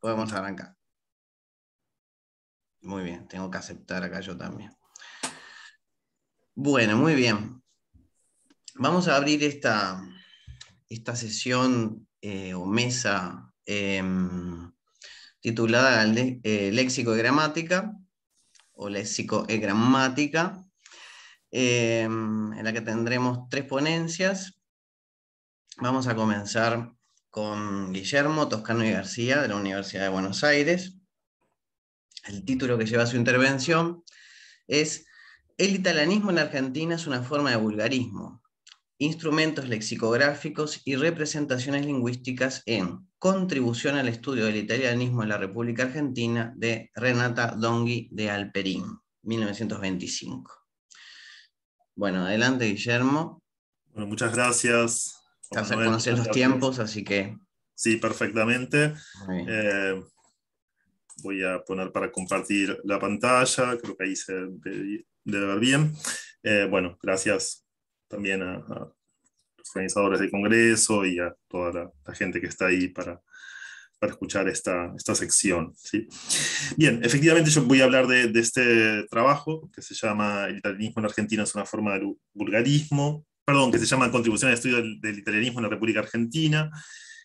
podemos arrancar. Muy bien, tengo que aceptar acá yo también. Bueno, muy bien. Vamos a abrir esta, esta sesión eh, o mesa em, titulada eh, Léxico y Gramática o Léxico y Gramática, em, en la que tendremos tres ponencias. Vamos a comenzar con Guillermo Toscano y García de la Universidad de Buenos Aires. El título que lleva su intervención es El italianismo en Argentina es una forma de vulgarismo, instrumentos lexicográficos y representaciones lingüísticas en Contribución al estudio del italianismo en la República Argentina de Renata Donghi de Alperín, 1925. Bueno, adelante Guillermo. Bueno, muchas gracias. Estás a conocer los tiempos, así que. Sí, perfectamente. Eh, voy a poner para compartir la pantalla, creo que ahí se debe, ver bien. Eh, bueno, gracias también a, los organizadores del Congreso y a toda la, gente que está ahí para, para escuchar esta, esta sección. ¿sí? Bien, efectivamente yo voy a hablar de, de, este trabajo que se llama El italianismo en Argentina es una forma de vulgarismo, perdón, que se llama Contribución al Estudio del, Italianismo en la República Argentina,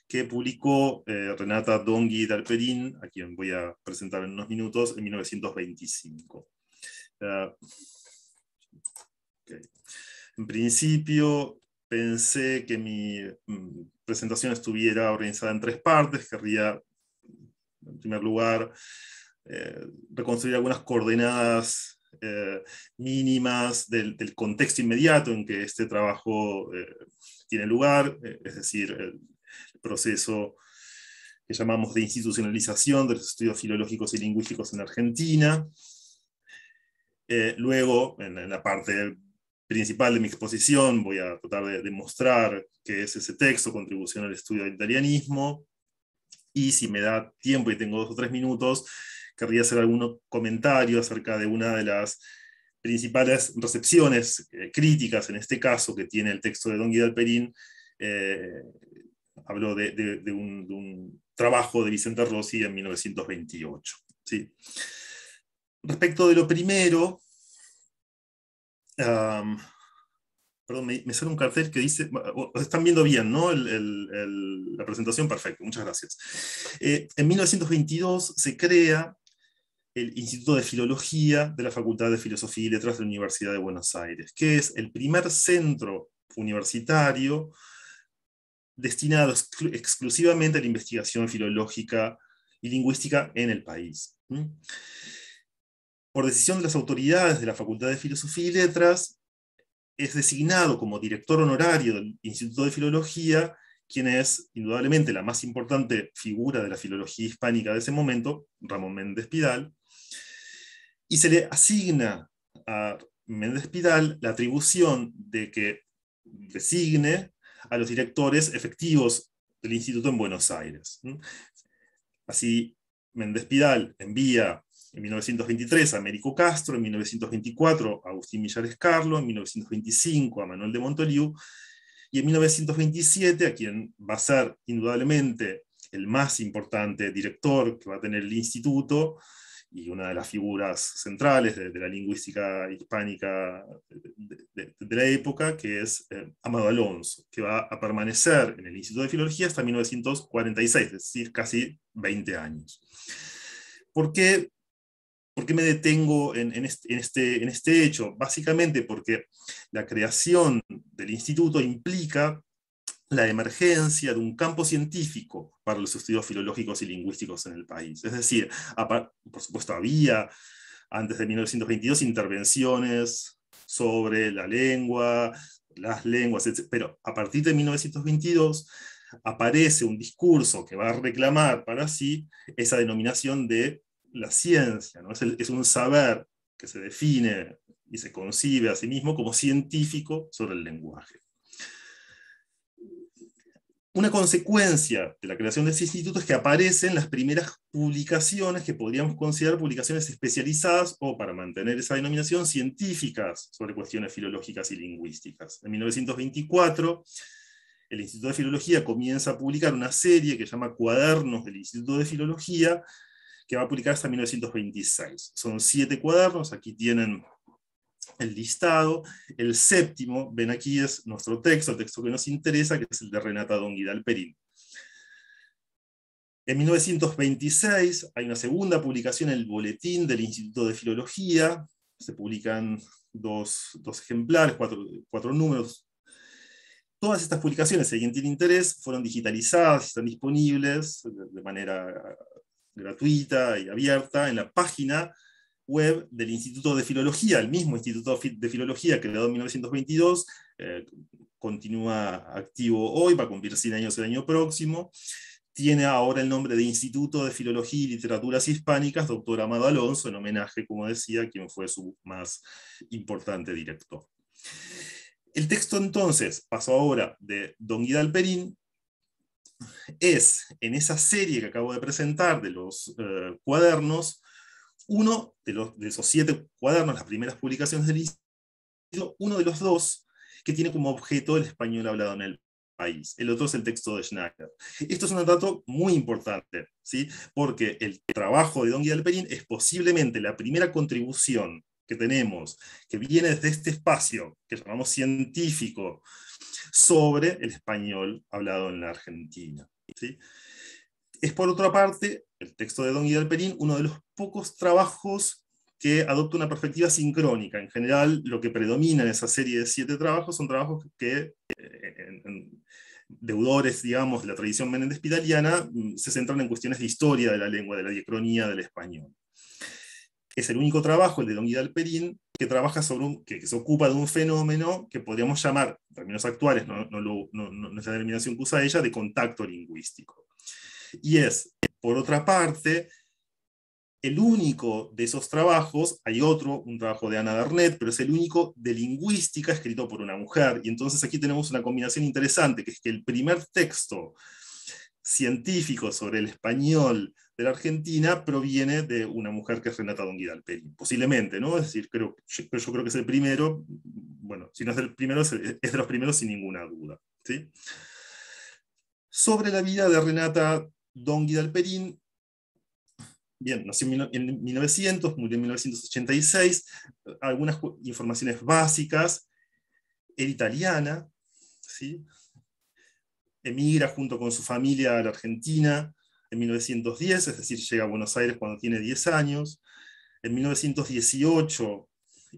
que publicó eh, Renata Donghi Alperín, a quien voy a presentar en unos minutos, en 1925. Ah, en principio, pensé que mi mm, presentación estuviera organizada en tres partes. Querría, en primer lugar, eh, reconstruir algunas coordenadas eh, mínimas del, contexto inmediato en que este trabajo eh, tiene lugar, eh, es decir, el proceso que llamamos de institucionalización de los estudios filológicos y lingüísticos en Argentina. luego, en, en la parte principal de mi exposición, voy a tratar de demostrar qué es ese texto, contribución al estudio del italianismo, y si me da tiempo y tengo dos o tres minutos, querría hacer algún comentario acerca de una de las principales recepciones eh, críticas, en este caso, que tiene el texto de Don Guidal Perín. Eh, Hablo de, un, trabajo de Vicente Rossi en 1928. ¿sí? Respecto de lo primero, perdón, me, sale un cartel que dice, están viendo bien, ¿no? la presentación, perfecto, muchas gracias. Eh, en 1922 se crea el Instituto de Filología de la Facultad de Filosofía y Letras de la Universidad de Buenos Aires, que es el primer centro universitario destinado exclusivamente a la investigación filológica y lingüística en el país. Por decisión de las autoridades de la Facultad de Filosofía y Letras, es designado como director honorario del Instituto de Filología, quien es indudablemente la más importante figura de la filología hispánica de ese momento, Ramón Méndez Pidal, y se le asigna a Méndez Pidal la atribución de que designe a los directores efectivos del instituto en Buenos Aires. Así, Méndez Pidal envía en 1923 a Américo Castro, en 1924 a Agustín Millares Carlo, en 1925 a Manuel de Montoliu, y en 1927 a quien va a ser indudablemente el más importante director que va a tener el instituto, y una de las figuras centrales de, la lingüística hispánica de, la época, que es eh, Amado Alonso, que va a permanecer en el Instituto de Filología hasta 1946, es decir, casi 20 años. ¿Por qué, me detengo este, en, este, en este hecho? Básicamente porque la creación del instituto implica la emergencia de un campo científico para los estudios filológicos y lingüísticos en el país. Es decir, por supuesto había antes de 1922 intervenciones sobre la lengua, las lenguas, etc. pero a partir de 1922 aparece un discurso que va a reclamar para sí esa denominación de la ciencia, es un saber que se define y se concibe a sí mismo como científico sobre el lenguaje una consecuencia de la creación de este instituto es que aparecen las primeras publicaciones que podríamos considerar publicaciones especializadas o, para mantener esa denominación, científicas sobre cuestiones filológicas y lingüísticas. En 1924, el Instituto de Filología comienza a publicar una serie que se llama Cuadernos del Instituto de Filología, que va a publicar hasta 1926. Son siete cuadernos, aquí tienen el listado. El séptimo, ven aquí, es nuestro texto, el texto que nos interesa, que es el de Renata Don Guidal Perín. En 1926 hay una segunda publicación, en el Boletín del Instituto de Filología. Se publican dos, ejemplares, cuatro, cuatro, números. Todas estas publicaciones, si alguien tiene interés, fueron digitalizadas, están disponibles de manera gratuita y abierta en la página web del Instituto de Filología, el mismo Instituto de Filología creado en 1922, eh, continúa activo hoy, va a cumplir 100 años el año próximo. Tiene ahora el nombre de Instituto de Filología y Literaturas Hispánicas, doctor Amado Alonso, en homenaje, como decía, quien fue su más importante director. El texto entonces, paso ahora, de Don Guidal Perín, es en esa serie que acabo de presentar de los eh, cuadernos, uno de, los, esos siete cuadernos, las primeras publicaciones del libro, uno de los dos que tiene como objeto el español hablado en el país. El otro es el texto de Schnacker. Esto es un dato muy importante, ¿sí? porque el trabajo de Don Guillermo Perín es posiblemente la primera contribución que tenemos, que viene desde este espacio que llamamos científico, sobre el español hablado en la Argentina. ¿sí? Es por otra parte el texto de Don Guidal Perín, uno de los pocos trabajos que adopta una perspectiva sincrónica. En general, lo que predomina en esa serie de siete trabajos son trabajos que, eh, deudores, digamos, de la tradición menéndez pidaliana, mm, se centran en cuestiones de historia de la lengua, de la diacronía del español. Es el único trabajo, el de Don Guidal Perín, que, trabaja sobre que, se ocupa de un fenómeno que podríamos llamar, en términos actuales, no, no, no es la denominación que usa ella, de contacto lingüístico. Y es por otra parte, el único de esos trabajos, hay otro, un trabajo de Ana Darnet, pero es el único de lingüística escrito por una mujer. Y entonces aquí tenemos una combinación interesante, que es que el primer texto científico sobre el español de la Argentina proviene de una mujer que es Renata Don Alperi, posiblemente, ¿no? Es decir, creo, yo, yo, creo que es el primero, bueno, si no es el primero, es de los primeros sin ninguna duda, ¿sí? Sobre la vida de Renata Don Guidalperín, bien, nació en 1900, murió en 1986, algunas informaciones básicas, era italiana, emigra junto con su familia a la Argentina en 1910, es decir, llega a Buenos Aires cuando tiene 10 años, en 1918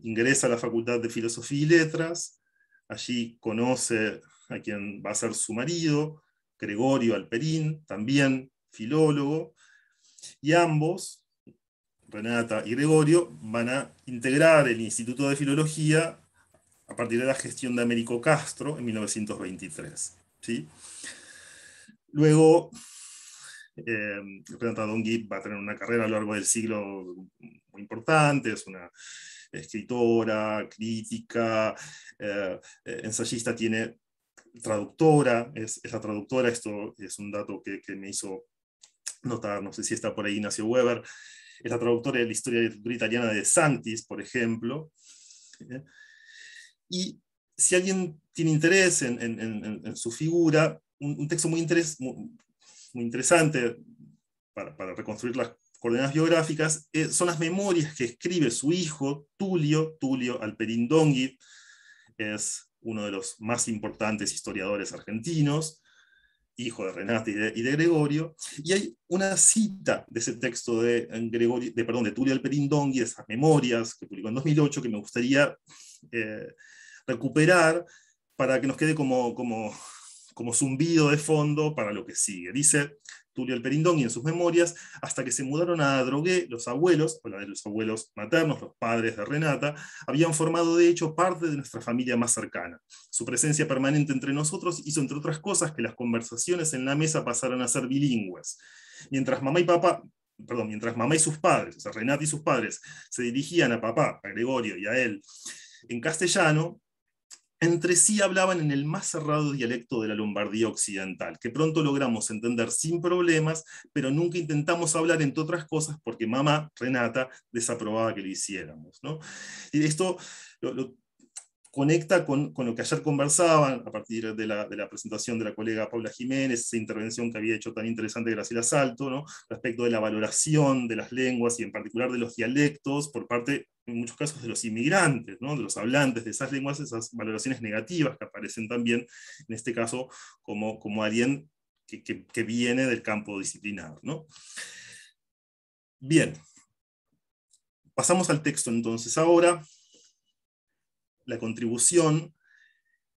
ingresa a la Facultad de Filosofía y Letras, allí conoce a quien va a ser su marido, Gregorio Alperín, también filólogo, y ambos, Renata y Gregorio, van a integrar el Instituto de Filología a partir de la gestión de Américo Castro en 1923. Luego, eh, Renata Dongui va a tener una carrera a lo largo del siglo muy importante, es una escritora, crítica, eh, eh, ensayista, tiene traductora, es, la traductora, esto es un dato que, me hizo notar, no sé si está por ahí Ignacio Weber, es la traductora de la historia italiana de Santis, por ejemplo. ¿eh? Y si alguien tiene interés en, su figura, un, texto muy, muy, interesante para, reconstruir las coordenadas biográficas eh, son las memorias que escribe su hijo, Tulio, Tulio Alperindonghi, es uno de los más importantes historiadores argentinos, hijo de Renate y de, Gregorio, y hay una cita de ese texto de, eh, Gregorio, de, perdón, de de esas memorias que publicó en 2008, que me gustaría eh, recuperar para que nos quede como, como, como zumbido de fondo para lo que sigue. Dice, Tulio el Perindón y en sus memorias, hasta que se mudaron a Drogué, los abuelos, o la de los abuelos maternos, los padres de Renata, habían formado de hecho parte de nuestra familia más cercana. Su presencia permanente entre nosotros hizo, entre otras cosas, que las conversaciones en la mesa pasaran a ser bilingües. Mientras mamá y papá perdón, mientras mamá y sus padres, o sea, Renata y sus padres, se dirigían a papá, a Gregorio y a él, en castellano, entre sí hablaban en el más cerrado dialecto de la Lombardía occidental, que pronto logramos entender sin problemas, pero nunca intentamos hablar, entre otras cosas, porque mamá, Renata, desaprobaba que lo hiciéramos. ¿no? Y esto conecta con, lo que ayer conversaban a partir de la, presentación de la colega Paula Jiménez, esa intervención que había hecho tan interesante Graciela Salto, ¿no? respecto de la valoración de las lenguas y en particular de los dialectos por parte, en muchos casos, de los inmigrantes, de los hablantes de esas lenguas, esas valoraciones negativas que aparecen también, en este caso, como, como alguien que, viene del campo disciplinar. Bien, pasamos al texto entonces ahora la contribución.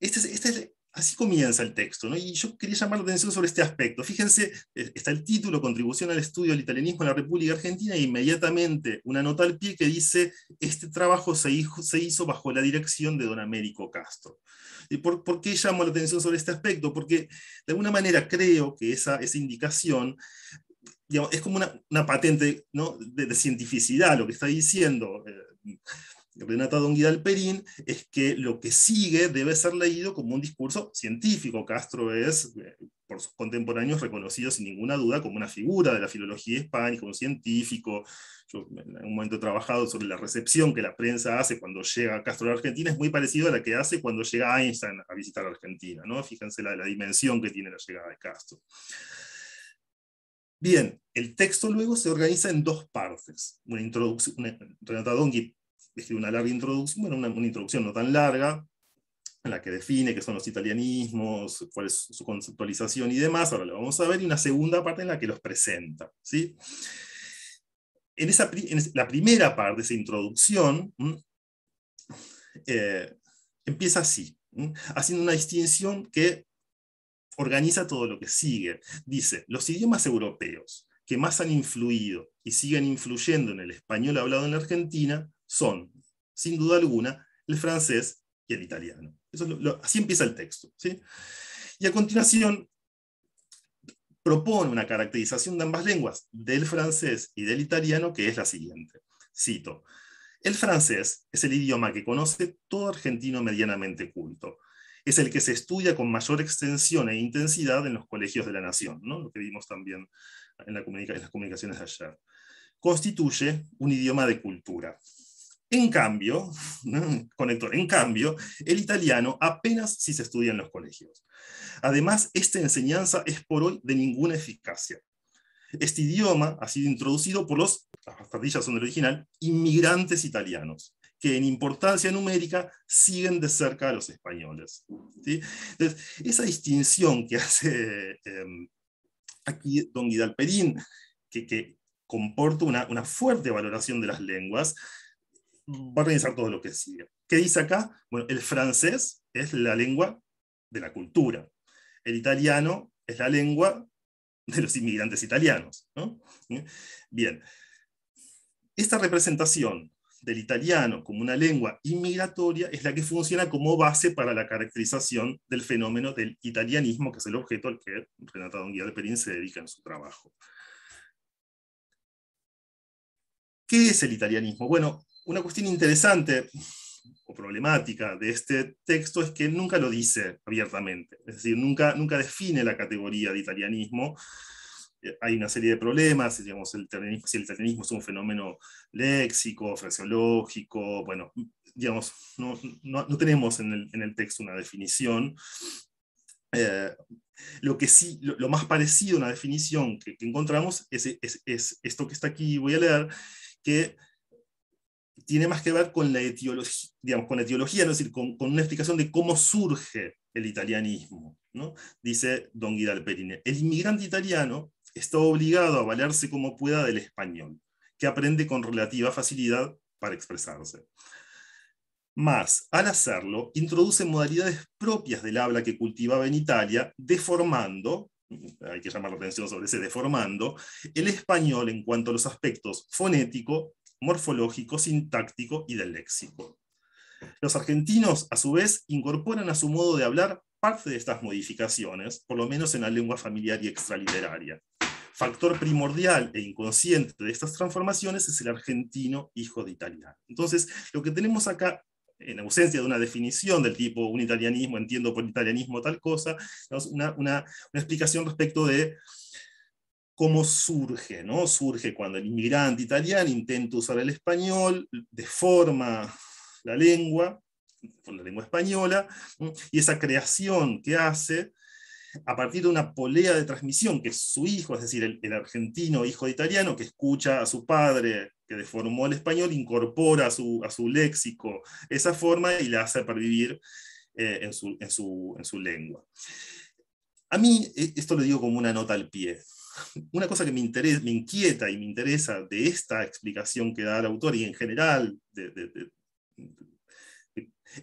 Este, este así comienza el texto, y yo quería llamar la atención sobre este aspecto. Fíjense, eh, está el título, Contribución al estudio del italianismo en la República Argentina, e inmediatamente una nota al pie que dice, este trabajo se hizo, se hizo bajo la dirección de don Américo Castro. ¿Y por, por, qué llamo la atención sobre este aspecto? Porque de alguna manera creo que esa, esa indicación es como una, patente ¿no? de, cientificidad lo que está diciendo. Eh, Renata Donguidal Perín es que lo que sigue debe ser leído como un discurso científico. Castro es, eh, por sus contemporáneos, reconocido sin ninguna duda como una figura de la filología hispánica, un científico. Yo en un momento he trabajado sobre la recepción que la prensa hace cuando llega Castro a la Argentina, es muy parecido a la que hace cuando llega Einstein a visitar a Argentina. ¿no? Fíjense la, dimensión que tiene la llegada de Castro. Bien, el texto luego se organiza en dos partes. Una introducción, Renata Dongui escribe una larga introducción, bueno, una, introducción no tan larga, en la que define qué son los italianismos, cuál es su conceptualización y demás, ahora lo vamos a ver, y una segunda parte en la que los presenta. En, la primera parte de esa introducción eh, empieza así, haciendo una distinción que organiza todo lo que sigue. Dice, los idiomas europeos que más han influido y siguen influyendo en el español hablado en la Argentina son, sin duda alguna, el francés y el italiano. así empieza el texto. Y a continuación propone una caracterización de ambas lenguas, del francés y del italiano, que es la siguiente. Cito, el francés es el idioma que conoce todo argentino medianamente culto. Es el que se estudia con mayor extensión e intensidad en los colegios de la nación, lo que vimos también en, en las comunicaciones de ayer. Constituye un idioma de cultura en cambio, conector, en cambio, el italiano apenas si se estudia en los colegios. Además, esta enseñanza es por hoy de ninguna eficacia. Este idioma ha sido introducido por los, las pastillas son del original, inmigrantes italianos, que en importancia numérica siguen de cerca a los españoles. ¿sí? Entonces, esa distinción que hace em, aquí don Guidalperín, que, que comporta una, una fuerte valoración de las lenguas, va a realizar todo lo que sigue. ¿Qué dice acá? Bueno, el francés es la lengua de la cultura. El italiano es la lengua de los inmigrantes italianos. Bien, esta representación del italiano como una lengua inmigratoria es la que funciona como base para la caracterización del fenómeno del italianismo, que es el objeto al que Renata Guía de Perín se dedica en su trabajo. ¿Qué es el italianismo? Bueno, una cuestión interesante o problemática de este texto es que nunca lo dice abiertamente, es decir, nunca, nunca define la categoría de italianismo. Eh, hay una serie de problemas, digamos, el si el italianismo es un fenómeno léxico, fraseológico, bueno, digamos, no, tenemos en el, texto una definición. Eh, lo que sí, más parecido a una definición que, encontramos es, es esto que está aquí, voy a leer, que tiene más que ver con la etiología, digamos, con la etiología, es decir, con, una explicación de cómo surge el italianismo, ¿no? dice Don Guidal Perine. El inmigrante italiano está obligado a valerse como pueda del español, que aprende con relativa facilidad para expresarse. Más, al hacerlo, introduce modalidades propias del habla que cultivaba en Italia, deformando, hay que llamar la atención sobre ese deformando, el español en cuanto a los aspectos fonético, morfológico, sintáctico y del léxico. Los argentinos, a su vez, incorporan a su modo de hablar parte de estas modificaciones, por lo menos en la lengua familiar y extraliteraria. Factor primordial e inconsciente de estas transformaciones es el argentino hijo de Italia. Entonces, lo que tenemos acá en ausencia de una definición del tipo un italianismo, entiendo por italianismo tal cosa, una, una, una explicación respecto de cómo surge, ¿no? Surge cuando el inmigrante italiano intenta usar el español, deforma la lengua, la lengua española, y esa creación que hace a partir de una polea de transmisión que es su hijo, es decir, el, argentino hijo de italiano, que escucha a su padre que deformó el español, incorpora a su, su léxico esa forma y la hace pervivir vivir eh, en, su, en su lengua. A mí eh, esto le digo como una nota al pie una cosa que me, inquieta y me interesa de esta explicación que da el autor y en general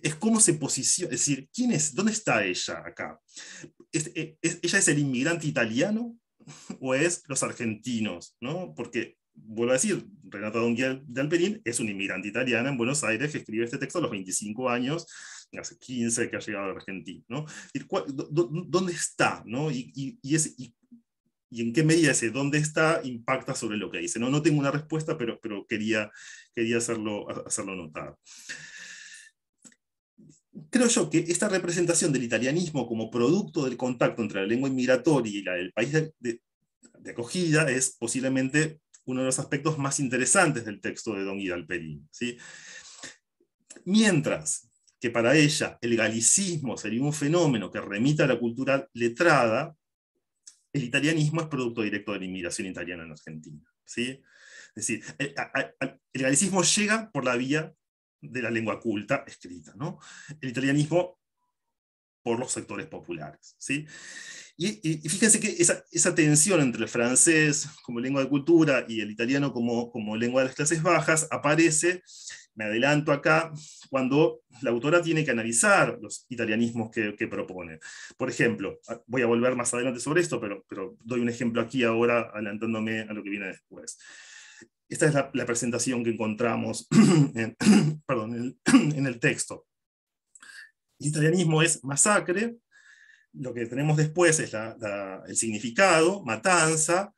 es cómo se posiciona, es decir, ¿quién es, ¿dónde está ella acá? E, ¿Es, ella es el inmigrante italiano o es los argentinos? ¿no? Porque, vuelvo a decir, Renata Donguiel de Alperín es una inmigrante italiana en Buenos Aires que escribe este texto a los 25 años, hace 15 que ha llegado a Argentina. ¿no? ¿Dónde está? es, y y en qué medida ese dónde está impacta sobre lo que dice. No, no tengo una respuesta, pero, pero quería, quería hacerlo, hacerlo notar. Creo yo que esta representación del italianismo como producto del contacto entre la lengua inmigratoria y la del país de, acogida es posiblemente uno de los aspectos más interesantes del texto de Don Hidalperín. ¿sí? Mientras que para ella el galicismo sería un fenómeno que remita a la cultura letrada, el italianismo es producto directo de la inmigración italiana en Argentina. ¿sí? Es decir, eh, el, galicismo llega por la vía de la lengua culta escrita, ¿no? el italianismo por los sectores populares. ¿sí? Y, fíjense que esa, tensión entre el francés como lengua de cultura y el italiano como, lengua de las clases bajas aparece, me adelanto acá, cuando la autora tiene que analizar los italianismos que, propone. Por ejemplo, ah, voy a volver más adelante sobre esto, pero, pero doy un ejemplo aquí ahora, adelantándome a lo que viene después. Esta es la, presentación que encontramos en, el, en, el, texto. El italianismo es masacre, lo que tenemos después es el significado, matanza,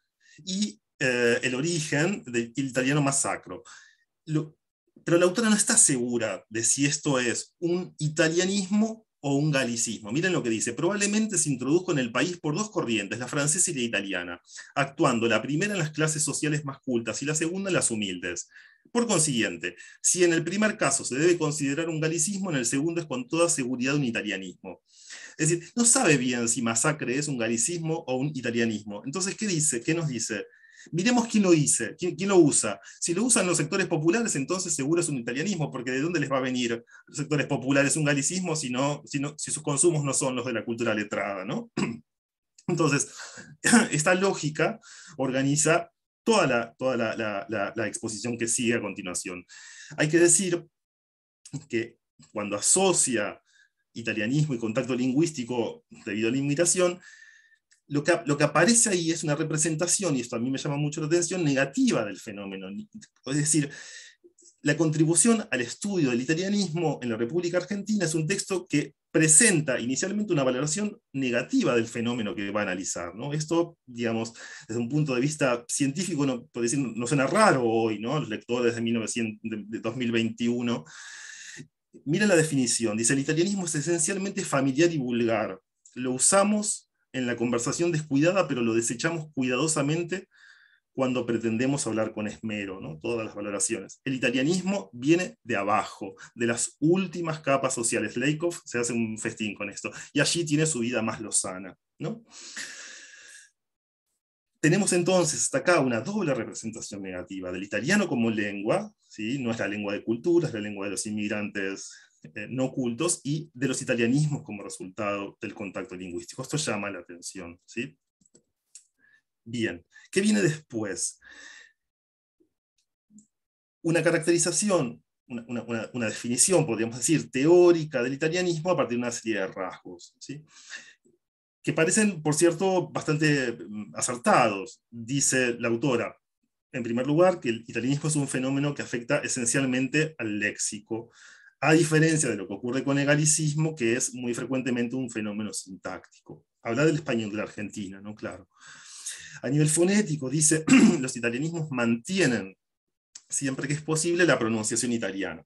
y eh, el origen del italiano masacro. pero la autora no está segura de si esto es un italianismo o un galicismo. Miren lo que dice, probablemente se introdujo en el país por dos corrientes, la francesa y la italiana, actuando la primera en las clases sociales más cultas y la segunda en las humildes. Por consiguiente, si en el primer caso se debe considerar un galicismo, en el segundo es con toda seguridad un italianismo. Es decir, no sabe bien si masacre es un galicismo o un italianismo. Entonces, ¿qué dice? ¿Qué nos dice? Miremos quién lo dice, quién, lo usa. Si lo usan los sectores populares, entonces seguro es un italianismo, porque ¿de dónde les va a venir los sectores populares un galicismo si, si, si sus consumos no son los de la cultura letrada? ¿no? Entonces, esta lógica organiza toda, la, exposición que sigue a continuación. Hay que decir que cuando asocia italianismo y contacto lingüístico debido a la inmigración, lo que, lo que aparece ahí es una representación, y esto a mí me llama mucho la atención, negativa del fenómeno. Es decir, la contribución al estudio del italianismo en la República Argentina es un texto que presenta inicialmente una valoración negativa del fenómeno que va a analizar. Esto, digamos, desde un punto de vista científico, no, puede decir, no suena raro hoy, ¿no? los lectores de, 2021. Mira la definición, dice, el italianismo es esencialmente familiar y vulgar. Lo usamos en la conversación descuidada, pero lo desechamos cuidadosamente cuando pretendemos hablar con esmero, ¿no? todas las valoraciones. El italianismo viene de abajo, de las últimas capas sociales. Leikov se hace un festín con esto, y allí tiene su vida más lozana. ¿no? Tenemos entonces hasta acá una doble representación negativa del italiano como lengua, ¿sí? no es la lengua de cultura, es la lengua de los inmigrantes eh, no cultos, y de los italianismos como resultado del contacto lingüístico. Esto llama la atención. ¿sí? Bien, ¿qué viene después? Una caracterización, una, definición, podríamos decir, teórica del italianismo a partir de una serie de rasgos, que parecen, por cierto, bastante mm, acertados, dice la autora. En primer lugar, que el italianismo es un fenómeno que afecta esencialmente al léxico, a diferencia de lo que ocurre con el galicismo, que es muy frecuentemente un fenómeno sintáctico. Habla del español de la Argentina, ¿no? Claro. A nivel fonético, dice, los italianismos mantienen, siempre que es posible, la pronunciación italiana.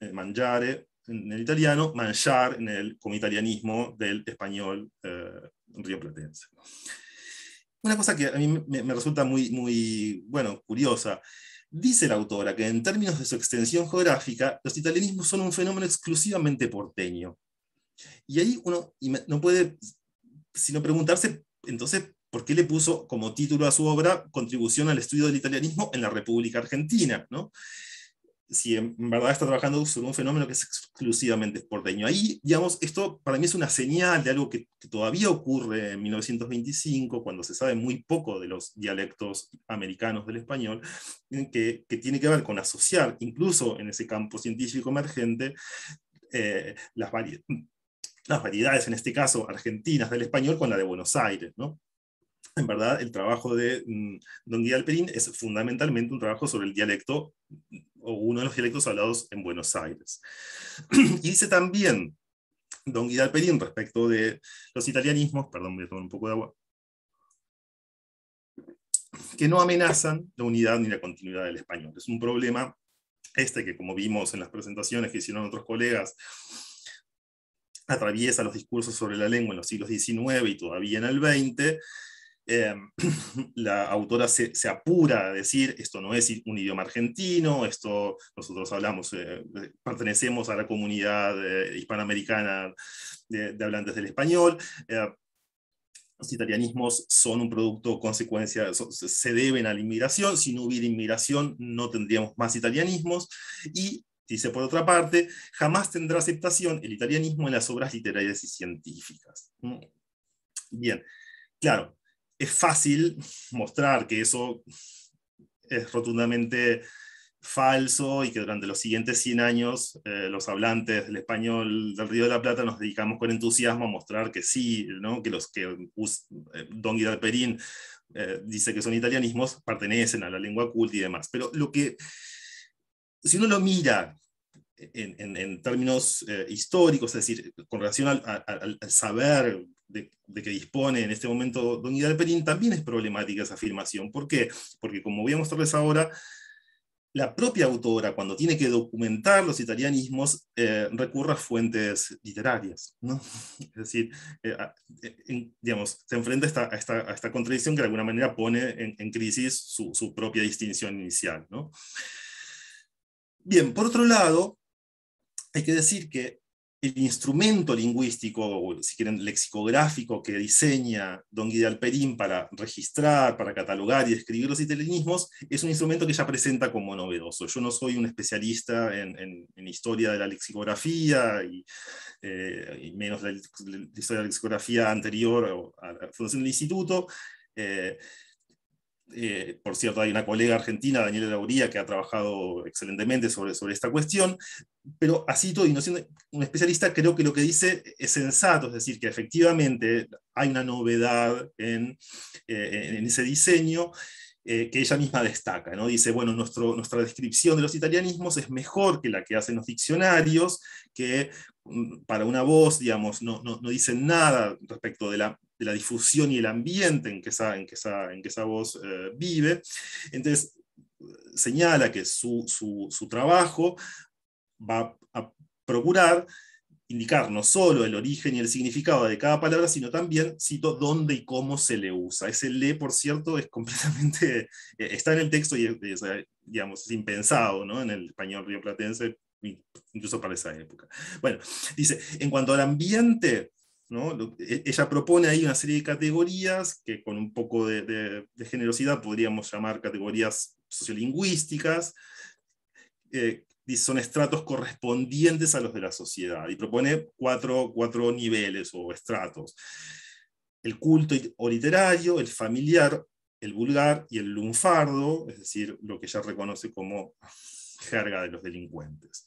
Eh, mangiare en el italiano, manchar en el como italianismo del español eh, rioplatense. Una cosa que a mí me, resulta muy, muy bueno, curiosa, Dice la autora que en términos de su extensión geográfica, los italianismos son un fenómeno exclusivamente porteño. Y ahí uno no puede sino preguntarse, entonces, por qué le puso como título a su obra Contribución al estudio del italianismo en la República Argentina, ¿no? Si en verdad está trabajando sobre un fenómeno que es exclusivamente porteño. Ahí, digamos, esto para mí es una señal de algo que, todavía ocurre en 1925, cuando se sabe muy poco de los dialectos americanos del español, que, tiene que ver con asociar, incluso en ese campo científico emergente, eh, las, las variedades, en este caso argentinas del español, con la de Buenos Aires, ¿no? en verdad, el trabajo de mm, Don Guidal Perín es fundamentalmente un trabajo sobre el dialecto o uno de los dialectos hablados en Buenos Aires. y dice también Don Guidal Perín respecto de los italianismos, perdón, voy a tomar un poco de agua, que no amenazan la unidad ni la continuidad del español. Es un problema este que, como vimos en las presentaciones que hicieron otros colegas, atraviesa los discursos sobre la lengua en los siglos XIX y todavía en el XX, Em, la autora se, apura a decir, esto no es un idioma argentino, esto nosotros hablamos, eh, pertenecemos a la comunidad eh, hispanoamericana de, hablantes del español. Eh, los italianismos son un producto, consecuencia, se deben a la inmigración. Si no hubiera inmigración, no tendríamos más italianismos. Y dice por otra parte, jamás tendrá aceptación el italianismo en las obras literarias y científicas. Bien, claro, es fácil mostrar que eso es rotundamente falso y que durante los siguientes 100 años eh, los hablantes del español del Río de la Plata nos dedicamos con entusiasmo a mostrar que sí, que los que eh, Don Guidalperín Perín eh, dice que son italianismos pertenecen a la lengua culta y demás. Pero lo que, si uno lo mira en, términos históricos, es decir, con relación al, al saber de, que dispone en este momento Don Perín, también es problemática esa afirmación. ¿Por qué? Porque como voy a mostrarles ahora, la propia autora, cuando tiene que documentar los italianismos, eh, recurre a fuentes literarias. Es decir, eh, eh, digamos, se enfrenta a esta, contradicción que de alguna manera pone en, crisis su, propia distinción inicial. Bien, por otro lado, hay que decir que el instrumento lingüístico, o si quieren, lexicográfico que diseña don Guidal Perín para registrar, para catalogar y describir los italianismos, es un instrumento que ya presenta como novedoso. Yo no soy un especialista en, historia de la lexicografía, y, eh, menos la, historia de la lexicografía anterior a la fundación del instituto, eh, eh, por cierto, hay una colega argentina, Daniela Lauría, que ha trabajado excelentemente sobre, sobre esta cuestión, pero así todo, y no siendo un especialista, creo que lo que dice es sensato, es decir, que efectivamente hay una novedad en, eh, ese diseño. Eh, que ella misma destaca, ¿no? Dice, bueno, nuestro, nuestra descripción de los italianismos es mejor que la que hacen los diccionarios, que mm, para una voz, digamos, no, no, no dicen nada respecto de la la difusión y el ambiente en que esa, que esa, en que esa voz eh, vive. Entonces, señala que su, trabajo va a procurar indicar no solo el origen y el significado de cada palabra, sino también, cito, dónde y cómo se le usa. Ese le, por cierto, es completamente, eh, está en el texto y es, eh, digamos, impensado en el español rioplatense, incluso para esa época. Bueno, dice, en cuanto al ambiente, e, ella propone ahí una serie de categorías que con un poco de, generosidad podríamos llamar categorías sociolingüísticas, eh, son estratos correspondientes a los de la sociedad y propone cuatro, niveles o estratos. El culto o literario, el familiar, el vulgar y el lunfardo, es decir, lo que ella reconoce como jerga de los delincuentes.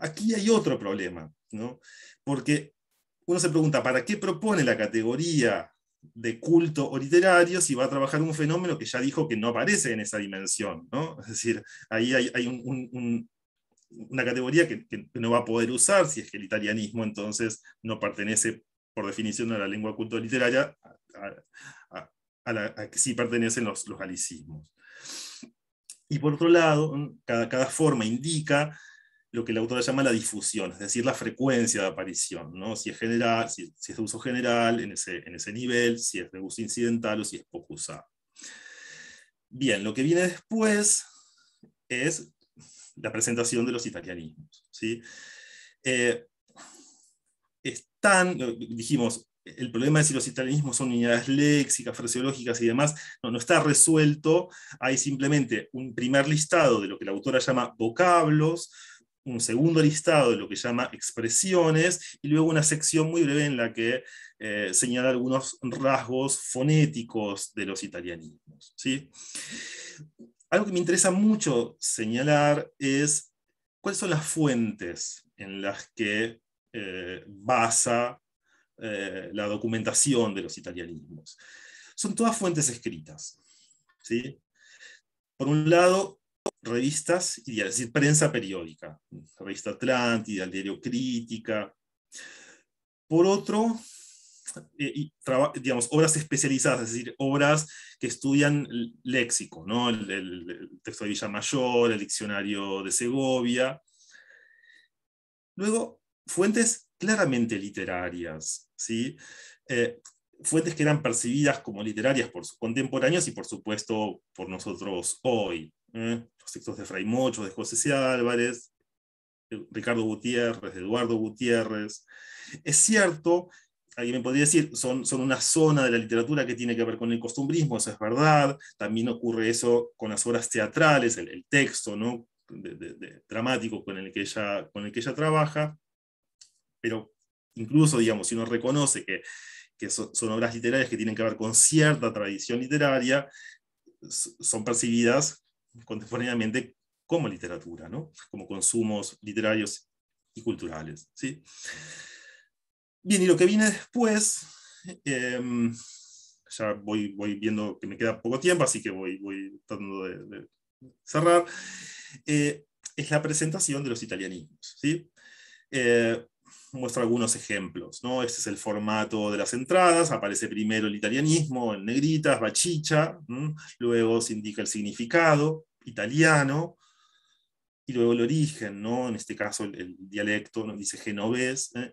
Aquí hay otro problema, ¿no? porque uno se pregunta, ¿para qué propone la categoría de culto o literario si va a trabajar un fenómeno que ya dijo que no aparece en esa dimensión? Es decir, ahí hay, una categoría que, no va a poder usar si es que el italianismo entonces no pertenece por definición a la lengua culto literaria a, que sí pertenecen los, los galicismos. Y por otro lado, cada, cada forma indica lo que la autora llama la difusión, es decir, la frecuencia de aparición, si, es general, si, es de uso general en ese, nivel, si es de uso incidental o si es poco usado. Bien, lo que viene después es la presentación de los italianismos. Eh, están, dijimos, el problema de si los italianismos son unidades léxicas, fraseológicas y demás, no, no, está resuelto. Hay simplemente un primer listado de lo que la autora llama vocablos, un segundo listado de lo que llama expresiones y luego una sección muy breve en la que eh, señala algunos rasgos fonéticos de los italianismos. ¿sí? Algo que me interesa mucho señalar es cuáles son las fuentes en las que eh, basa eh, la documentación de los italianismos. Son todas fuentes escritas. ¿sí? Por un lado, revistas y es decir, prensa periódica, revista Atlántida, el diario Crítica. Por otro, eh, digamos, obras especializadas, es decir, obras que estudian léxico, el, texto de Villamayor, el diccionario de Segovia. Luego, fuentes claramente literarias, ¿sí? Eh, fuentes que eran percibidas como literarias por sus contemporáneos y por supuesto por nosotros hoy los textos de Fray Mocho, de José C. Álvarez, Ricardo Gutiérrez, Eduardo Gutiérrez. Es cierto, alguien me podría decir, son, son una zona de la literatura que tiene que ver con el costumbrismo, eso es verdad, también ocurre eso con las obras teatrales, el, texto ¿no? dramático con el, que ella, con el que ella trabaja, pero incluso, digamos, si uno reconoce que, son, son obras literarias que tienen que ver con cierta tradición literaria, son percibidas contemporáneamente como literatura, como consumos literarios y culturales. ¿sí? Bien, y lo que viene después, em, ya voy, voy viendo que me queda poco tiempo, así que voy, voy tratando de, cerrar, eh, es la presentación de los italianismos. ¿sí? Eh, muestra algunos ejemplos. ¿no? Este es el formato de las entradas, aparece primero el italianismo, en negritas, bachicha, luego se indica el significado italiano, y luego el origen, ¿no? en este caso el, dialecto nos dice genovés, ¿eh?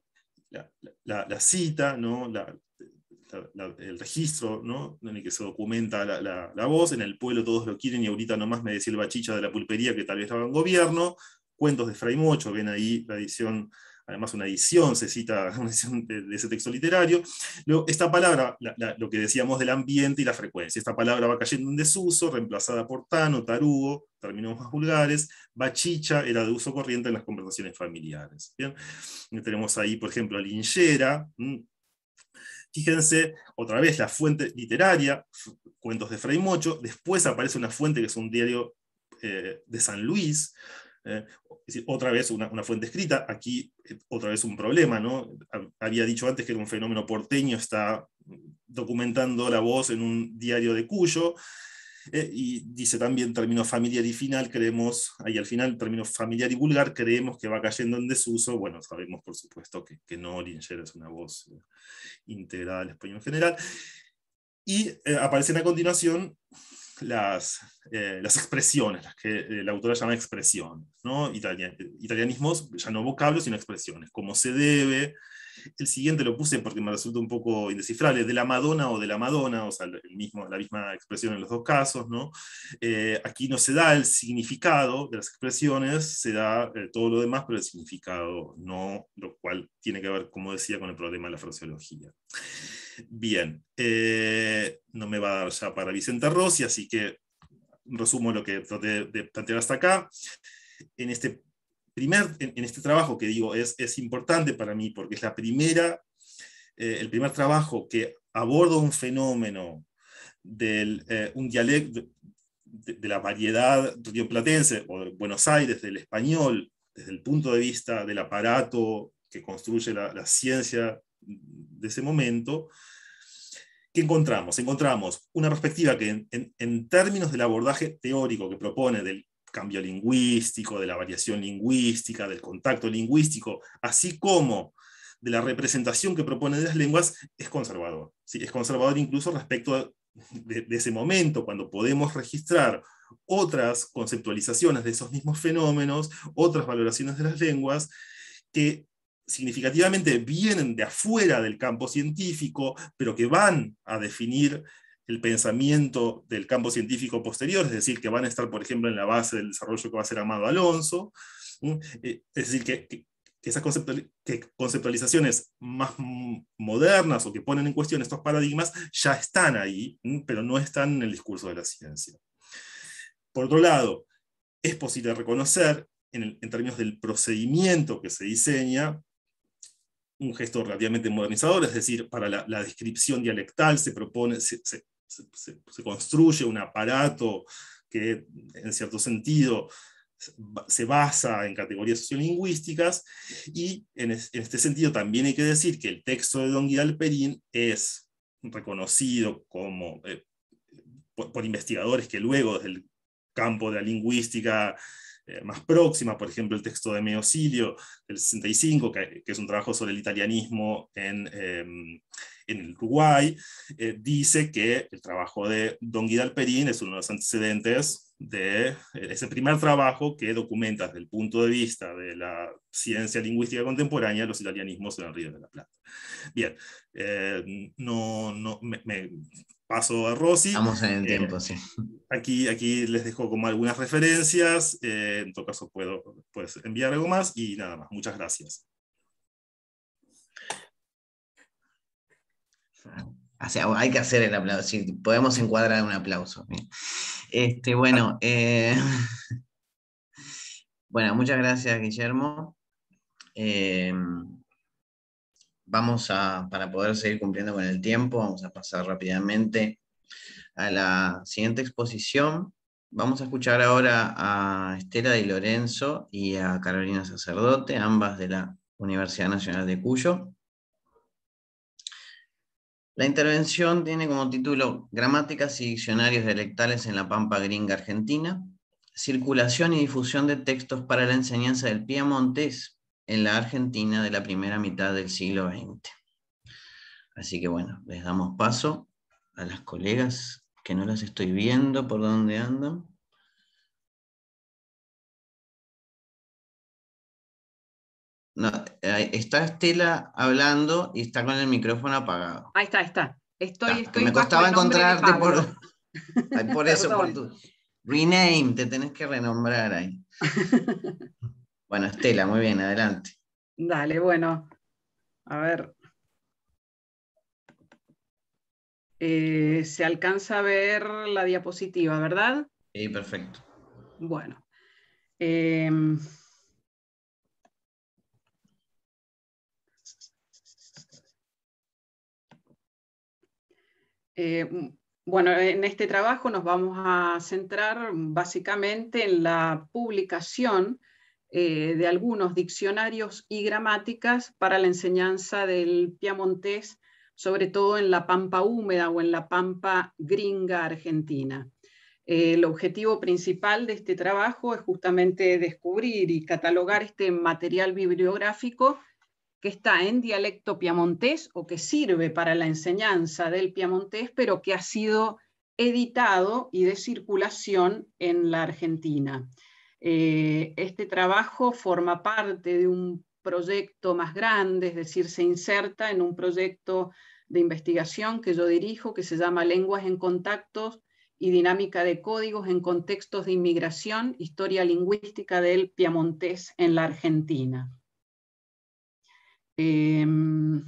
la, la, cita, ¿no? el registro en el que se documenta la, voz, en el pueblo todos lo quieren y ahorita nomás me decía el bachicha de la pulpería que tal vez estaba en gobierno, cuentos de Fray Mocho, ven ahí la edición además una edición, se cita de, ese texto literario. esta palabra, lo que decíamos del ambiente y la frecuencia, esta palabra va cayendo en desuso, reemplazada por tano, tarugo, términos más vulgares, bachicha era de uso corriente en las conversaciones familiares. tenemos ahí, por ejemplo, linchera. Fíjense, otra vez la fuente literaria, cuentos de Fray Mocho, después aparece una fuente que es un diario eh, de San Luis, eh, otra vez una, fuente escrita, aquí eh, otra vez un problema, ¿no? Había dicho antes que era un fenómeno porteño, está documentando la voz en un diario de Cuyo, eh, y dice también término familiar y final, creemos, ahí al final término familiar y vulgar, creemos que va cayendo en desuso, bueno, sabemos por supuesto que, no, Linger es una voz integrada al español en general, y aparecen a continuación eh, las, expresiones, las que eh, la autora llama expresiones, ¿no? Eh, italianismos, ya no vocablos, sino expresiones, como se debe, el siguiente lo puse porque me resulta un poco indescifrable, de la Madonna o de la Madonna, o sea, el mismo, la misma expresión en los dos casos, ¿no? Eh, aquí no se da el significado de las expresiones, se da eh, todo lo demás, pero el significado no, lo cual tiene que ver, como decía, con el problema de la fraseología. Bien, eh, no me va a dar ya para Vicente Rossi, así que resumo lo que traté de plantear hasta acá. En este primer, en, este trabajo que digo es, es importante para mí porque es la primera, eh, el primer trabajo que aborda un fenómeno del eh, un dialecto de, la variedad rioplatense o de Buenos Aires, del español, desde el punto de vista del aparato que construye la, ciencia de ese momento, ¿qué encontramos? Encontramos una perspectiva que en, términos del abordaje teórico que propone del cambio lingüístico, de la variación lingüística, del contacto lingüístico, así como de la representación que propone de las lenguas, es conservador. Es conservador incluso respecto de ese momento, cuando podemos registrar otras conceptualizaciones de esos mismos fenómenos, otras valoraciones de las lenguas, que significativamente vienen de afuera del campo científico, pero que van a definir el pensamiento del campo científico posterior, es decir, que van a estar, por ejemplo, en la base del desarrollo que va a ser Amado Alonso, eh, es decir, que, esas conceptualizaciones más modernas o que ponen en cuestión estos paradigmas ya están ahí, pero no están en el discurso de la ciencia. Por otro lado, es posible reconocer en, términos del procedimiento que se diseña un gesto relativamente modernizador, es decir, para la, descripción dialectal se propone, se, construye un aparato que en cierto sentido se basa en categorías sociolingüísticas y en, este sentido también hay que decir que el texto de Don Guidal Perín es reconocido como eh, por, investigadores que luego desde el campo de la lingüística eh, más próxima, por ejemplo el texto de Meocilio del 65, que, es un trabajo sobre el italianismo en, em, en el Uruguay, eh, dice que el trabajo de Don Guidal Perín es uno de los antecedentes de eh, ese primer trabajo que documenta desde el punto de vista de la ciencia lingüística contemporánea los italianismos en el Río de la Plata. Bien, eh, no, no, me, paso a Rossi. Estamos en el tiempo, sí. Aquí, aquí les dejo como algunas referencias, en todo caso puedo pues, enviar algo más y nada más. Muchas gracias. hay que hacer el aplauso, podemos encuadrar un aplauso. Este, bueno, eh, bueno, muchas gracias, Guillermo. Em, vamos a, para poder seguir cumpliendo con el tiempo, vamos a pasar rápidamente a la siguiente exposición. Vamos a escuchar ahora a Estela Di Lorenzo y a Carolina Sacerdote, ambas de la Universidad Nacional de Cuyo. La intervención tiene como título Gramáticas y diccionarios dialectales en la Pampa Gringa Argentina, circulación y difusión de textos para la enseñanza del Piemontés en la Argentina de la primera mitad del siglo XX. Así que bueno, les damos paso a las colegas que no las estoy viendo por dónde andan. No, está Estela hablando y está con el micrófono apagado. Ahí está, está. Estoy, me costaba encontrarte por, eso, rename, te tenés que renombrar ahí. bueno, Estela, muy bien, adelante. Dale, bueno. A ver. Eh, se alcanza a ver la diapositiva, ¿verdad? Sí, perfecto. Bueno. Em, Eh, bueno, en este trabajo nos vamos a centrar básicamente en la publicación eh, de algunos diccionarios y gramáticas para la enseñanza del piamontés, sobre todo en la pampa húmeda o en la pampa gringa argentina. Eh, el objetivo principal de este trabajo es justamente descubrir y catalogar este material bibliográfico que está en dialecto piamontés o que sirve para la enseñanza del piamontés, pero que ha sido editado y de circulación en la Argentina. Eh, este trabajo forma parte de un proyecto más grande, es decir, se inserta en un proyecto de investigación que yo dirijo que se llama Lenguas en Contactos y Dinámica de Códigos en Contextos de Inmigración, Historia Lingüística del Piamontés en la Argentina. Em,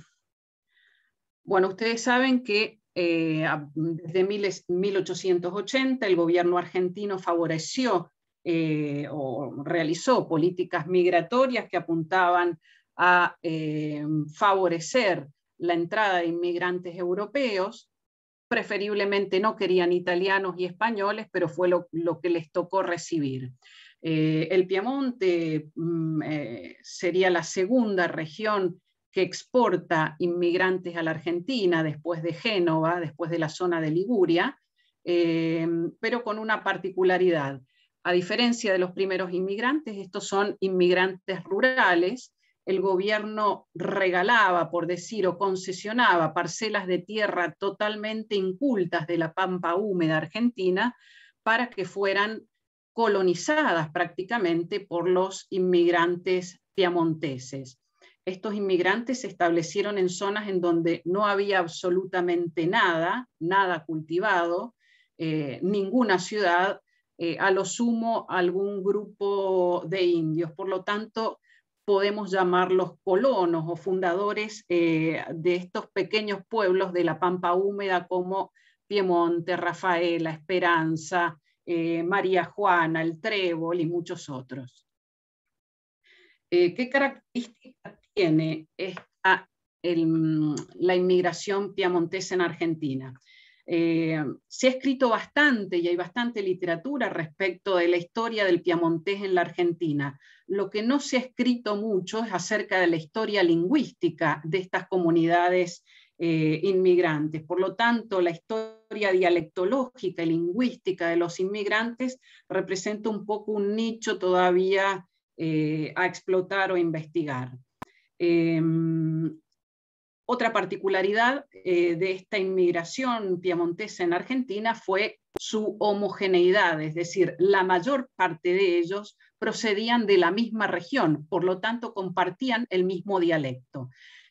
bueno, ustedes saben que eh, desde 1880 el gobierno argentino favoreció eh, o realizó políticas migratorias que apuntaban a em, favorecer la entrada de inmigrantes europeos preferiblemente no querían italianos y españoles, pero fue lo, que les tocó recibir. Eh, el Piemonte mm, eh, sería la segunda región que exporta inmigrantes a la Argentina después de Génova, después de la zona de Liguria, eh, pero con una particularidad. A diferencia de los primeros inmigrantes, estos son inmigrantes rurales. El gobierno regalaba, por decir, o concesionaba parcelas de tierra totalmente incultas de la pampa húmeda argentina para que fueran colonizadas prácticamente por los inmigrantes piamonteses. Estos inmigrantes se establecieron en zonas en donde no había absolutamente nada, nada cultivado, eh, ninguna ciudad, eh, a lo sumo algún grupo de indios. Por lo tanto, podemos llamarlos colonos o fundadores eh, de estos pequeños pueblos de la Pampa Húmeda como Piemonte, Rafaela, Esperanza, eh, María Juana, el Trébol y muchos otros. Eh, ¿Qué características tiene mm, la inmigración piamontesa en Argentina? Eh, se ha escrito bastante y hay bastante literatura respecto de la historia del piamontés en la Argentina. Lo que no se ha escrito mucho es acerca de la historia lingüística de estas comunidades eh, inmigrantes. Por lo tanto, la historia dialectológica y lingüística de los inmigrantes representa un poco un nicho todavía eh, a explotar o investigar. Em, otra particularidad eh, de esta inmigración piemontesa en Argentina fue su homogeneidad, es decir, la mayor parte de ellos procedían de la misma región, por lo tanto compartían el mismo dialecto.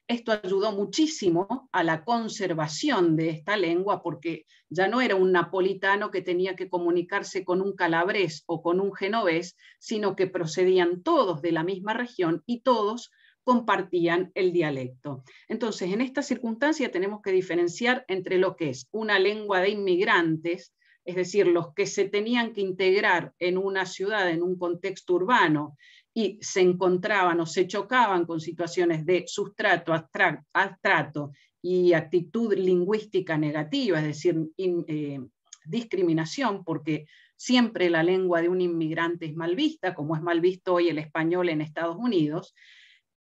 Esto ayudó muchísimo a la conservación de esta lengua porque ya no era un napolitano que tenía que comunicarse con un calabrés o con un genovés, sino que procedían todos de la misma región y todos compartían el dialecto. Entonces, en esta circunstancia tenemos que diferenciar entre lo que es una lengua de inmigrantes, es decir, los que se tenían que integrar en una ciudad, en un contexto urbano, y se encontraban o se chocaban con situaciones de sustrato, abstracto y actitud lingüística negativa, es decir, eh, discriminación, porque siempre la lengua de un inmigrante es mal vista, como es mal visto hoy el español en Estados Unidos,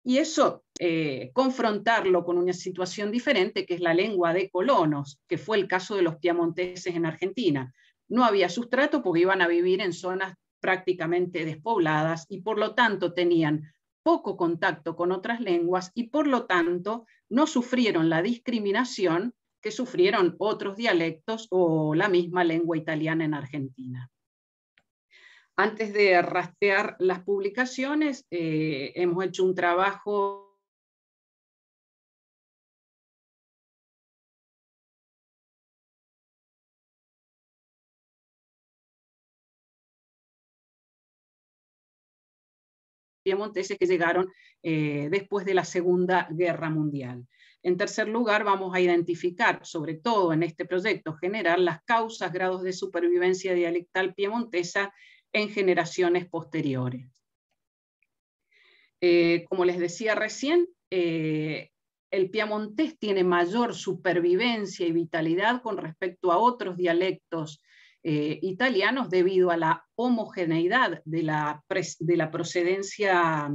y eso eh, confrontarlo con una situación diferente, que es la lengua de colonos, que fue el caso de los piamonteses en Argentina. No había sustrato porque iban a vivir en zonas prácticamente despobladas y por lo tanto tenían poco contacto con otras lenguas y por lo tanto no sufrieron la discriminación que sufrieron otros dialectos o la misma lengua italiana en Argentina. Antes de rastrear las publicaciones, eh, hemos hecho un trabajo piemonteses que llegaron eh, después de la Segunda Guerra Mundial. En tercer lugar, vamos a identificar, sobre todo en este proyecto general, las causas, grados de supervivencia dialectal piemontesa en generaciones posteriores. Eh, como les decía recién, eh, el piemontés tiene mayor supervivencia y vitalidad con respecto a otros dialectos eh, italianos debido a la homogeneidad de la, procedencia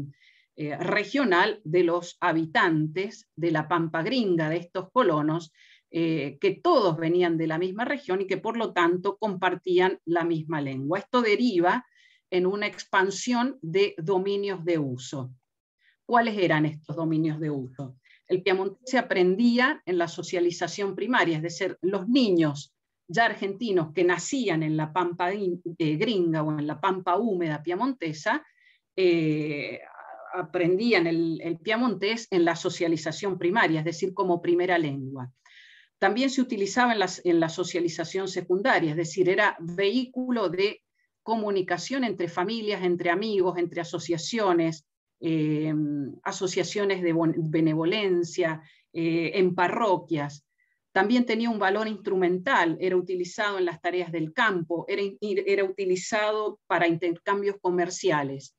eh, regional de los habitantes de la pampa gringa, de estos colonos, eh, que todos venían de la misma región y que por lo tanto compartían la misma lengua. Esto deriva en una expansión de dominios de uso. ¿Cuáles eran estos dominios de uso? El piamontés se aprendía en la socialización primaria, es decir, los niños ya argentinos que nacían en la pampa eh, gringa o en la pampa húmeda piamontesa, eh, aprendían el, piemontés piamontés en la socialización primaria, es decir, como primera lengua. También se utilizaba en, la socialización secundaria, es decir, era vehículo de comunicación entre familias, entre amigos, entre asociaciones, eh, asociaciones de benevolencia, en parroquias. También tenía un valor instrumental, era utilizado en las tareas del campo, era, utilizado para intercambios comerciales.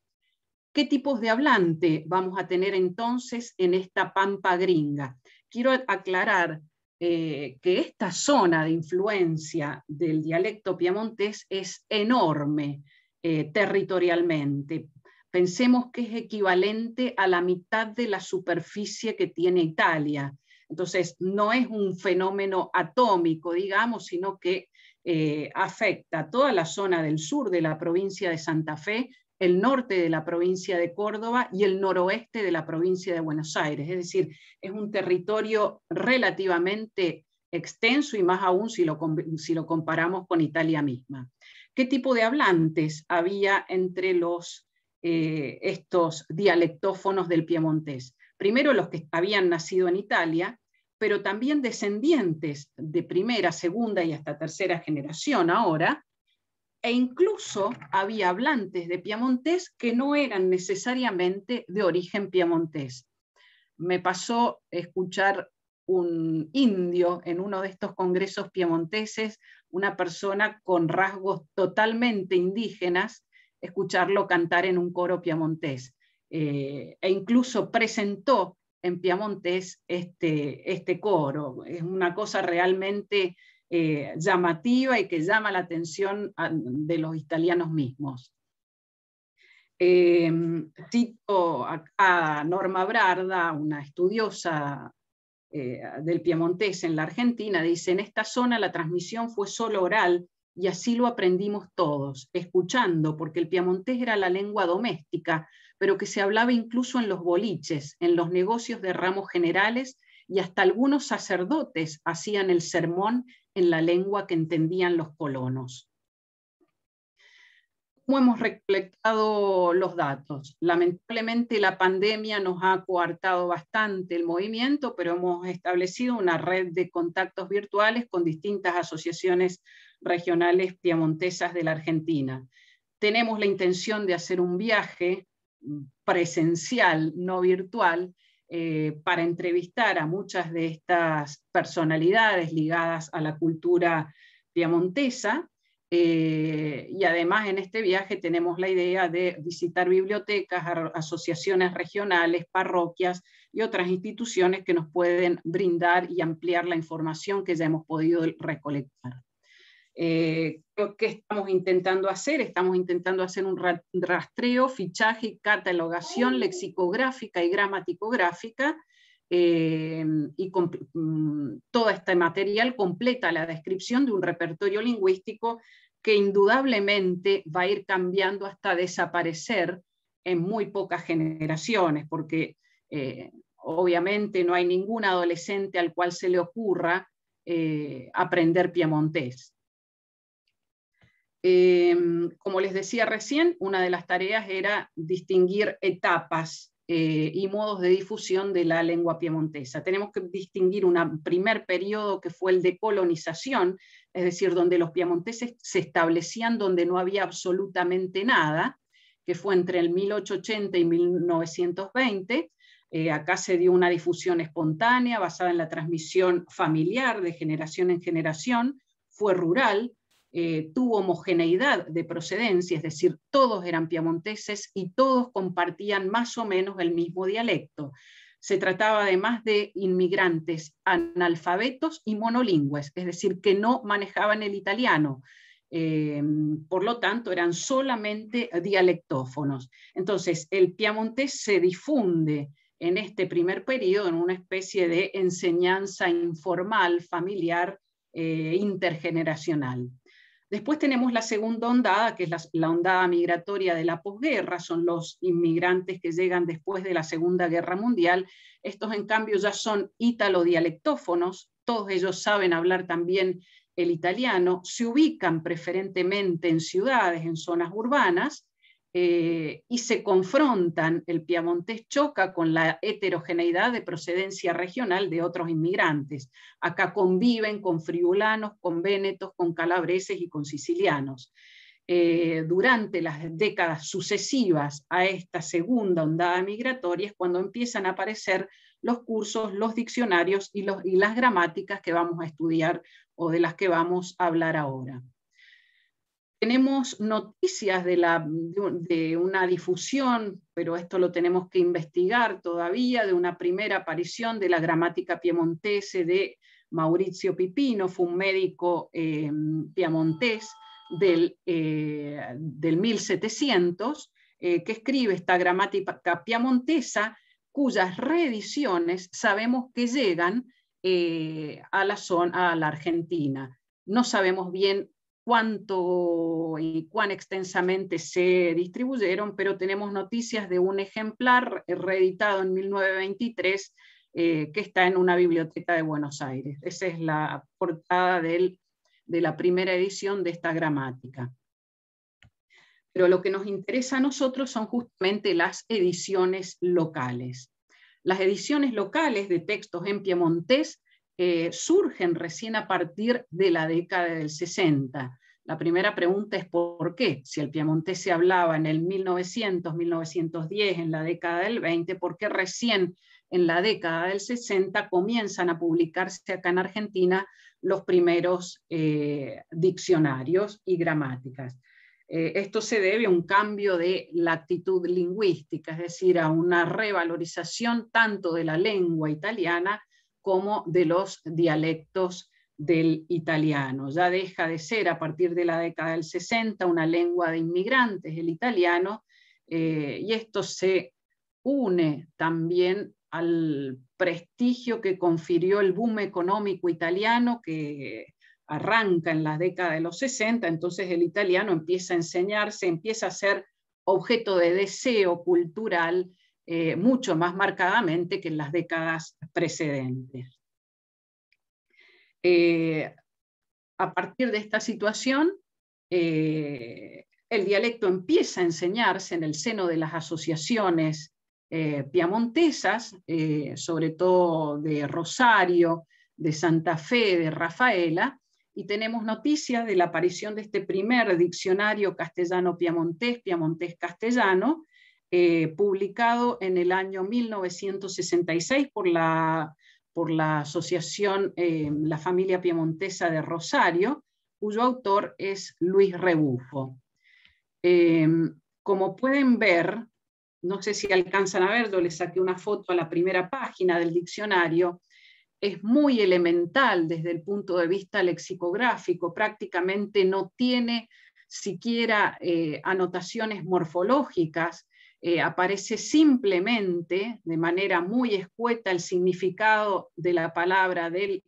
¿Qué tipos de hablante vamos a tener entonces en esta pampa gringa? Quiero aclarar eh, que esta zona de influencia del dialecto piamontés es enorme eh, territorialmente. Pensemos que es equivalente a la mitad de la superficie que tiene Italia. Entonces, no es un fenómeno atómico, digamos, sino que eh, afecta a toda la zona del sur de la provincia de Santa Fe, el norte de la provincia de Córdoba y el noroeste de la provincia de Buenos Aires. Es decir, es un territorio relativamente extenso y más aún si lo, comparamos con Italia misma. ¿Qué tipo de hablantes había entre los, eh, estos dialectófonos del piemontés? Primero los que habían nacido en Italia, pero también descendientes de primera, segunda y hasta tercera generación ahora, e incluso había hablantes de piemontés que no eran necesariamente de origen piamontés. Me pasó escuchar un indio en uno de estos congresos piemonteses, una persona con rasgos totalmente indígenas, escucharlo cantar en un coro piamontés. Eh, e incluso presentó en Piamontés este, este, coro. Es una cosa realmente eh, llamativa y que llama la atención de los italianos mismos. Eh, em, cito a, Norma Brarda, una estudiosa eh, del Piemontés en la Argentina, dice, en esta zona la transmisión fue solo oral y así lo aprendimos todos, escuchando, porque el Piemontés era la lengua doméstica pero que se hablaba incluso en los boliches, en los negocios de ramos generales, y hasta algunos sacerdotes hacían el sermón en la lengua que entendían los colonos. ¿Cómo hemos recolectado los datos? Lamentablemente la pandemia nos ha coartado bastante el movimiento, pero hemos establecido una red de contactos virtuales con distintas asociaciones regionales piamontesas de la Argentina. Tenemos la intención de hacer un viaje presencial, no virtual, eh, para entrevistar a muchas de estas personalidades ligadas a la cultura piamontesa. Eh, y además en este viaje tenemos la idea de visitar bibliotecas, asociaciones regionales, parroquias y otras instituciones que nos pueden brindar y ampliar la información que ya hemos podido recolectar. Eh, ¿Qué estamos intentando hacer? Estamos intentando hacer un rastreo, fichaje, catalogación lexicográfica y gramaticográfica. Eh, y mm, todo este material completa la descripción de un repertorio lingüístico que indudablemente va a ir cambiando hasta desaparecer en muy pocas generaciones, porque eh, obviamente no hay ningún adolescente al cual se le ocurra aprender piemontés. Em, como les decía recién, una de las tareas era distinguir etapas eh, y modos de difusión de la lengua piemontesa. Tenemos que distinguir un primer periodo que fue el de colonización, es decir, donde los piemonteses se establecían donde no había absolutamente nada, que fue entre el 1880 y 1920. Eh, acá se dio una difusión espontánea basada en la transmisión familiar de generación en generación, fue rural, eh, tuvo homogeneidad de procedencia, es decir, todos eran piamonteses y todos compartían más o menos el mismo dialecto. Se trataba además de inmigrantes analfabetos y monolingües, es decir, que no manejaban el italiano. Eh, por lo tanto, eran solamente dialectófonos. Entonces, el piamontés se difunde en este primer periodo en una especie de enseñanza informal, familiar, eh, intergeneracional. Después tenemos la segunda ondada, que es la, ondada migratoria de la posguerra, son los inmigrantes que llegan después de la Segunda Guerra Mundial. Estos, en cambio, ya son ítalo-dialectófonos, todos ellos saben hablar también el italiano, se ubican preferentemente en ciudades, en zonas urbanas, eh, y se confrontan, el piamontés choca con la heterogeneidad de procedencia regional de otros inmigrantes. Acá conviven con friulanos, con vénetos, con calabreses y con sicilianos. Eh, durante las décadas sucesivas a esta segunda ondada migratoria es cuando empiezan a aparecer los cursos, los diccionarios y las gramáticas que vamos a estudiar o de las que vamos a hablar ahora tenemos noticias de, la, de, una difusión, pero esto lo tenemos que investigar todavía, de una primera aparición de la gramática piemontese de Maurizio Pipino, fue un médico em, piemontés del, eh, del 1700, eh, que escribe esta gramática piemontesa, cuyas reediciones sabemos que llegan eh, a la, a la Argentina. No sabemos bien cuánto y cuán extensamente se distribuyeron, pero tenemos noticias de un ejemplar reeditado en 1923 eh, que está en una biblioteca de Buenos Aires. Esa es la portada de la primera edición de esta gramática. Pero lo que nos interesa a nosotros son justamente las ediciones locales. Las ediciones locales de textos en piemontés eh, surgen recién a partir de la década del 60. La primera pregunta es por qué. Si el piemonte se hablaba en el 1900, 1910, en la década del 20, ¿por qué recién en la década del 60 comienzan a publicarse acá en Argentina los primeros eh, diccionarios y gramáticas? Eh, esto se debe a un cambio de la actitud lingüística, es decir, a una revalorización tanto de la lengua italiana como de los dialectos del italiano. Ya deja de ser a partir de la década del 60 una lengua de inmigrantes, el italiano, eh, y esto se une también al prestigio que confirió el boom económico italiano que arranca en la década de los 60, entonces el italiano empieza a enseñarse, empieza a ser objeto de deseo cultural eh, mucho más marcadamente que en las décadas precedentes. Eh, a partir de esta situación, eh, el dialecto empieza a enseñarse en el seno de las asociaciones piamontesas, sobre todo de Rosario, de Santa Fe, de Rafaela, y tenemos noticias de la aparición de este primer diccionario castellano-piamontés, piamontés-castellano, eh, publicado en el año 1966 por la, Asociación eh, La Familia Piemontesa de Rosario, cuyo autor es Luis Rebufo. Eh, como pueden ver, no sé si alcanzan a verlo, yo les saqué una foto a la primera página del diccionario, es muy elemental desde el punto de vista lexicográfico, prácticamente no tiene siquiera anotaciones morfológicas, eh, aparece simplemente, de manera muy escueta, el significado de la palabra del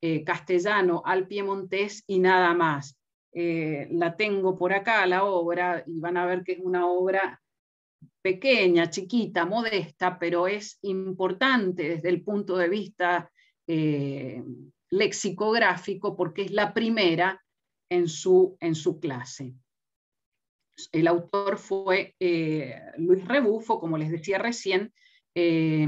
eh, castellano al piemontés y nada más. Eh, la tengo por acá, la obra, y van a ver que es una obra pequeña, chiquita, modesta, pero es importante desde el punto de vista lexicográfico porque es la primera en su, en su clase. El autor fue eh, Luis Rebufo, como les decía recién, eh,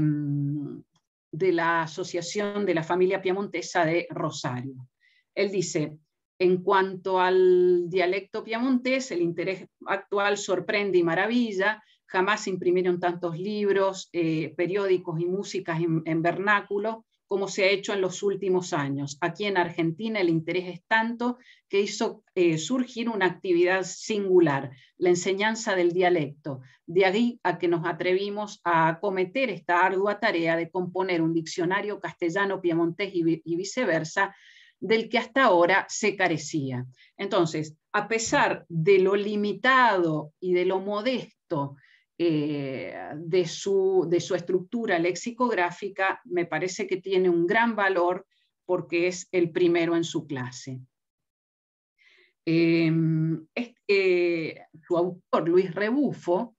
de la Asociación de la Familia Piamontesa de Rosario. Él dice, en cuanto al dialecto piamontés, el interés actual sorprende y maravilla, jamás se imprimieron tantos libros, eh, periódicos y músicas en, vernáculo, como se ha hecho en los últimos años. Aquí en Argentina el interés es tanto que hizo eh, surgir una actividad singular, la enseñanza del dialecto. De ahí a que nos atrevimos a acometer esta ardua tarea de componer un diccionario castellano-piemontés y viceversa, del que hasta ahora se carecía. Entonces, a pesar de lo limitado y de lo modesto eh, de, su, estructura lexicográfica, me parece que tiene un gran valor porque es el primero en su clase. Em, eh, su autor, Luis Rebufo,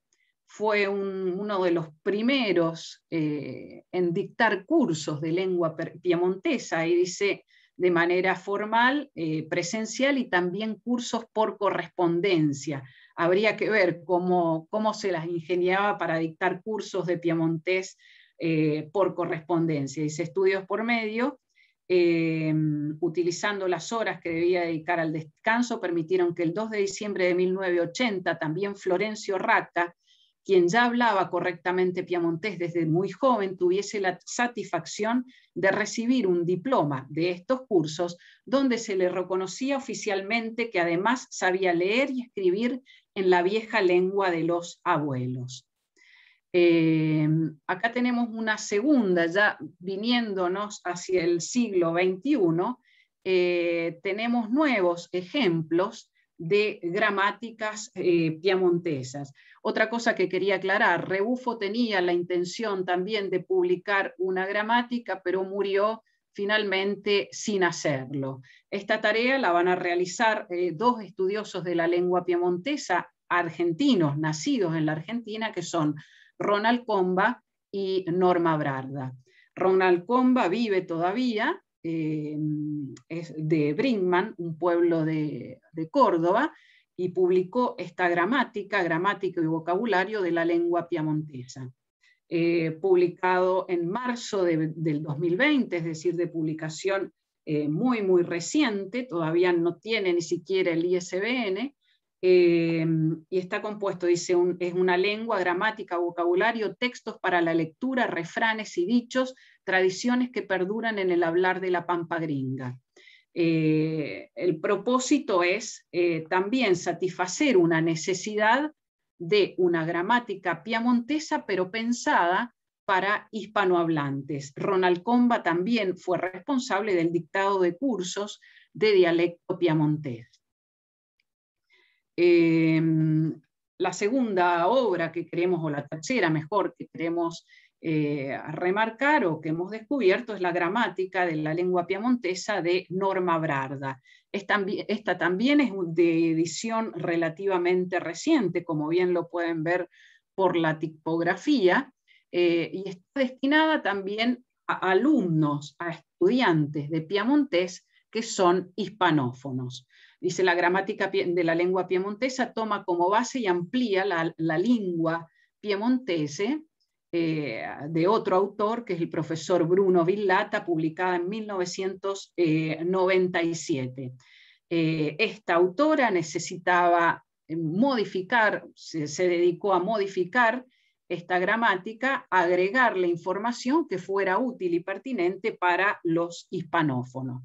fue uno de los primeros eh, en dictar cursos de lengua piemontesa y dice de manera formal, presencial y también cursos por correspondencia habría que ver cómo, se las ingeniaba para dictar cursos de piemontés eh, por correspondencia. Hice estudios por medio, eh, utilizando las horas que debía dedicar al descanso, permitieron que el 2 de diciembre de 1980 también Florencio Rata, quien ya hablaba correctamente piamontés desde muy joven, tuviese la satisfacción de recibir un diploma de estos cursos, donde se le reconocía oficialmente que además sabía leer y escribir en la vieja lengua de los abuelos. Eh, acá tenemos una segunda, ya viniéndonos hacia el siglo XXI, eh, tenemos nuevos ejemplos de gramáticas eh, piemontesas. piamontesas. Otra cosa que quería aclarar, Reufo tenía la intención también de publicar una gramática, pero murió finalmente sin hacerlo. Esta tarea la van a realizar eh, dos estudiosos de la lengua piamontesa argentinos, nacidos en la Argentina, que son Ronald Comba y Norma Brarda. Ronald Comba vive todavía, Em, es de Brinkman, un pueblo de, Córdoba, y publicó esta gramática, gramática y vocabulario de la lengua piamontesa. Eh, publicado en marzo del 2020, es decir, de publicación eh, muy, muy reciente, todavía no tiene ni siquiera el ISBN, em, y está compuesto, dice, es una lengua, gramática, vocabulario, textos para la lectura, refranes y dichos tradiciones que perduran en el hablar de la pampa gringa. Eh, el propósito es eh, también satisfacer una necesidad de una gramática piamontesa, pero pensada para hispanohablantes. Ronald Comba también fue responsable del dictado de cursos de dialecto piamontés. Em, la segunda obra que creemos, o la tercera mejor, que creemos eh, remarcar o que hemos descubierto es la gramática de la lengua piemontesa de Norma Brarda. Esta, también es de edición relativamente reciente, como bien lo pueden ver por la tipografía, eh, y está destinada también a alumnos, a estudiantes de piemontés que son hispanófonos. Dice la gramática de la lengua piemontesa toma como base y amplía la, la lengua piemontese eh, de otro autor, que es el profesor Bruno Villata, publicada en 1997. Eh, esta autora necesitaba eh, modificar, se, dedicó a modificar esta gramática, agregar la información que fuera útil y pertinente para los hispanófonos.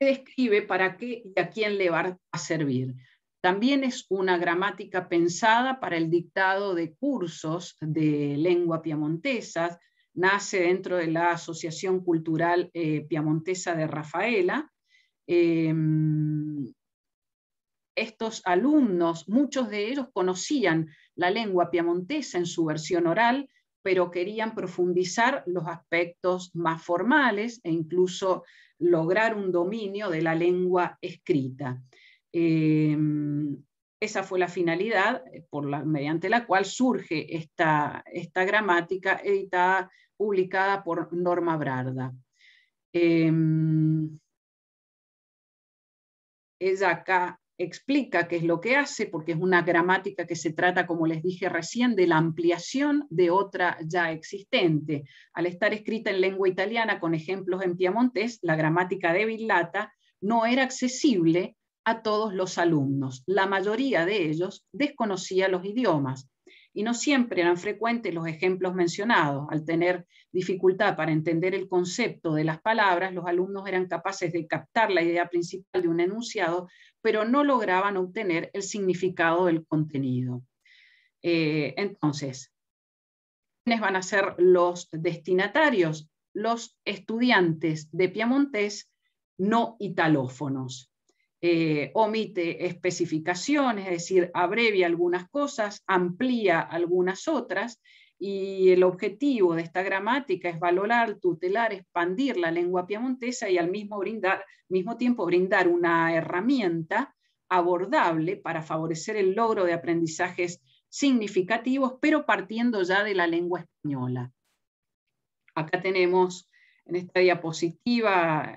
Se describe para qué y a quién le va a servir. También es una gramática pensada para el dictado de cursos de lengua piamontesa. Nace dentro de la Asociación Cultural piemontesa eh, Piamontesa de Rafaela. Em, estos alumnos, muchos de ellos conocían la lengua piamontesa en su versión oral, pero querían profundizar los aspectos más formales e incluso lograr un dominio de la lengua escrita. Em, esa fue la finalidad eh, por la, mediante la cual surge esta, esta gramática editada, publicada por Norma Brarda. Em, ella acá explica qué es lo que hace, porque es una gramática que se trata, como les dije recién, de la ampliación de otra ya existente. Al estar escrita en lengua italiana con ejemplos en piemontés la gramática de Villata no era accesible a todos los alumnos. La mayoría de ellos desconocía los idiomas y no siempre eran frecuentes los ejemplos mencionados. Al tener dificultad para entender el concepto de las palabras, los alumnos eran capaces de captar la idea principal de un enunciado, pero no lograban obtener el significado del contenido. Eh, entonces, ¿quiénes van a ser los destinatarios? Los estudiantes de Piamontés no italófonos. Eh, omite especificaciones, es decir, abrevia algunas cosas, amplía algunas otras, y el objetivo de esta gramática es valorar, tutelar, expandir la lengua piemontesa y al mismo tiempo brindar una herramienta abordable para favorecer el logro de aprendizajes significativos, pero partiendo ya de la lengua española. Acá tenemos en esta diapositiva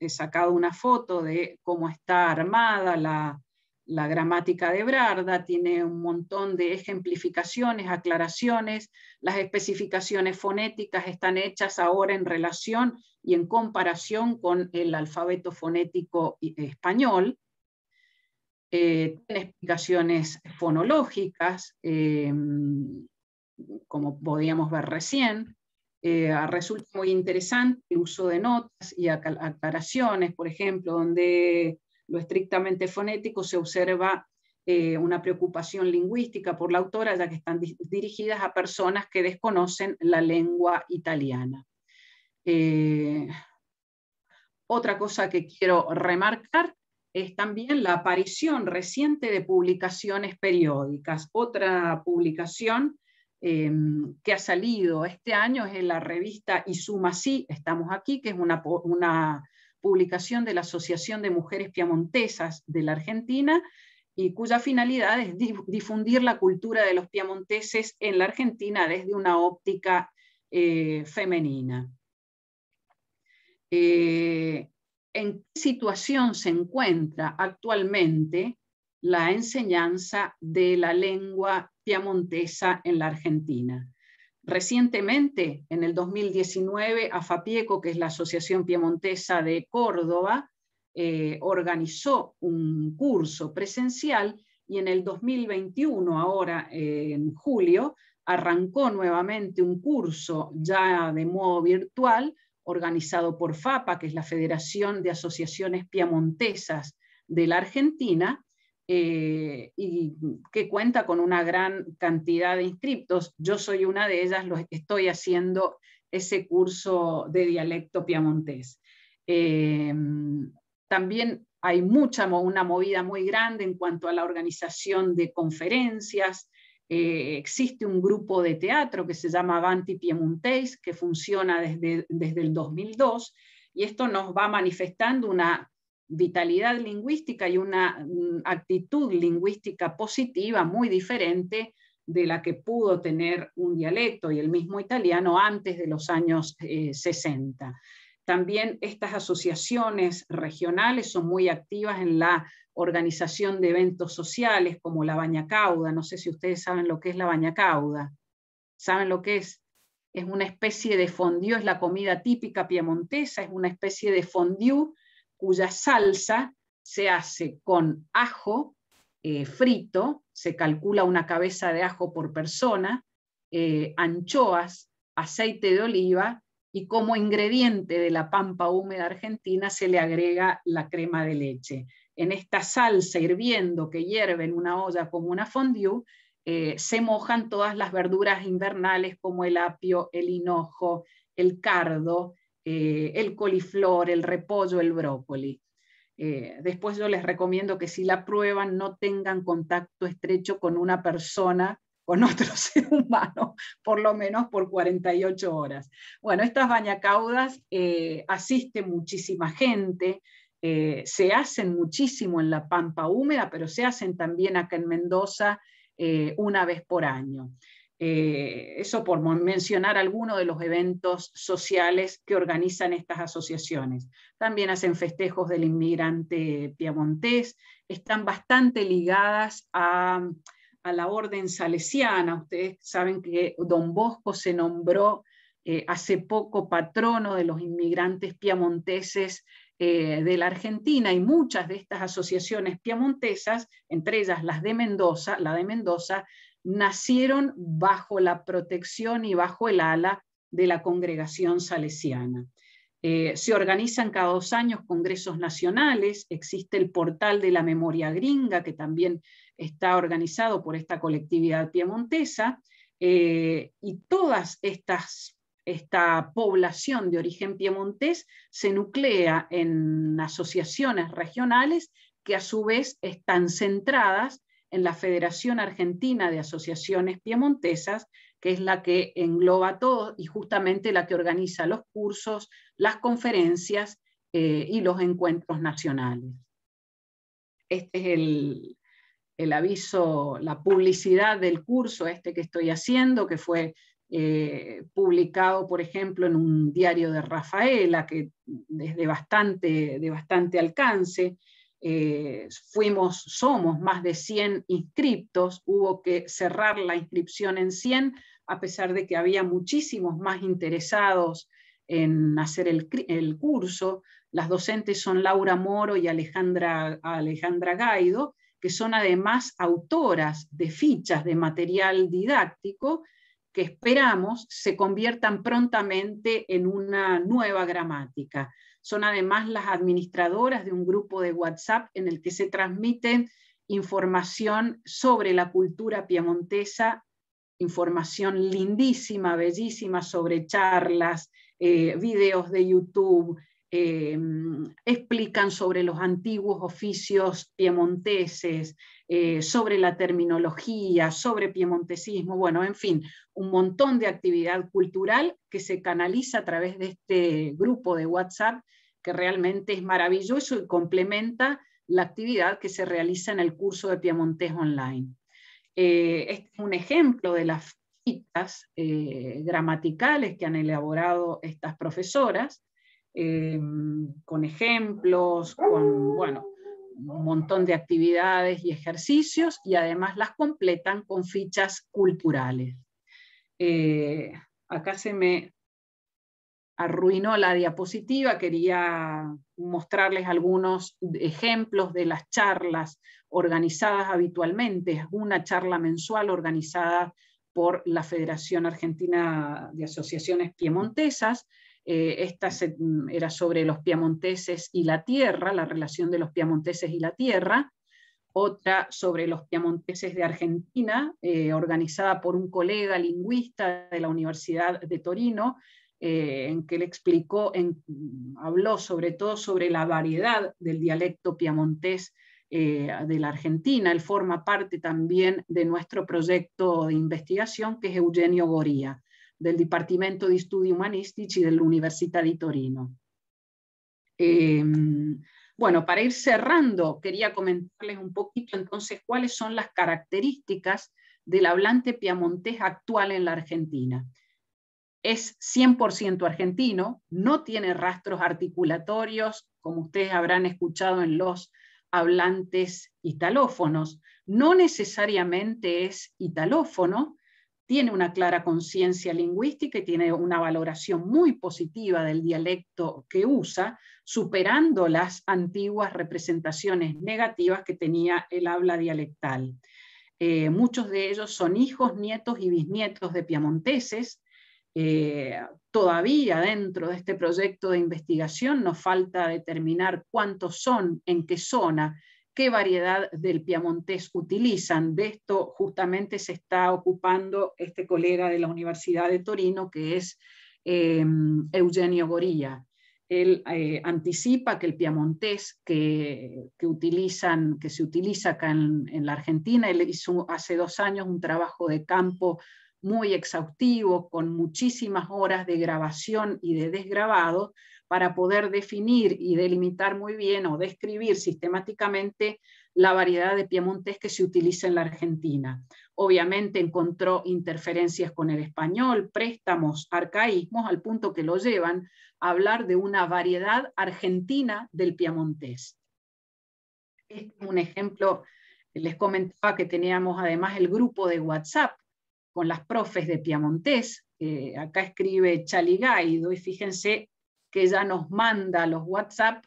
he sacado una foto de cómo está armada la, gramática de Brarda, tiene un montón de ejemplificaciones, aclaraciones, las especificaciones fonéticas están hechas ahora en relación y en comparación con el alfabeto fonético eh, español, eh, tiene explicaciones fonológicas, eh, como podíamos ver recién, eh, resulta muy interesante el uso de notas y aclaraciones, por ejemplo, donde lo estrictamente fonético se observa eh, una preocupación lingüística por la autora, ya que están dirigidas a personas que desconocen la lengua italiana. Eh, otra cosa que quiero remarcar es también la aparición reciente de publicaciones periódicas. Otra publicación Em, que ha salido este año es en la revista Isuma Sí, estamos aquí, que es una, publicación de la Asociación de Mujeres Piamontesas de la Argentina y cuya finalidad es difundir la cultura de los piamonteses en la Argentina desde una óptica eh, femenina. Eh, ¿En qué situación se encuentra actualmente la enseñanza de la lengua piamontesa en la Argentina. Recientemente, en el 2019, AFAPIECO, que es la Asociación Piemontesa de Córdoba, eh, organizó un curso presencial y en el 2021, ahora en julio, arrancó nuevamente un curso ya de modo virtual organizado por FAPA, que es la Federación de Asociaciones Piamontesas de la Argentina, eh, y que cuenta con una gran cantidad de inscriptos. Yo soy una de ellas, estoy haciendo ese curso de dialecto piamontés. Eh, también hay mucha, una movida muy grande en cuanto a la organización de conferencias. Eh, existe un grupo de teatro que se llama Avanti Piemontés que funciona desde, desde el 2002, y esto nos va manifestando una vitalidad lingüística y una mm, actitud lingüística positiva muy diferente de la que pudo tener un dialecto y el mismo italiano antes de los años 60. Eh, También estas asociaciones regionales son muy activas en la organización de eventos sociales como la cauda, No sé si ustedes saben lo que es la Bañacauda. ¿Saben lo que es? Es una especie de fondue, es la comida típica piemontesa, es una especie de fondue cuya salsa se hace con ajo eh, frito, se calcula una cabeza de ajo por persona, eh, anchoas, aceite de oliva y como ingrediente de la pampa húmeda argentina se le agrega la crema de leche. En esta salsa hirviendo que hierve en una olla como una fondue, eh, se mojan todas las verduras invernales como el apio, el hinojo, el cardo, eh, el coliflor, el repollo, el brócoli. Eh, después yo les recomiendo que si la prueban no tengan contacto estrecho con una persona, con otro ser humano, por lo menos por 48 horas. Bueno, estas bañacaudas asisten eh, asiste muchísima gente, se hacen muchísimo en la Pampa Húmeda, pero se hacen también acá en Mendoza una vez por año. Eh, eso por mencionar algunos de los eventos sociales que organizan estas asociaciones. También hacen festejos del inmigrante piamontés, están bastante ligadas a, la orden salesiana. Ustedes saben que don Bosco se nombró eh, hace poco patrono de los inmigrantes piamonteses eh, de la Argentina y muchas de estas asociaciones piamontesas, entre ellas las de Mendoza, la de Mendoza, nacieron bajo la protección y bajo el ala de la congregación salesiana. Eh, se organizan cada dos años congresos nacionales, existe el portal de la memoria gringa, que también está organizado por esta colectividad piemontesa, eh, y todas estas esta población de origen piemontés se nuclea en asociaciones regionales que a su vez están centradas en la Federación Argentina de Asociaciones Piemontesas, que es la que engloba todo y justamente la que organiza los cursos, las conferencias eh, y los encuentros nacionales. Este es el, aviso, la publicidad del curso este que estoy haciendo, que fue eh, publicado, por ejemplo, en un diario de Rafaela, que es bastante, de bastante alcance. Eh, fuimos, somos más de 100 inscriptos, hubo que cerrar la inscripción en 100, a pesar de que había muchísimos más interesados en hacer el, curso. Las docentes son Laura Moro y Alejandra, Alejandra Gaido, que son además autoras de fichas de material didáctico que esperamos se conviertan prontamente en una nueva gramática son además las administradoras de un grupo de WhatsApp en el que se transmiten información sobre la cultura piemontesa, información lindísima, bellísima sobre charlas, eh, videos de YouTube, eh, explican sobre los antiguos oficios piemonteses, eh, sobre la terminología, sobre piemontesismo, bueno, en fin, un montón de actividad cultural que se canaliza a través de este grupo de WhatsApp que realmente es maravilloso y complementa la actividad que se realiza en el curso de Piemontés Online. este es un ejemplo de las citas gramaticales que han elaborado estas profesoras Em, con ejemplos, con, un montón de actividades y ejercicios y además las completan con fichas culturales. Eh, acá se me arruinó la diapositiva, quería mostrarles algunos ejemplos de las charlas organizadas habitualmente. una charla mensual organizada por la Federación Argentina de Asociaciones Piemontesas, eh, esta mm, era sobre los piamonteses y la tierra, la relación de los piamonteses y la tierra. Otra sobre los piamonteses de Argentina, eh, organizada por un colega lingüista de la Universidad de Torino, eh, en que él explicó, habló sobre todo sobre la variedad del dialecto piamontés de la Argentina. Él forma parte también de nuestro proyecto de investigación que es Eugenio Goría del Humanístico di de la Universidad di Torino. Em, bueno, para ir cerrando, quería comentarles un poquito entonces cuáles son las características del hablante piamontés actual en la Argentina. Es 100% argentino, no tiene rastros articulatorios, como ustedes habrán escuchado en los hablantes italófonos. No necesariamente es italófono, tiene una clara conciencia lingüística y tiene una valoración muy positiva del dialecto que usa, superando las antiguas representaciones negativas que tenía el habla dialectal. Eh, muchos de ellos son hijos, nietos y bisnietos de piamonteses. Eh, todavía dentro de este proyecto de investigación nos falta determinar cuántos son, en qué zona, qué variedad del piamontés utilizan. De esto justamente se está ocupando este colega de la Universidad de Torino, que es em, Eugenio Gorilla. Él eh, anticipa que el piamontés que, utilizan, que se utiliza acá en, en, la Argentina, él hizo hace dos años un trabajo de campo muy exhaustivo, con muchísimas horas de grabación y de desgrabado, para poder definir y delimitar muy bien o describir sistemáticamente la variedad de piemontés que se utiliza en la Argentina. Obviamente encontró interferencias con el español, préstamos, arcaísmos, al punto que lo llevan a hablar de una variedad argentina del piemontés. es un ejemplo, les comentaba que teníamos además el grupo de WhatsApp con las profes de piemontés, acá escribe Chaligaido, y fíjense que ella nos manda los WhatsApp,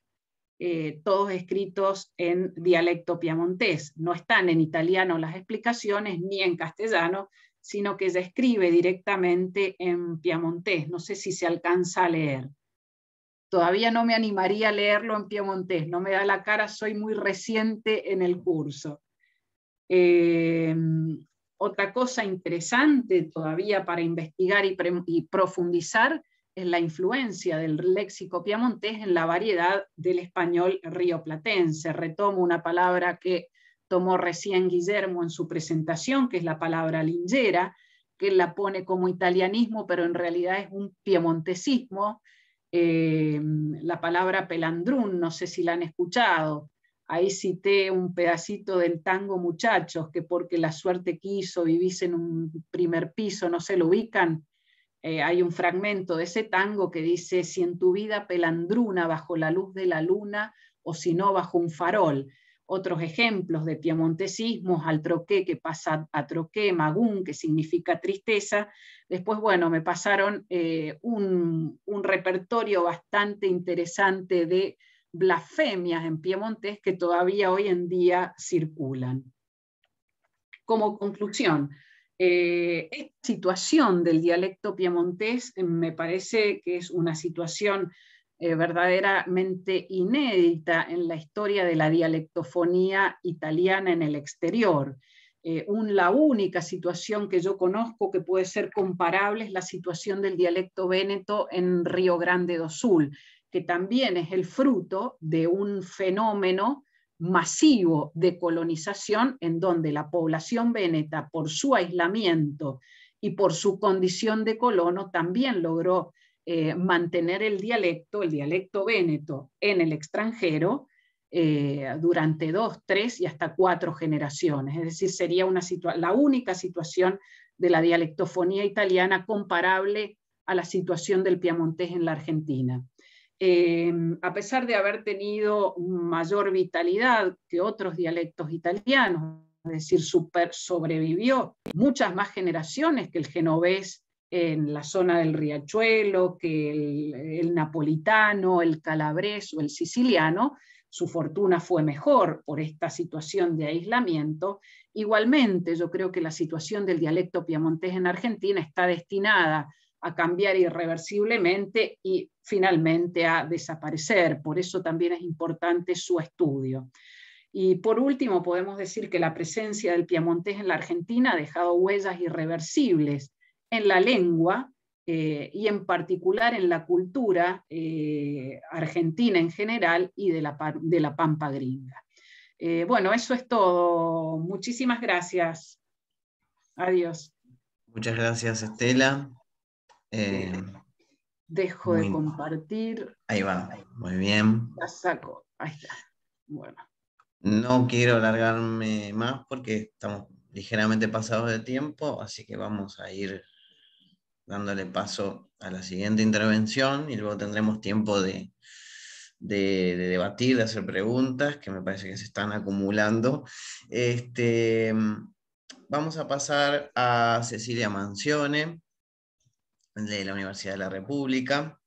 eh, todos escritos en dialecto piamontés. No están en italiano las explicaciones ni en castellano, sino que ella escribe directamente en piamontés. No sé si se alcanza a leer. Todavía no me animaría a leerlo en piemontés no me da la cara, soy muy reciente en el curso. Eh, otra cosa interesante todavía para investigar y, y profundizar la influencia del léxico piamontés en la variedad del español rioplatense. Retomo una palabra que tomó recién Guillermo en su presentación, que es la palabra lingera, que la pone como italianismo, pero en realidad es un piemontesismo. Em, la palabra pelandrún, no sé si la han escuchado. Ahí cité un pedacito del tango Muchachos, que porque la suerte quiso, vivirse en un primer piso, no se lo ubican. Eh, hay un fragmento de ese tango que dice, si en tu vida pelandruna bajo la luz de la luna o si no bajo un farol. Otros ejemplos de piemontesismos, al troqué que pasa a troqué, magún que significa tristeza. Después, bueno, me pasaron eh, un, un repertorio bastante interesante de blasfemias en piemontés que todavía hoy en día circulan. Como conclusión, eh, esta situación del dialecto piemontés eh, me parece que es una situación eh, verdaderamente inédita en la historia de la dialectofonía italiana en el exterior. la única situación que yo conozco que puede ser comparable es la situación del dialecto véneto en Río Grande do Sul, que también es el fruto de un fenómeno masivo de colonización en donde la población veneta, por su aislamiento y por su condición de colono, también logró eh, mantener el dialecto, el dialecto veneto en el extranjero eh, durante dos, tres y hasta cuatro generaciones. Es decir, sería una la única situación de la dialectofonía italiana comparable a la situación del piamontés en la Argentina. Em, a pesar de haber tenido mayor vitalidad que otros dialectos italianos, es decir, super sobrevivió muchas más generaciones que el genovés en la zona del riachuelo, que el, napolitano, el calabrés o el siciliano, su fortuna fue mejor por esta situación de aislamiento. Igualmente, yo creo que la situación del dialecto piamontés en Argentina está destinada a cambiar irreversiblemente y finalmente a desaparecer. Por eso también es importante su estudio. Y por último, podemos decir que la presencia del piamontés en la Argentina ha dejado huellas irreversibles en la lengua eh, y en particular en la cultura eh, argentina en general y de la, de la pampa gringa. Eh, bueno, eso es todo. Muchísimas gracias. Adiós. Muchas gracias, Estela. Eh, Dejo de compartir. Ahí va, muy bien. La saco, ahí está. Bueno. No quiero alargarme más porque estamos ligeramente pasados de tiempo, así que vamos a ir dándole paso a la siguiente intervención y luego tendremos tiempo de, debatir, de hacer preguntas, que me parece que se están acumulando. Este, vamos a pasar a Cecilia Mancione, de la Universidad de la República.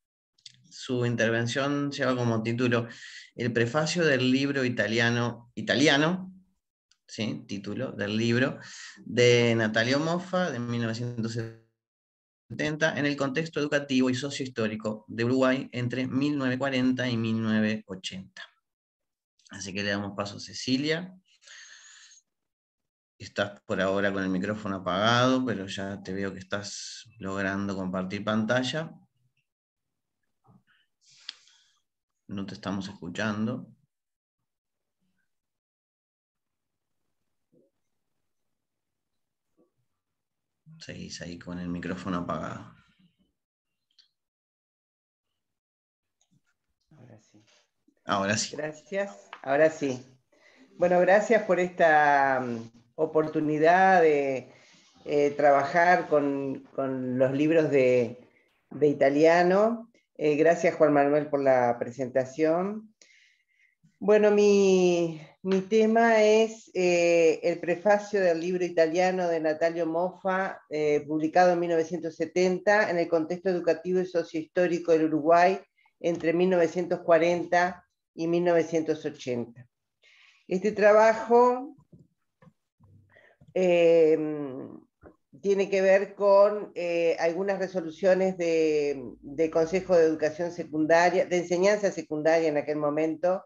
Su intervención lleva como título El prefacio del libro italiano, italiano ¿sí? título del libro, de Natalio Moffa, de 1970, en el contexto educativo y sociohistórico de Uruguay entre 1940 y 1980. Así que le damos paso a Cecilia. Estás por ahora con el micrófono apagado, pero ya te veo que estás logrando compartir pantalla. No te estamos escuchando. Seguís ahí con el micrófono apagado. Ahora sí. Ahora sí. Gracias. Ahora sí. Bueno, gracias por esta mm, oportunidad de eh, trabajar con, los libros de, italiano. Eh, gracias Juan Manuel por la presentación. Bueno, mi, tema es eh, el prefacio del libro italiano de Natalio Moffa, publicado en 1970, en el contexto educativo y sociohistórico del Uruguay entre 1940 y 1980. Este trabajo Em, tiene que ver con eh, algunas resoluciones de, Consejo de Educación Secundaria, de Enseñanza Secundaria en aquel momento,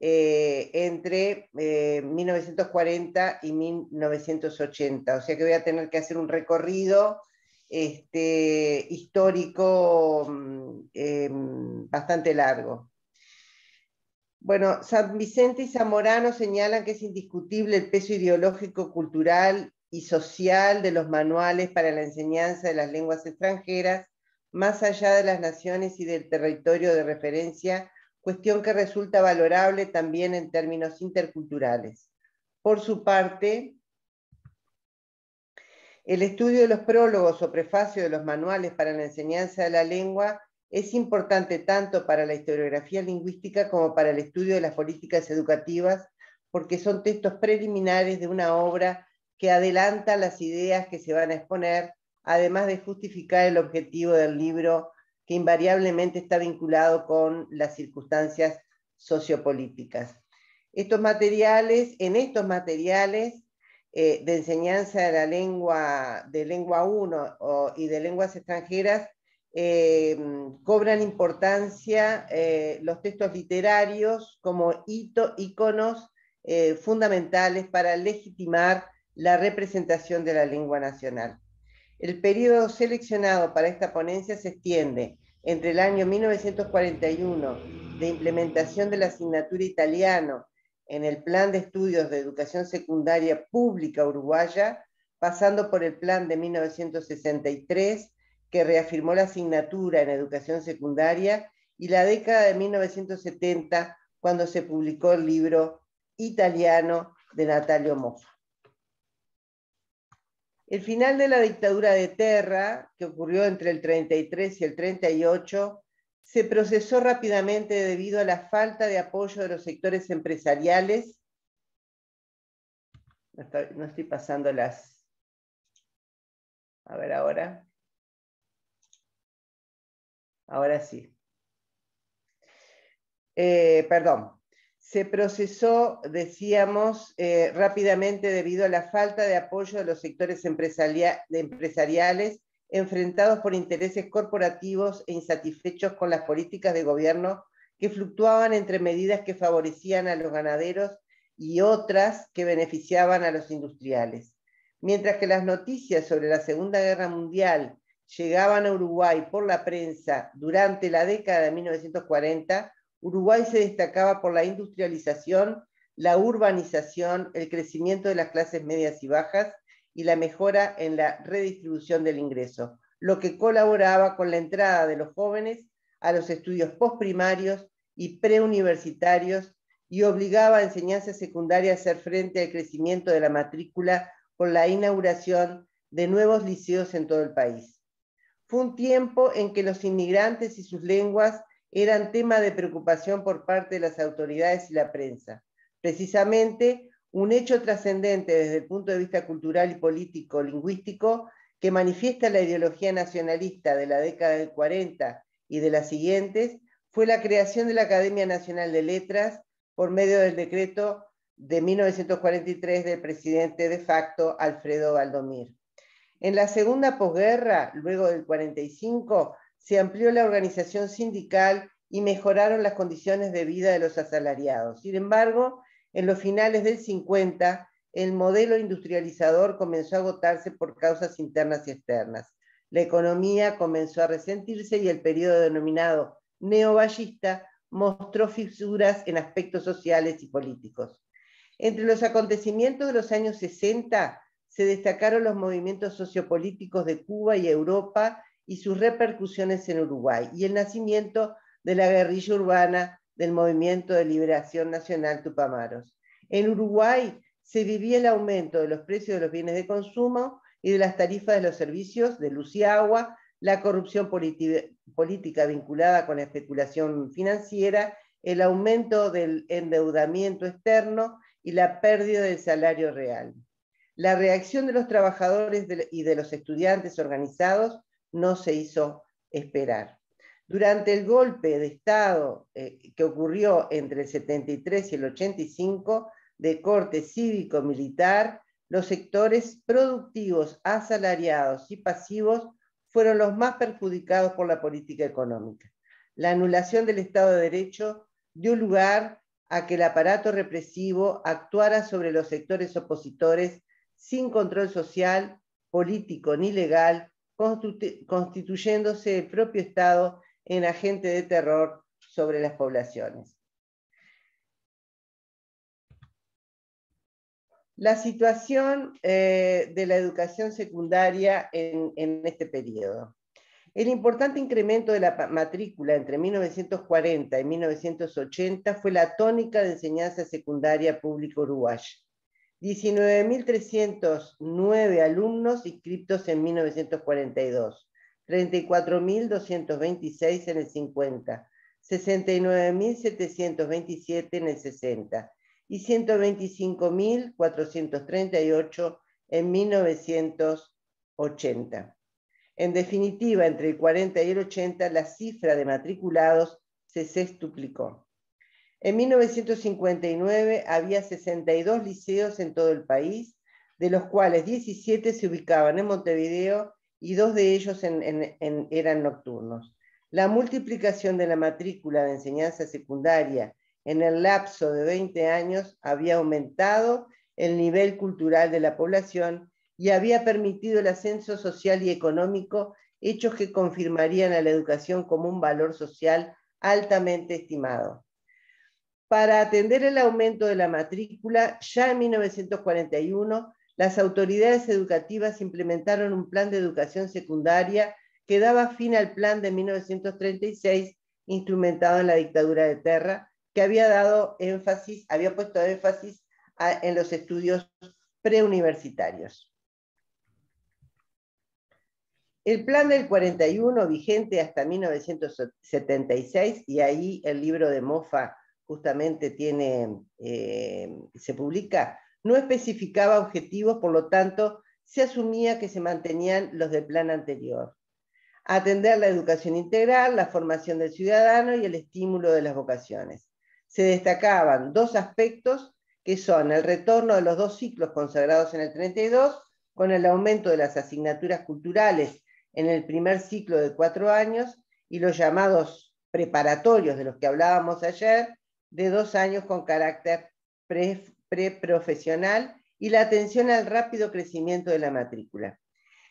eh, entre 1940 eh, y 1980. O sea que voy a tener que hacer un recorrido este, histórico mm, em, bastante largo. Bueno, San Vicente y Zamorano señalan que es indiscutible el peso ideológico, cultural y social de los manuales para la enseñanza de las lenguas extranjeras, más allá de las naciones y del territorio de referencia, cuestión que resulta valorable también en términos interculturales. Por su parte, el estudio de los prólogos o prefacios de los manuales para la enseñanza de la lengua es importante tanto para la historiografía lingüística como para el estudio de las políticas educativas, porque son textos preliminares de una obra que adelanta las ideas que se van a exponer, además de justificar el objetivo del libro que invariablemente está vinculado con las circunstancias sociopolíticas. Estos materiales, en estos materiales eh, de enseñanza de la lengua, de lengua 1 y de lenguas extranjeras, Em, cobran importancia eh, los textos literarios como hito, íconos eh, fundamentales para legitimar la representación de la lengua nacional. El periodo seleccionado para esta ponencia se extiende entre el año 1941 de implementación de la asignatura italiano en el Plan de Estudios de Educación Secundaria Pública Uruguaya, pasando por el Plan de 1963 que reafirmó la asignatura en educación secundaria, y la década de 1970, cuando se publicó el libro Italiano de Natalio Moffa. El final de la dictadura de Terra, que ocurrió entre el 33 y el 38, se procesó rápidamente debido a la falta de apoyo de los sectores empresariales. no estoy pasando las... A ver ahora. Ahora sí. Eh, perdón. Se procesó, decíamos, eh, rápidamente debido a la falta de apoyo de los sectores empresariales enfrentados por intereses corporativos e insatisfechos con las políticas de gobierno que fluctuaban entre medidas que favorecían a los ganaderos y otras que beneficiaban a los industriales. Mientras que las noticias sobre la Segunda Guerra Mundial llegaban a Uruguay por la prensa durante la década de 1940, Uruguay se destacaba por la industrialización, la urbanización, el crecimiento de las clases medias y bajas y la mejora en la redistribución del ingreso, lo que colaboraba con la entrada de los jóvenes a los estudios postprimarios y preuniversitarios y obligaba a enseñanza secundaria a hacer frente al crecimiento de la matrícula con la inauguración de nuevos liceos en todo el país. Fue un tiempo en que los inmigrantes y sus lenguas eran tema de preocupación por parte de las autoridades y la prensa. Precisamente, un hecho trascendente desde el punto de vista cultural y político, lingüístico, que manifiesta la ideología nacionalista de la década del 40 y de las siguientes, fue la creación de la Academia Nacional de Letras por medio del decreto de 1943 del presidente de facto Alfredo Valdomir. En la segunda posguerra, luego del 45, se amplió la organización sindical y mejoraron las condiciones de vida de los asalariados. Sin embargo, en los finales del 50, el modelo industrializador comenzó a agotarse por causas internas y externas. La economía comenzó a resentirse y el periodo denominado neoballista mostró fisuras en aspectos sociales y políticos. Entre los acontecimientos de los años 60 se destacaron los movimientos sociopolíticos de Cuba y Europa y sus repercusiones en Uruguay, y el nacimiento de la guerrilla urbana del Movimiento de Liberación Nacional Tupamaros. En Uruguay se vivía el aumento de los precios de los bienes de consumo y de las tarifas de los servicios de luz y agua, la corrupción política vinculada con la especulación financiera, el aumento del endeudamiento externo y la pérdida del salario real. La reacción de los trabajadores y de los estudiantes organizados no se hizo esperar. Durante el golpe de Estado eh, que ocurrió entre el 73 y el 85 de corte cívico-militar, los sectores productivos, asalariados y pasivos fueron los más perjudicados por la política económica. La anulación del Estado de Derecho dio lugar a que el aparato represivo actuara sobre los sectores opositores sin control social, político ni legal, constituyéndose el propio Estado en agente de terror sobre las poblaciones. La situación eh, de la educación secundaria en, este periodo. El importante incremento de la matrícula entre 1940 y 1980 fue la tónica de enseñanza secundaria público uruguaya. 19.309 alumnos inscritos en 1942, 34.226 en el 50, 69.727 en el 60 y 125.438 en 1980. En definitiva, entre el 40 y el 80, la cifra de matriculados se sextuplicó. En 1959 había 62 liceos en todo el país, de los cuales 17 se ubicaban en Montevideo y dos de ellos eran nocturnos. La multiplicación de la matrícula de enseñanza secundaria en el lapso de 20 años había aumentado el nivel cultural de la población y había permitido el ascenso social y económico, hechos que confirmarían a la educación como un valor social altamente estimado. Para atender el aumento de la matrícula, ya en 1941, las autoridades educativas implementaron un plan de educación secundaria que daba fin al plan de 1936 instrumentado en la dictadura de Terra, que había dado énfasis, había puesto énfasis en los estudios preuniversitarios. El plan del 41, vigente hasta 1976, y ahí el libro de Mofa justamente tiene, eh, se publica, no especificaba objetivos, por lo tanto, se asumía que se mantenían los del plan anterior. Atender la educación integral, la formación del ciudadano y el estímulo de las vocaciones. Se destacaban dos aspectos que son el retorno de los dos ciclos consagrados en el 32, con el aumento de las asignaturas culturales en el primer ciclo de cuatro años y los llamados preparatorios de los que hablábamos ayer, de dos años con carácter preprofesional pre y la atención al rápido crecimiento de la matrícula.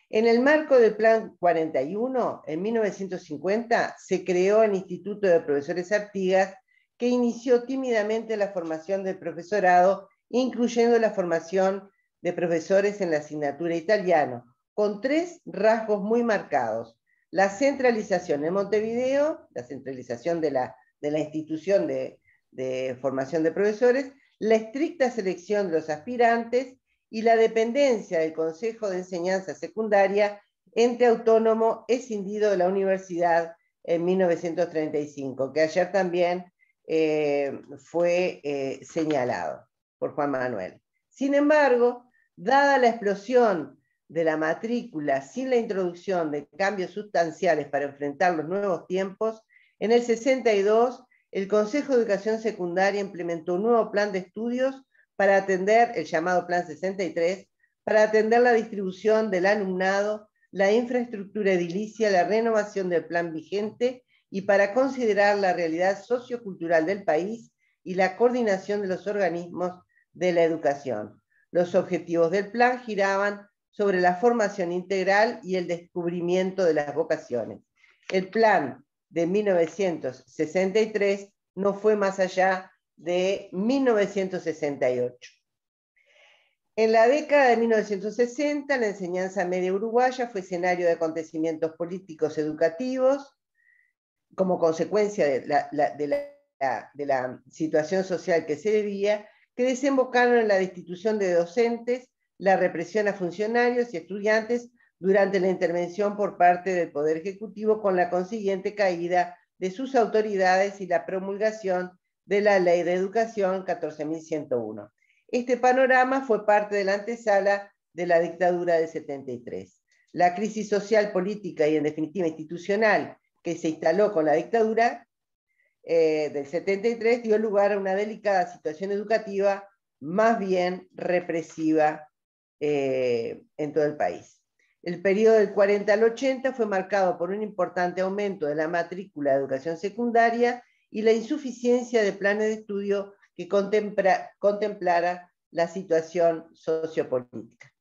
En el marco del Plan 41, en 1950, se creó el Instituto de Profesores Artigas, que inició tímidamente la formación del profesorado, incluyendo la formación de profesores en la asignatura italiana con tres rasgos muy marcados. La centralización en Montevideo, la centralización de la, de la institución de, de formación de profesores, la estricta selección de los aspirantes y la dependencia del Consejo de Enseñanza Secundaria, entre autónomo escindido de la universidad en 1935, que ayer también eh, fue eh, señalado por Juan Manuel. Sin embargo, dada la explosión de la matrícula sin la introducción de cambios sustanciales para enfrentar los nuevos tiempos, en el 62 el Consejo de Educación Secundaria implementó un nuevo plan de estudios para atender, el llamado Plan 63, para atender la distribución del alumnado, la infraestructura edilicia, la renovación del plan vigente y para considerar la realidad sociocultural del país y la coordinación de los organismos de la educación. Los objetivos del plan giraban sobre la formación integral y el descubrimiento de las vocaciones. El plan de 1963 no fue más allá de 1968. En la década de 1960, la enseñanza media uruguaya fue escenario de acontecimientos políticos educativos como consecuencia de la, situación social que se vivía, que desembocaron en la destitución de docentes, la represión a funcionarios y estudiantes durante la intervención por parte del Poder Ejecutivo con la consiguiente caída de sus autoridades y la promulgación de la Ley de Educación 14.101. Este panorama fue parte de la antesala de la dictadura del 73. La crisis social, política y en definitiva institucional que se instaló con la dictadura eh, del 73 dio lugar a una delicada situación educativa más bien represiva eh, en todo el país. El periodo del 40 al 80 fue marcado por un importante aumento de la matrícula de educación secundaria y la insuficiencia de planes de estudio que contemplara la situación sociopolítica.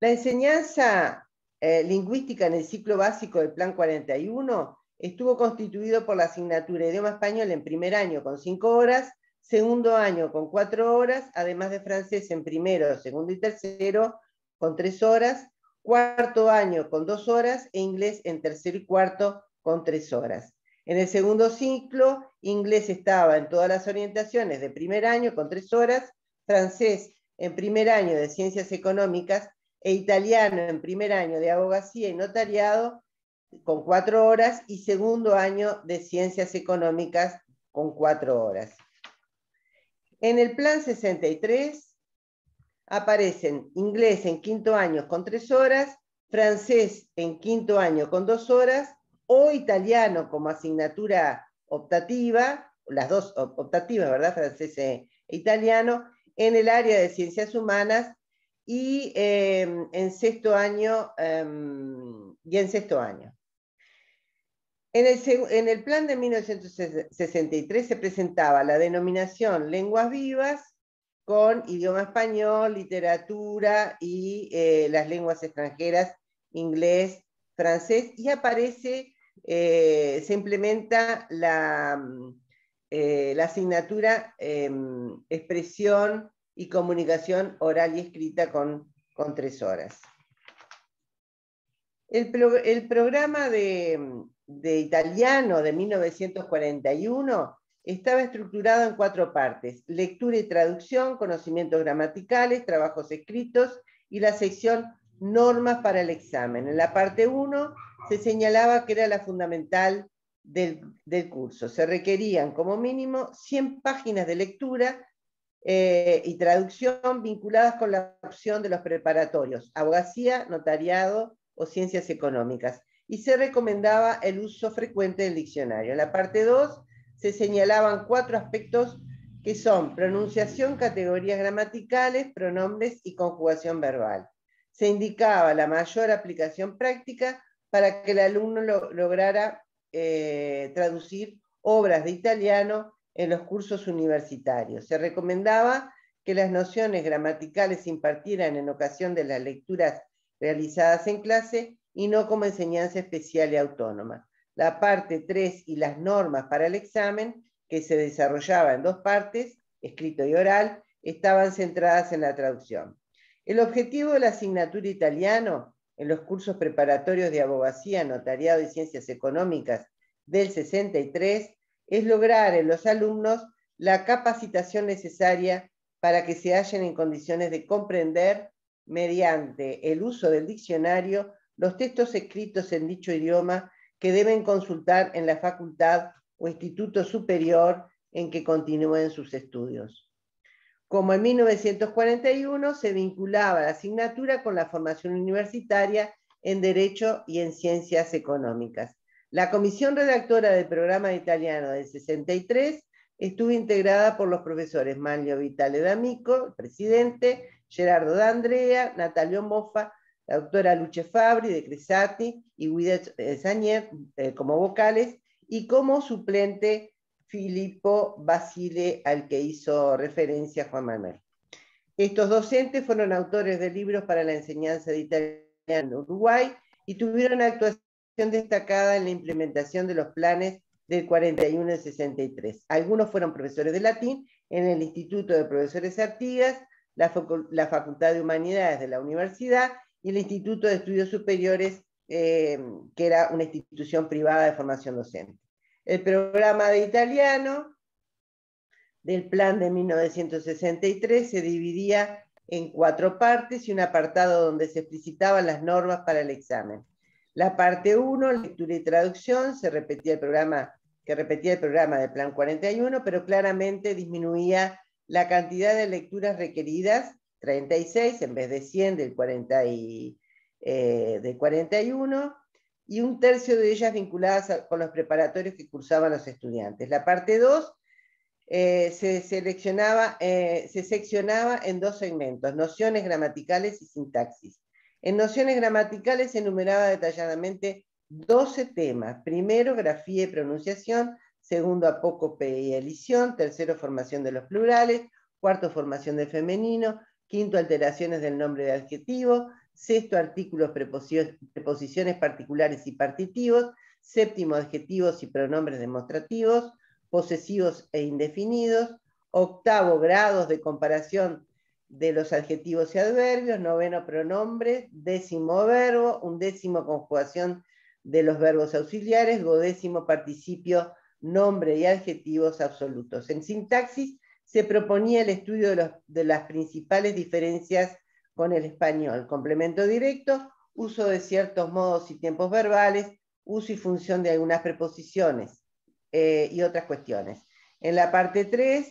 La enseñanza eh, lingüística en el ciclo básico del Plan 41 estuvo constituido por la asignatura de idioma español en primer año con cinco horas, segundo año con cuatro horas, además de francés en primero, segundo y tercero con tres horas, cuarto año con dos horas e inglés en tercero y cuarto con tres horas. En el segundo ciclo, inglés estaba en todas las orientaciones de primer año con tres horas, francés en primer año de ciencias económicas e italiano en primer año de abogacía y notariado con cuatro horas y segundo año de ciencias económicas con cuatro horas. En el plan 63 aparecen inglés en quinto año con tres horas, francés en quinto año con dos horas o italiano como asignatura optativa, las dos optativas, ¿verdad? Francés e italiano, en el área de ciencias humanas y em, en sexto año em, y en sexto año. En el, plan de 1963 se presentaba la denominación lenguas vivas con idioma español, literatura y eh, las lenguas extranjeras, inglés, francés, y aparece, eh, se implementa la, eh, asignatura em, expresión y comunicación oral y escrita con, tres horas. el programa de de italiano de 1941 estaba estructurado en cuatro partes, lectura y traducción, conocimientos gramaticales, trabajos escritos y la sección normas para el examen. En la parte 1 se señalaba que era la fundamental del, curso. Se requerían como mínimo 100 páginas de lectura eh, y traducción vinculadas con la opción de los preparatorios, abogacía, notariado o ciencias económicas y se recomendaba el uso frecuente del diccionario. En la parte 2 se señalaban cuatro aspectos que son pronunciación, categorías gramaticales, pronombres y conjugación verbal. Se indicaba la mayor aplicación práctica para que el alumno lograra eh, traducir obras de italiano en los cursos universitarios. Se recomendaba que las nociones gramaticales se impartieran en ocasión de las lecturas realizadas en clase y no como enseñanza especial y autónoma. La parte 3 y las normas para el examen, que se desarrollaba en dos partes, escrito y oral, estaban centradas en la traducción. El objetivo de la asignatura italiana en los cursos preparatorios de abogacía, notariado y ciencias económicas del 63 es lograr en los alumnos la capacitación necesaria para que se hallen en condiciones de comprender mediante el uso del diccionario los textos escritos en dicho idioma que deben consultar en la facultad o instituto superior en que continúen sus estudios. Como en 1941 se vinculaba la asignatura con la formación universitaria en Derecho y en Ciencias Económicas. La comisión redactora del programa italiano del 63 estuvo integrada por los profesores Manlio Vitale D'Amico, presidente, Gerardo D'Andrea, Natalio Moffa la doctora Luce Fabri de Cresati y Guido Sañer eh, como vocales y como suplente Filippo Basile al que hizo referencia Juan Manuel. Estos docentes fueron autores de libros para la enseñanza de Italia en Uruguay y tuvieron actuación destacada en la implementación de los planes del 41 al 63. Algunos fueron profesores de latín en el Instituto de Profesores Artigas, la Facultad de Humanidades de la Universidad y el Instituto de Estudios Superiores, eh, que era una institución privada de formación docente. El programa de italiano del plan de 1963 se dividía en cuatro partes y un apartado donde se explicitaban las normas para el examen. La parte 1, lectura y traducción, se repetía el programa que repetía el programa del Plan 41, pero claramente disminuía la cantidad de lecturas requeridas 36 en vez de 100 del, 41, eh, y un tercio de ellas vinculadas con los preparatorios que cursaban los estudiantes. La parte 2 eh, se, seleccionaba, eh, seccionaba en dos segmentos, nociones gramaticales y sintaxis. En nociones gramaticales se enumeraba detalladamente 12 temas. Primero, grafía y pronunciación. Segundo, apócope y elisión. Tercero, formación de los plurales. Cuarto, formación de femenino. Quinto, alteraciones del nombre de adjetivo. Sexto, artículos, preposiciones particulares y partitivos. Séptimo, adjetivos y pronombres demostrativos, posesivos e indefinidos. Octavo, grados de comparación de los adjetivos y adverbios. Noveno, pronombres. Décimo, verbo. Undécimo, conjugación de los verbos auxiliares. Godécimo, participio, nombre y adjetivos absolutos. En sintaxis, se proponía el estudio de, las principales diferencias con el español, complemento directo, uso de ciertos modos y tiempos verbales, uso y función de algunas preposiciones eh, y otras cuestiones. En la parte 3,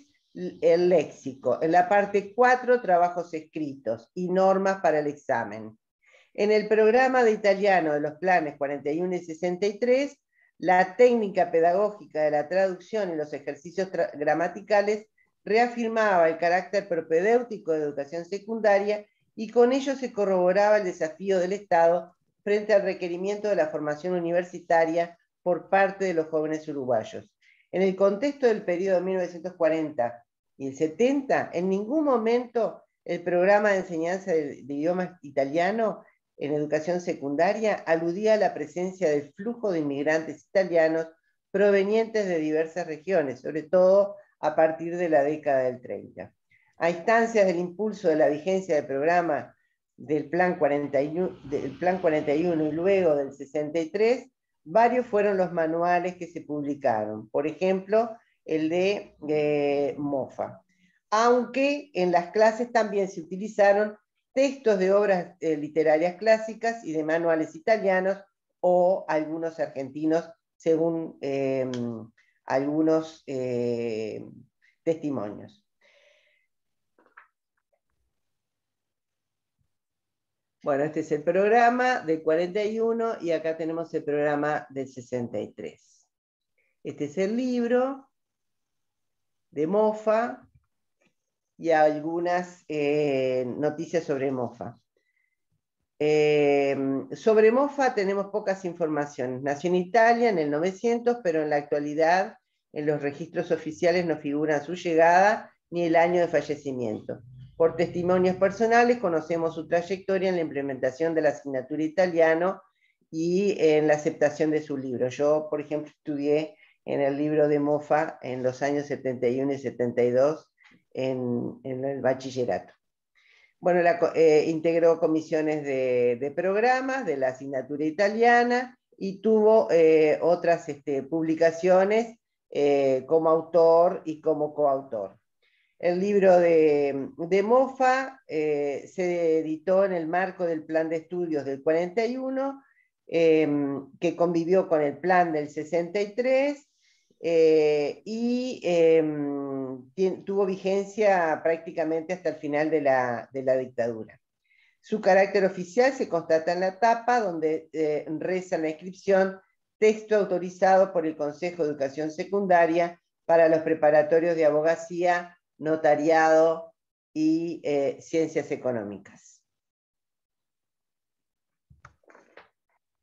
el léxico. En la parte 4, trabajos escritos y normas para el examen. En el programa de italiano de los planes 41 y 63, la técnica pedagógica de la traducción y los ejercicios gramaticales reafirmaba el carácter propedéutico de educación secundaria y con ello se corroboraba el desafío del Estado frente al requerimiento de la formación universitaria por parte de los jóvenes uruguayos. En el contexto del periodo 1940 y el 70, en ningún momento el programa de enseñanza de, de idioma italiano en educación secundaria aludía a la presencia del flujo de inmigrantes italianos provenientes de diversas regiones, sobre todo a partir de la década del 30. A instancias del impulso de la vigencia del programa del Plan 41, del Plan 41 y luego del 63, varios fueron los manuales que se publicaron, por ejemplo, el de Moffa. Eh, Mofa. Aunque en las clases también se utilizaron textos de obras eh, literarias clásicas y de manuales italianos o algunos argentinos, según em, algunos eh, testimonios. Bueno, este es el programa del 41 y acá tenemos el programa del 63. Este es el libro de Mofa y algunas eh, noticias sobre Mofa. Em, sobre Mofa tenemos pocas informaciones. Nació en Italia en el 900, pero en la actualidad en los registros oficiales no figuran su llegada ni el año de fallecimiento. Por testimonios personales conocemos su trayectoria en la implementación de la asignatura italiano y en la aceptación de su libro. Yo, por ejemplo, estudié en el libro de Mofa en los años 71 y 72 en el bachillerato. Bueno, eh, integró comisiones de, programas de la asignatura italiana y tuvo eh, otras este, publicaciones eh, como autor y como coautor. El libro de, Moffa se editó en el marco del plan de estudios del 41, em, que convivió con el plan del 63 eh, y em, tuvo vigencia prácticamente hasta el final de la, dictadura. Su carácter oficial se constata en la tapa donde eh, reza la inscripción texto autorizado por el Consejo de Educación Secundaria para los preparatorios de abogacía, notariado y eh, ciencias económicas.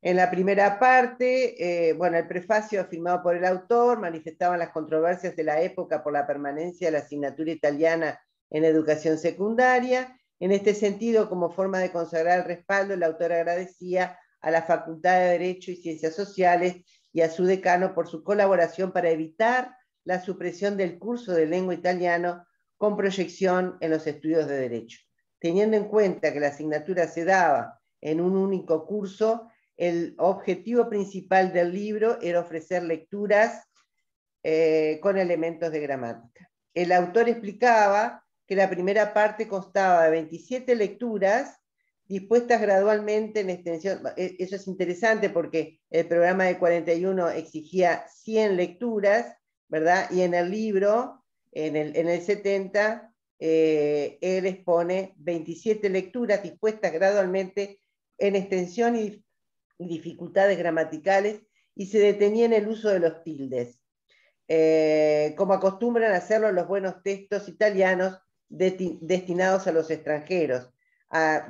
En la primera parte, eh, bueno, el prefacio firmado por el autor manifestaba las controversias de la época por la permanencia de la asignatura italiana en educación secundaria. En este sentido, como forma de consagrar el respaldo, el autor agradecía a la Facultad de Derecho y Ciencias Sociales y a su decano por su colaboración para evitar la supresión del curso de lengua italiano con proyección en los estudios de derecho. Teniendo en cuenta que la asignatura se daba en un único curso, el objetivo principal del libro era ofrecer lecturas eh, con elementos de gramática. El autor explicaba que la primera parte constaba de 27 lecturas dispuestas gradualmente en extensión. E, eso es interesante porque el programa de 41 exigía 100 lecturas, ¿verdad? Y en el libro, en el, 70, eh, él expone 27 lecturas dispuestas gradualmente en extensión y dificultades gramaticales y se detenía en el uso de los tildes, eh, como acostumbran a hacerlo los buenos textos italianos destinados a los extranjeros,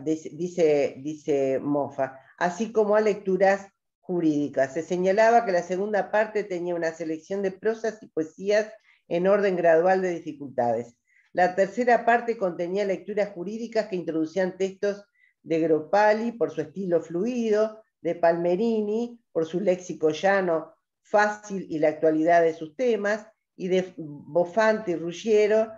dice, dice Mofa, así como a lecturas jurídicas. Se señalaba que la segunda parte tenía una selección de prosas y poesías en orden gradual de dificultades. La tercera parte contenía lecturas jurídicas que introducían textos de Gropali por su estilo fluido, de Palmerini por su léxico llano, fácil y la actualidad de sus temas, y de Bofante y Ruggiero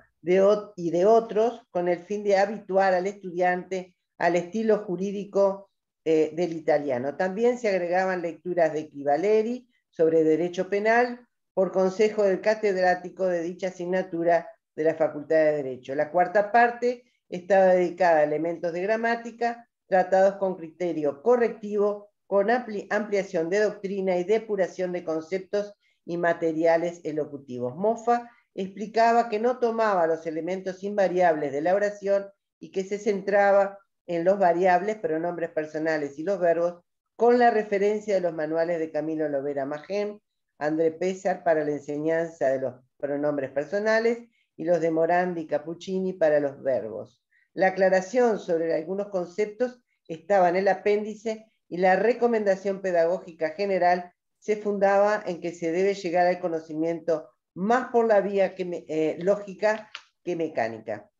y de otros, con el fin de habituar al estudiante al estilo jurídico eh, del italiano. También se agregaban lecturas de Quivaleri sobre derecho penal por consejo del catedrático de dicha asignatura de la Facultad de Derecho. La cuarta parte estaba dedicada a elementos de gramática tratados con criterio correctivo con ampliación de doctrina y depuración de conceptos y materiales elocutivos. Mofa explicaba que no tomaba los elementos invariables de la oración y que se centraba en los variables, pronombres personales y los verbos, con la referencia de los manuales de Camilo Lovera magén André Pésar para la enseñanza de los pronombres personales y los de Morandi y Cappuccini para los verbos. La aclaración sobre algunos conceptos estaba en el apéndice y la recomendación pedagógica general se fundaba en que se debe llegar al conocimiento más por la vía que eh, lógica que mecánica.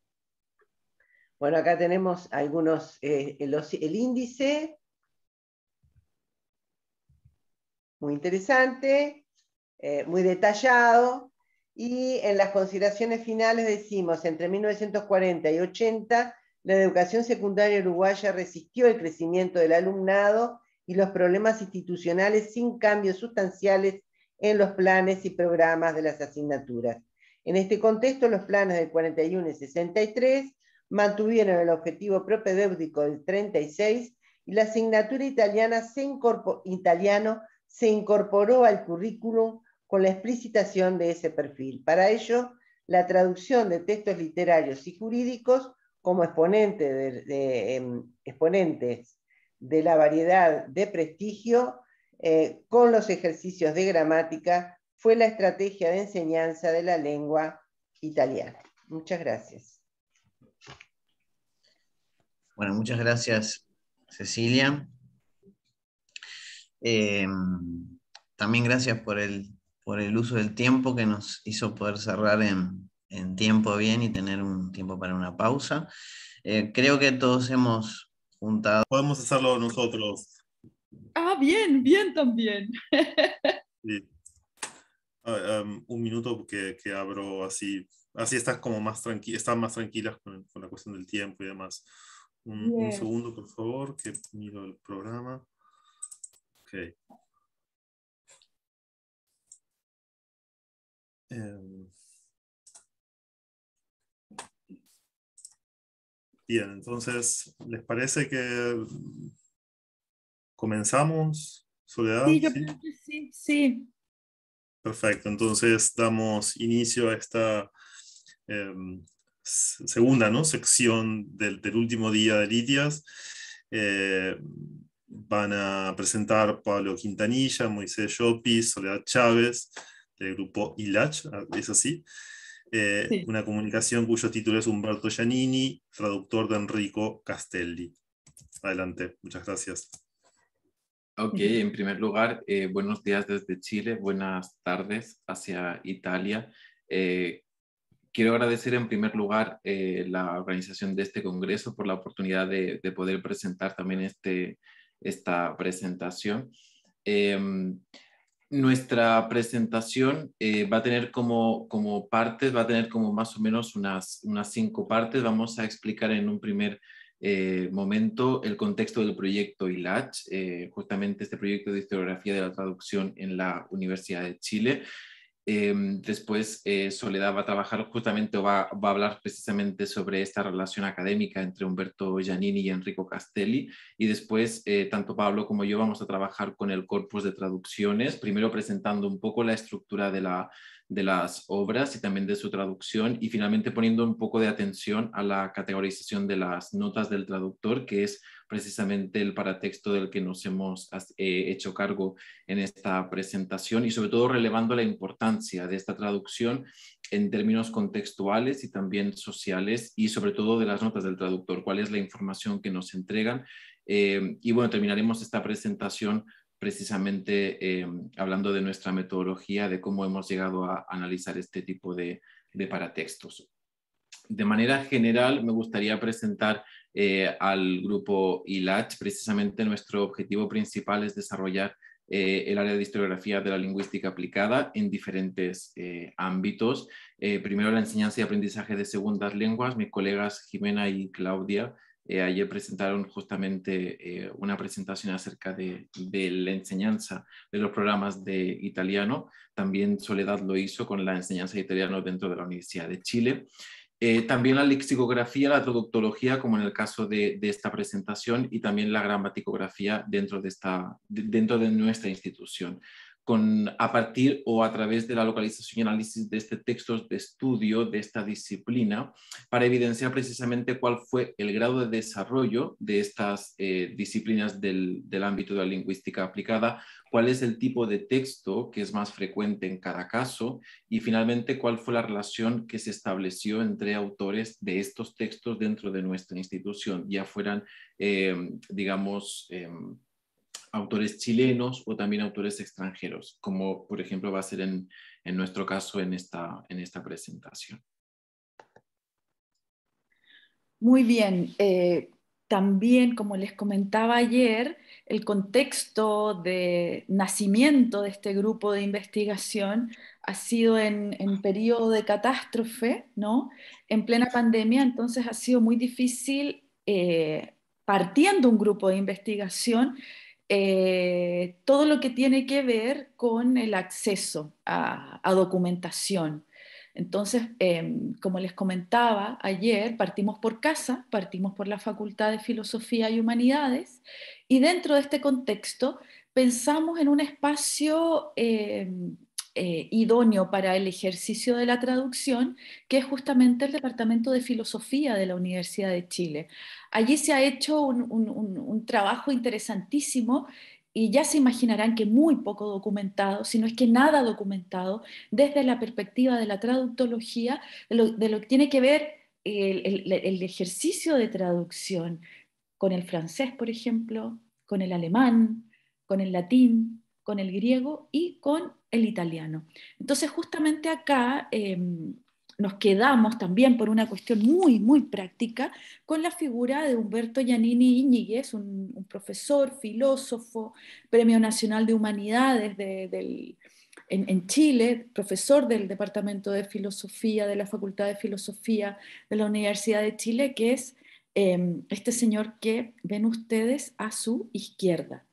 Bueno, acá tenemos algunos, eh, el, índice, muy interesante, eh, muy detallado, y en las consideraciones finales decimos, entre 1940 y 80 la educación secundaria uruguaya resistió el crecimiento del alumnado y los problemas institucionales sin cambios sustanciales en los planes y programas de las asignaturas. En este contexto, los planes del 41 y 63 mantuvieron el objetivo propedéutico del 36 y la asignatura italiana se incorporó, italiano se incorporó al currículum con la explicitación de ese perfil. Para ello, la traducción de textos literarios y jurídicos como exponente de, em, exponentes de la variedad de prestigio eh, con los ejercicios de gramática fue la estrategia de enseñanza de la lengua italiana. Muchas gracias. Bueno, muchas gracias, Cecilia. Em, también gracias por el uso del tiempo que nos hizo poder cerrar en, en tiempo bien y tener un tiempo para una pausa. Eh, creo que todos hemos juntado. Podemos hacerlo nosotros. Ah, bien, bien también. sí. un minuto que, que, abro así. Así estás como más tranquila, están más tranquilas con, con, la cuestión del tiempo y demás. Un, segundo, por favor, que miro el programa. Ok. Em, Bien, entonces, ¿les parece que comenzamos, Soledad? Sí, yo Creo que sí, sí. Perfecto, entonces damos inicio a esta em, segunda sección del, último día de Litias. Eh, van a presentar Pablo Quintanilla, Moisés Llopis, Soledad Chávez, del grupo ILACH, ah, es así. Eh, una comunicación cuyo título es Humberto Giannini, traductor de Enrico Castelli. Adelante, muchas gracias. Ok, en primer lugar, eh, buenos días desde Chile, buenas tardes hacia Italia. Eh, quiero agradecer en primer lugar la organización de este congreso por la oportunidad de, de poder presentar también este, esta presentación. Em, nuestra presentación eh, va a tener como, como partes, va a tener como más o menos unas, unas cinco partes. Vamos a explicar en un primer eh, momento el contexto del proyecto ILACH, eh, justamente este proyecto de historiografía de la traducción en la Universidad de Chile. Em, después eh, Soledad va a trabajar justamente va, a hablar precisamente sobre esta relación académica entre Humberto Giannini y Enrico Castelli y después eh, tanto Pablo como yo vamos a trabajar con el corpus de traducciones, primero presentando un poco la estructura de la, de las obras y también de su traducción y finalmente poniendo un poco de atención a la categorización de las notas del traductor, que es precisamente el paratexto del que nos hemos eh, hecho cargo en esta presentación y sobre todo relevando la importancia de esta traducción en términos contextuales y también sociales y sobre todo de las notas del traductor, cuál es la información que nos entregan. Eh, y bueno, terminaremos esta presentación precisamente em, hablando de nuestra metodología, de cómo hemos llegado a analizar este tipo de, paratextos. De manera general, me gustaría presentar eh, al grupo ILACH. Precisamente nuestro objetivo principal es desarrollar eh, el área de historiografía de la lingüística aplicada en diferentes eh, ámbitos. primero, la enseñanza y aprendizaje de segundas lenguas. Mis colegas Jimena y Claudia eh, ayer presentaron justamente eh, una presentación acerca de, la enseñanza de los programas de italiano. También Soledad lo hizo con la enseñanza de italiano dentro de la Universidad de Chile. Eh, también la lexicografía, la traductología, como en el caso de, esta presentación, y también la gramaticografía dentro dentro de nuestra institución a partir o a través de la localización y análisis de este textos de estudio de esta disciplina para evidenciar precisamente cuál fue el grado de desarrollo de estas eh, disciplinas del, ámbito de la lingüística aplicada, cuál es el tipo de texto que es más frecuente en cada caso y finalmente cuál fue la relación que se estableció entre autores de estos textos dentro de nuestra institución, ya fueran, eh, digamos, eh, autores chilenos o también autores extranjeros, como por ejemplo va a ser en, nuestro caso en esta, presentación. Muy bien. Eh, también, como les comentaba ayer, el contexto de nacimiento de este grupo de investigación ha sido en, en periodo de catástrofe, ¿no? En plena pandemia, entonces ha sido muy difícil, eh, partiendo un grupo de investigación, eh, todo lo que tiene que ver con el acceso a, documentación. Entonces, em, como les comentaba ayer, partimos por casa, partimos por la Facultad de Filosofía y Humanidades, y dentro de este contexto pensamos en un espacio em, eh, idóneo para el ejercicio de la traducción, que es justamente el Departamento de Filosofía de la Universidad de Chile. Allí se ha hecho un, trabajo interesantísimo y ya se imaginarán que muy poco documentado, si no es que nada documentado, desde la perspectiva de la traductología, de lo, que tiene que ver el ejercicio de traducción con el francés, por ejemplo, con el alemán, con el latín, con el griego y con el italiano. Entonces, justamente acá em, nos quedamos también por una cuestión muy, muy práctica con la figura de Humberto Giannini Iñiguez, un, profesor, filósofo, Premio Nacional de Humanidades en, Chile, profesor del Departamento de Filosofía, de la Facultad de Filosofía de la Universidad de Chile, que es em, este señor que ven ustedes a su izquierda.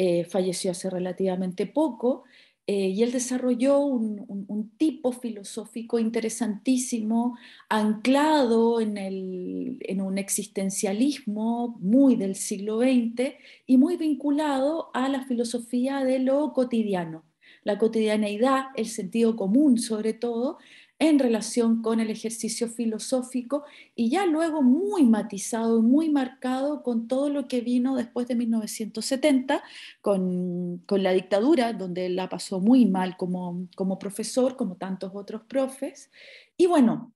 Eh, falleció hace relativamente poco eh, y él desarrolló un, tipo filosófico interesantísimo, anclado en, en, un existencialismo muy del siglo XX y muy vinculado a la filosofía de lo cotidiano, la cotidianeidad, el sentido común sobre todo, en relación con el ejercicio filosófico y ya luego muy matizado y muy marcado con todo lo que vino después de 1970, con, la dictadura, donde la pasó muy mal como, como profesor, como tantos otros profes. Y bueno,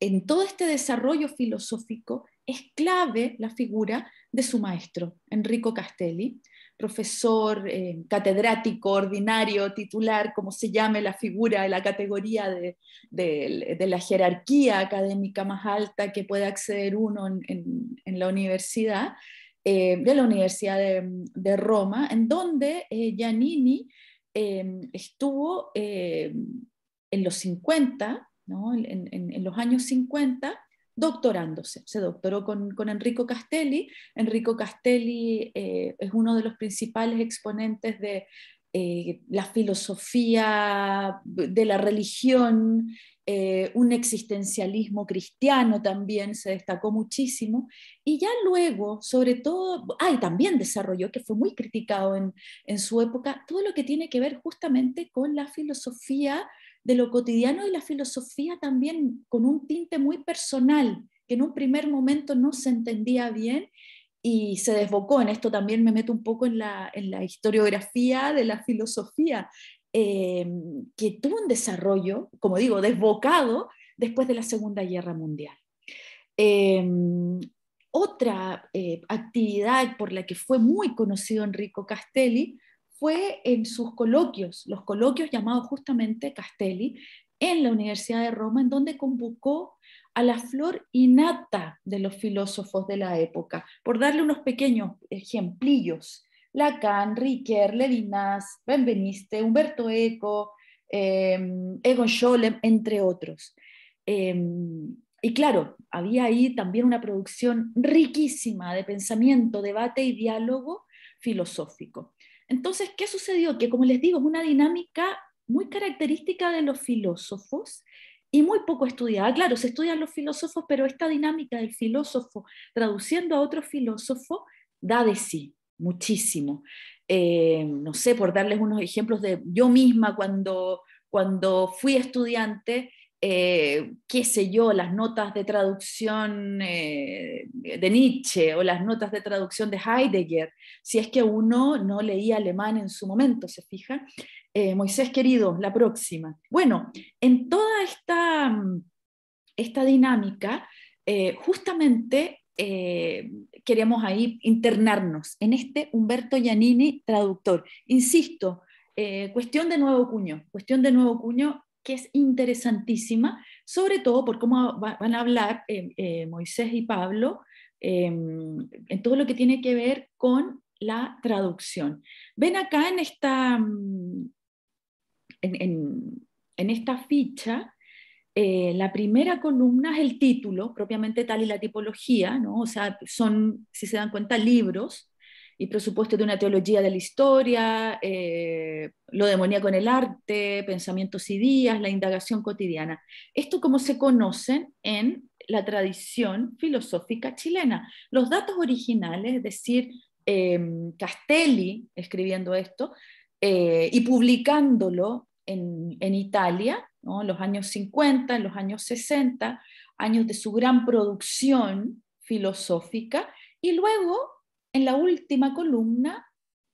en todo este desarrollo filosófico es clave la figura de su maestro, Enrico Castelli, profesor, eh, catedrático, ordinario, titular, como se llame la figura, la categoría de, la jerarquía académica más alta que puede acceder uno en, la universidad, eh, de la Universidad de, Roma, en donde eh, Giannini em, estuvo en los 50, en los años 50, doctorándose. Se doctoró con, Enrico Castelli. Enrico Castelli eh, es uno de los principales exponentes de eh, la filosofía, de la religión, eh, un existencialismo cristiano también se destacó muchísimo. Y ya luego, sobre todo, ah, también desarrolló, que fue muy criticado en, en su época, todo lo que tiene que ver justamente con la filosofía de lo cotidiano y la filosofía también con un tinte muy personal, que en un primer momento no se entendía bien y se desbocó. En esto también me meto un poco en la, historiografía de la filosofía, em, que tuvo un desarrollo, como digo, desbocado después de la Segunda Guerra Mundial. Em, otra eh, actividad por la que fue muy conocido Enrico Castelli fue en sus coloquios, los coloquios llamados justamente Castelli, en la Universidad de Roma, en donde convocó a la flor innata de los filósofos de la época, por darle unos pequeños ejemplillos. Lacan, Riquer, Levinas, Benveniste, Humberto Eco, em, Egon Scholem, entre otros. Em, y claro, había ahí también una producción riquísima de pensamiento, debate y diálogo filosófico. Entonces, ¿qué sucedió? Que como les digo, es una dinámica muy característica de los filósofos y muy poco estudiada. Claro, se estudian los filósofos, pero esta dinámica del filósofo traduciendo a otro filósofo da de sí muchísimo. Eh, no sé, por darles unos ejemplos de yo misma cuando, cuando fui estudiante, eh, qué sé yo, las notas de traducción eh, de Nietzsche o las notas de traducción de Heidegger, si es que uno no leía alemán en su momento, ¿se fija? Eh, Moisés querido, la próxima. Bueno, en toda esta, mm, esta dinámica, justamente eh, queríamos ahí internarnos en este Humberto Giannini, traductor. Insisto, cuestión de nuevo cuño, cuestión de nuevo cuño que es interesantísima, sobre todo por cómo van a hablar eh, eh, Moisés y Pablo eh, en todo lo que tiene que ver con la traducción. Ven acá en esta, mm, esta ficha, la primera columna es el título, propiamente tal, y la tipología, O sea, son, si se dan cuenta, libros y presupuesto de una teología de la historia, eh, lo demonía con el arte, pensamientos y días, la indagación cotidiana. Esto como se conocen en la tradición filosófica chilena. Los datos originales, es decir, em, Castelli escribiendo esto eh, y publicándolo en, Italia, en los años 50, en los años 60, años de su gran producción filosófica, y luego en la última columna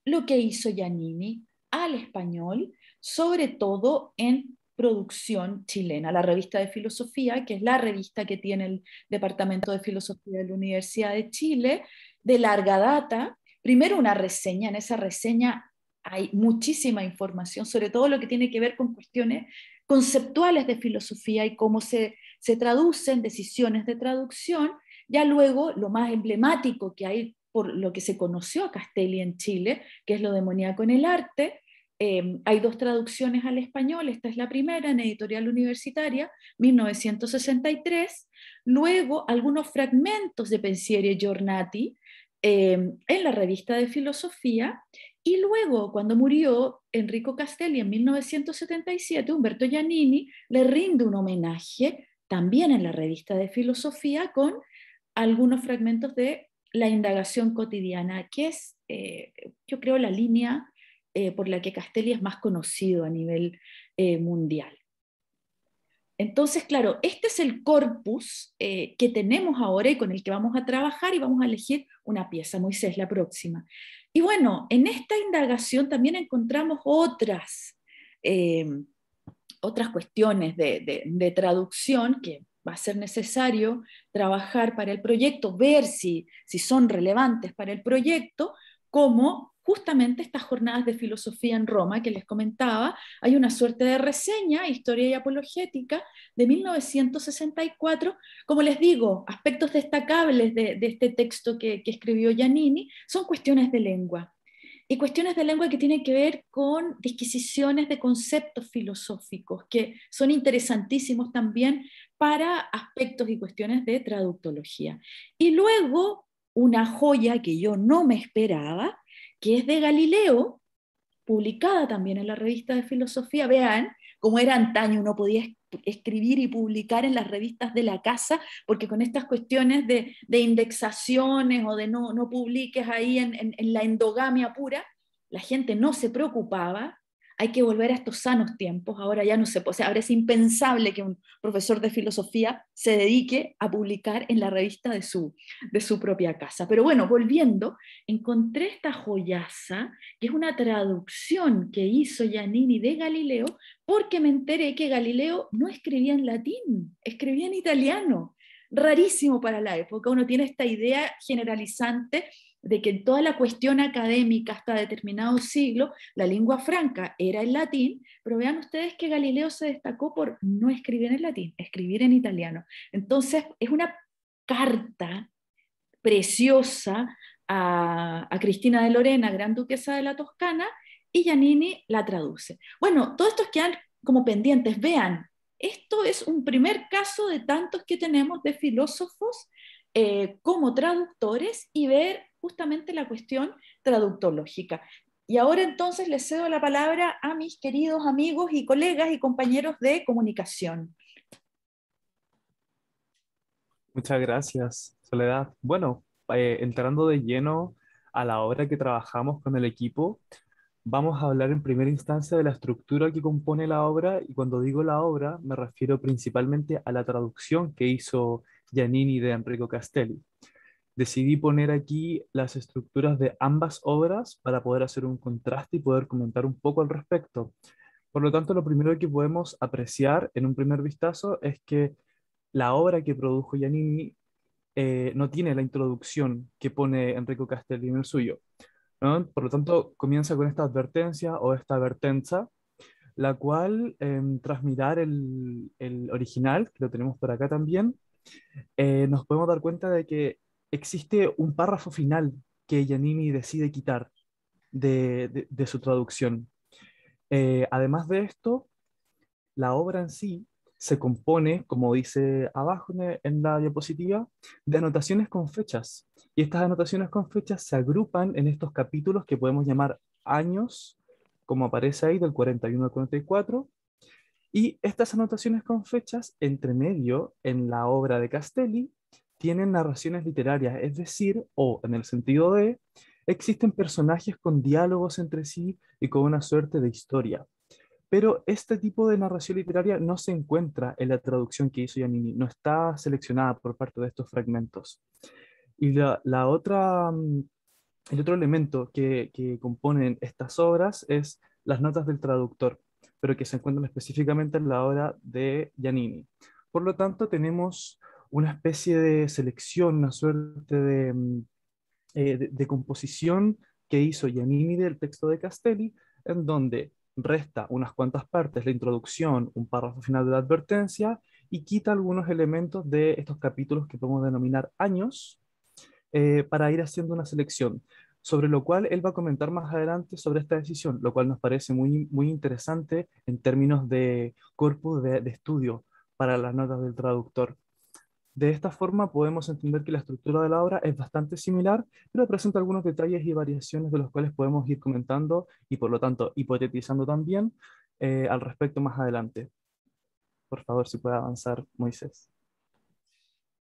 lo que hizo Giannini al español, sobre todo en producción chilena, la revista de filosofía, que es la revista que tiene el Departamento de Filosofía de la Universidad de Chile, de larga data. Primero una reseña, en esa reseña hay muchísima información, sobre todo lo que tiene que ver con cuestiones conceptuales de filosofía y cómo se, se traducen, decisiones de traducción. Ya luego, lo más emblemático que hay por lo que se conoció a Castelli en Chile, que es lo demoníaco en el arte. Em, hay dos traducciones al español, esta es la primera en editorial universitaria, 1963. Luego, algunos fragmentos de Pensieri e Giornati em, en la revista de filosofía. Y luego, cuando murió Enrico Castelli en 1977, Humberto Giannini le rinde un homenaje también en la revista de filosofía con algunos fragmentos de la indagación cotidiana, que es, eh, yo creo, la línea eh, por la que Castelli es más conocido a nivel eh, mundial. Entonces, claro, este es el corpus que tenemos ahora y con el que vamos a trabajar y vamos a elegir una pieza, Moisés, la próxima. Y bueno, en esta indagación también encontramos otras, otras cuestiones de, de, de traducción que va a ser necesario trabajar para el proyecto, ver si, si son relevantes para el proyecto, como justamente estas jornadas de filosofía en Roma que les comentaba, hay una suerte de reseña, historia y apologética de 1964. Como les digo, aspectos destacables de, este texto que, que escribió Giannini son cuestiones de lengua y cuestiones de lengua que tienen que ver con disquisiciones de conceptos filosóficos, que son interesantísimos también para aspectos y cuestiones de traductología. Y luego una joya que yo no me esperaba, que es de Galileo, publicada también en la revista de filosofía. Vean, como era antaño, uno podía escribir y publicar en las revistas de la casa, porque con estas cuestiones de, indexaciones o de no, no publiques ahí en la endogamia pura, la gente no se preocupaba, hay que volver a estos sanos tiempos, ahora ya no se puede, ahora es impensable que un profesor de filosofía se dedique a publicar en la revista de su, de su propia casa. Pero bueno, volviendo, encontré esta joyaza, que es una traducción que hizo Giannini de Galileo, porque me enteré que Galileo no escribía en latín, escribía en italiano. Rarísimo para la época, uno tiene esta idea generalizante de que en toda la cuestión académica hasta determinado siglo, la lengua franca era el latín, pero vean ustedes que Galileo se destacó por no escribir en latín, escribir en italiano. Entonces, es una carta preciosa a, Cristina de Lorena, gran duquesa de la Toscana, y Giannini la traduce. Bueno, todos estos quedan como pendientes. Vean, esto es un primer caso de tantos que tenemos de filósofos eh, como traductores y ver justamente la cuestión traductológica. Y ahora entonces le cedo la palabra a mis queridos amigos y colegas y compañeros de comunicación. Muchas gracias, Soledad. Bueno, eh, entrando de lleno a la obra que trabajamos con el equipo, vamos a hablar en primera instancia de la estructura que compone la obra y cuando digo la obra me refiero principalmente a la traducción que hizo Giannini de Enrico Castelli decidí poner aquí las estructuras de ambas obras para poder hacer un contraste y poder comentar un poco al respecto. Por lo tanto, lo primero que podemos apreciar en un primer vistazo es que la obra que produjo Giannini eh, no tiene la introducción que pone Enrico Castellini en el suyo. Por lo tanto, comienza con esta advertencia o esta advertencia, la cual, em, tras mirar el, original, que lo tenemos por acá también, eh, nos podemos dar cuenta de que existe un párrafo final que Yanini decide quitar de, su traducción. Eh, además de esto, la obra en sí se compone, como dice abajo en la diapositiva, de anotaciones con fechas. Y estas anotaciones con fechas se agrupan en estos capítulos que podemos llamar años, como aparece ahí, del 41 al 44. Y estas anotaciones con fechas, entre medio, en la obra de Castelli, tienen narraciones literarias, es decir, o en el sentido de, existen personajes con diálogos entre sí y con una suerte de historia. Pero este tipo de narración literaria no se encuentra en la traducción que hizo Giannini, no está seleccionada por parte de estos fragmentos. Y la, otra, mm, el otro elemento que, que componen estas obras es las notas del traductor, pero que se encuentran específicamente en la obra de Giannini. Por lo tanto, tenemos una especie de selección, una suerte mm, eh, de, composición que hizo Giannini del texto de Castelli, en donde resta unas cuantas partes, la introducción, un párrafo final de la advertencia y quita algunos elementos de estos capítulos que podemos denominar años eh, para ir haciendo una selección, sobre lo cual él va a comentar más adelante sobre esta decisión, lo cual nos parece muy, muy interesante en términos de corpus de estudio para las notas del traductor. De esta forma podemos entender que la estructura de la obra es bastante similar, pero presenta algunos detalles y variaciones de los cuales podemos ir comentando y por lo tanto hipotetizando también eh, al respecto más adelante. Por favor, si puede avanzar Moisés.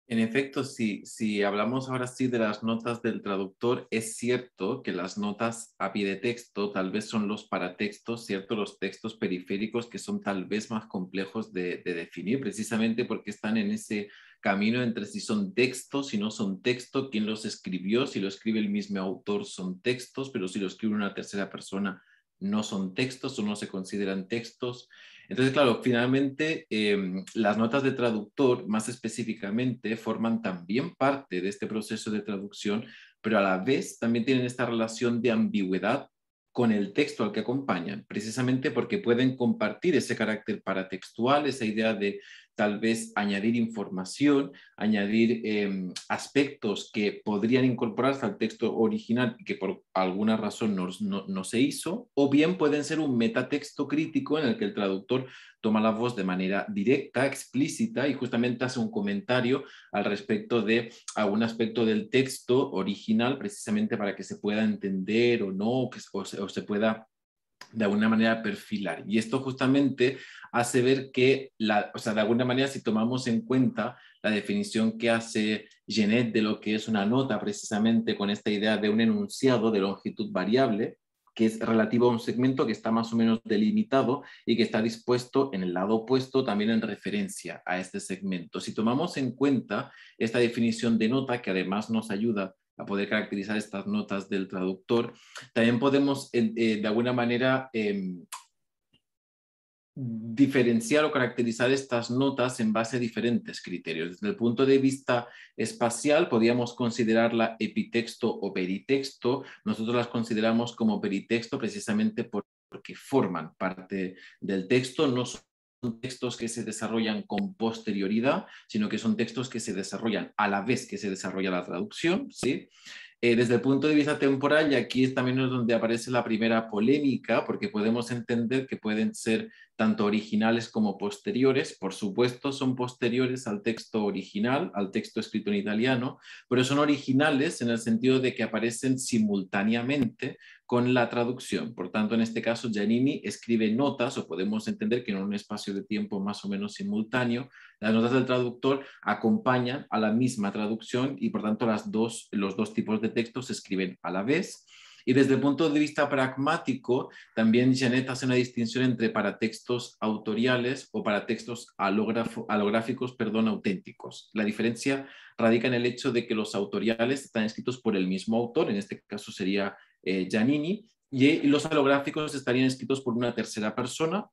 En efecto, si, si hablamos ahora sí de las notas del traductor, es cierto que las notas a pie de texto tal vez son los paratextos, ¿cierto? Los textos periféricos que son tal vez más complejos de definir, precisamente porque están en ese camino entre si son textos, si no son textos, quién los escribió, si lo escribe el mismo autor son textos, pero si lo escribe una tercera persona no son textos o no se consideran textos. Entonces, claro, finalmente em, las notas de traductor, más específicamente, forman también parte de este proceso de traducción, pero a la vez también tienen esta relación de ambigüedad con el texto al que acompañan, precisamente porque pueden compartir ese carácter paratextual, esa idea de tal vez añadir información, añadir em, aspectos que podrían incorporarse al texto original y que por alguna razón no, se hizo, o bien pueden ser un metatexto crítico en el que el traductor toma la voz de manera directa, explícita y justamente hace un comentario al respecto de algún aspecto del texto original precisamente para que se pueda entender o no, o se pueda de alguna manera perfilar. Y esto justamente hace ver que, la, o sea, de alguna manera, si tomamos en cuenta la definición que hace Genet de lo que es una nota, precisamente con esta idea de un enunciado de longitud variable, que es relativo a un segmento que está más o menos delimitado y que está dispuesto en el lado opuesto también en referencia a este segmento. Si tomamos en cuenta esta definición de nota, que además nos ayuda a poder caracterizar estas notas del traductor. También podemos, eh, de alguna manera, em, diferenciar o caracterizar estas notas en base a diferentes criterios. Desde el punto de vista espacial, podríamos considerarla epitexto o peritexto. Nosotros las consideramos como peritexto precisamente porque forman parte del texto, no textos que se desarrollan con posterioridad, sino que son textos que se desarrollan a la vez que se desarrolla la traducción, ¿sí? Eh, desde el punto de vista temporal, y aquí también es donde aparece la primera polémica, porque podemos entender que pueden ser tanto originales como posteriores. Por supuesto, son posteriores al texto original, al texto escrito en italiano, pero son originales en el sentido de que aparecen simultáneamente con la traducción. Por tanto, en este caso, Giannini escribe notas, o podemos entender que en un espacio de tiempo más o menos simultáneo, las notas del traductor acompañan a la misma traducción y, por tanto, los dos tipos de textos se escriben a la vez. Y desde el punto de vista pragmático, también Janet hace una distinción entre paratextos autoriales o paratextos alográficos perdón, auténticos. La diferencia radica en el hecho de que los autoriales están escritos por el mismo autor, en este caso sería Janini eh, y los alográficos estarían escritos por una tercera persona.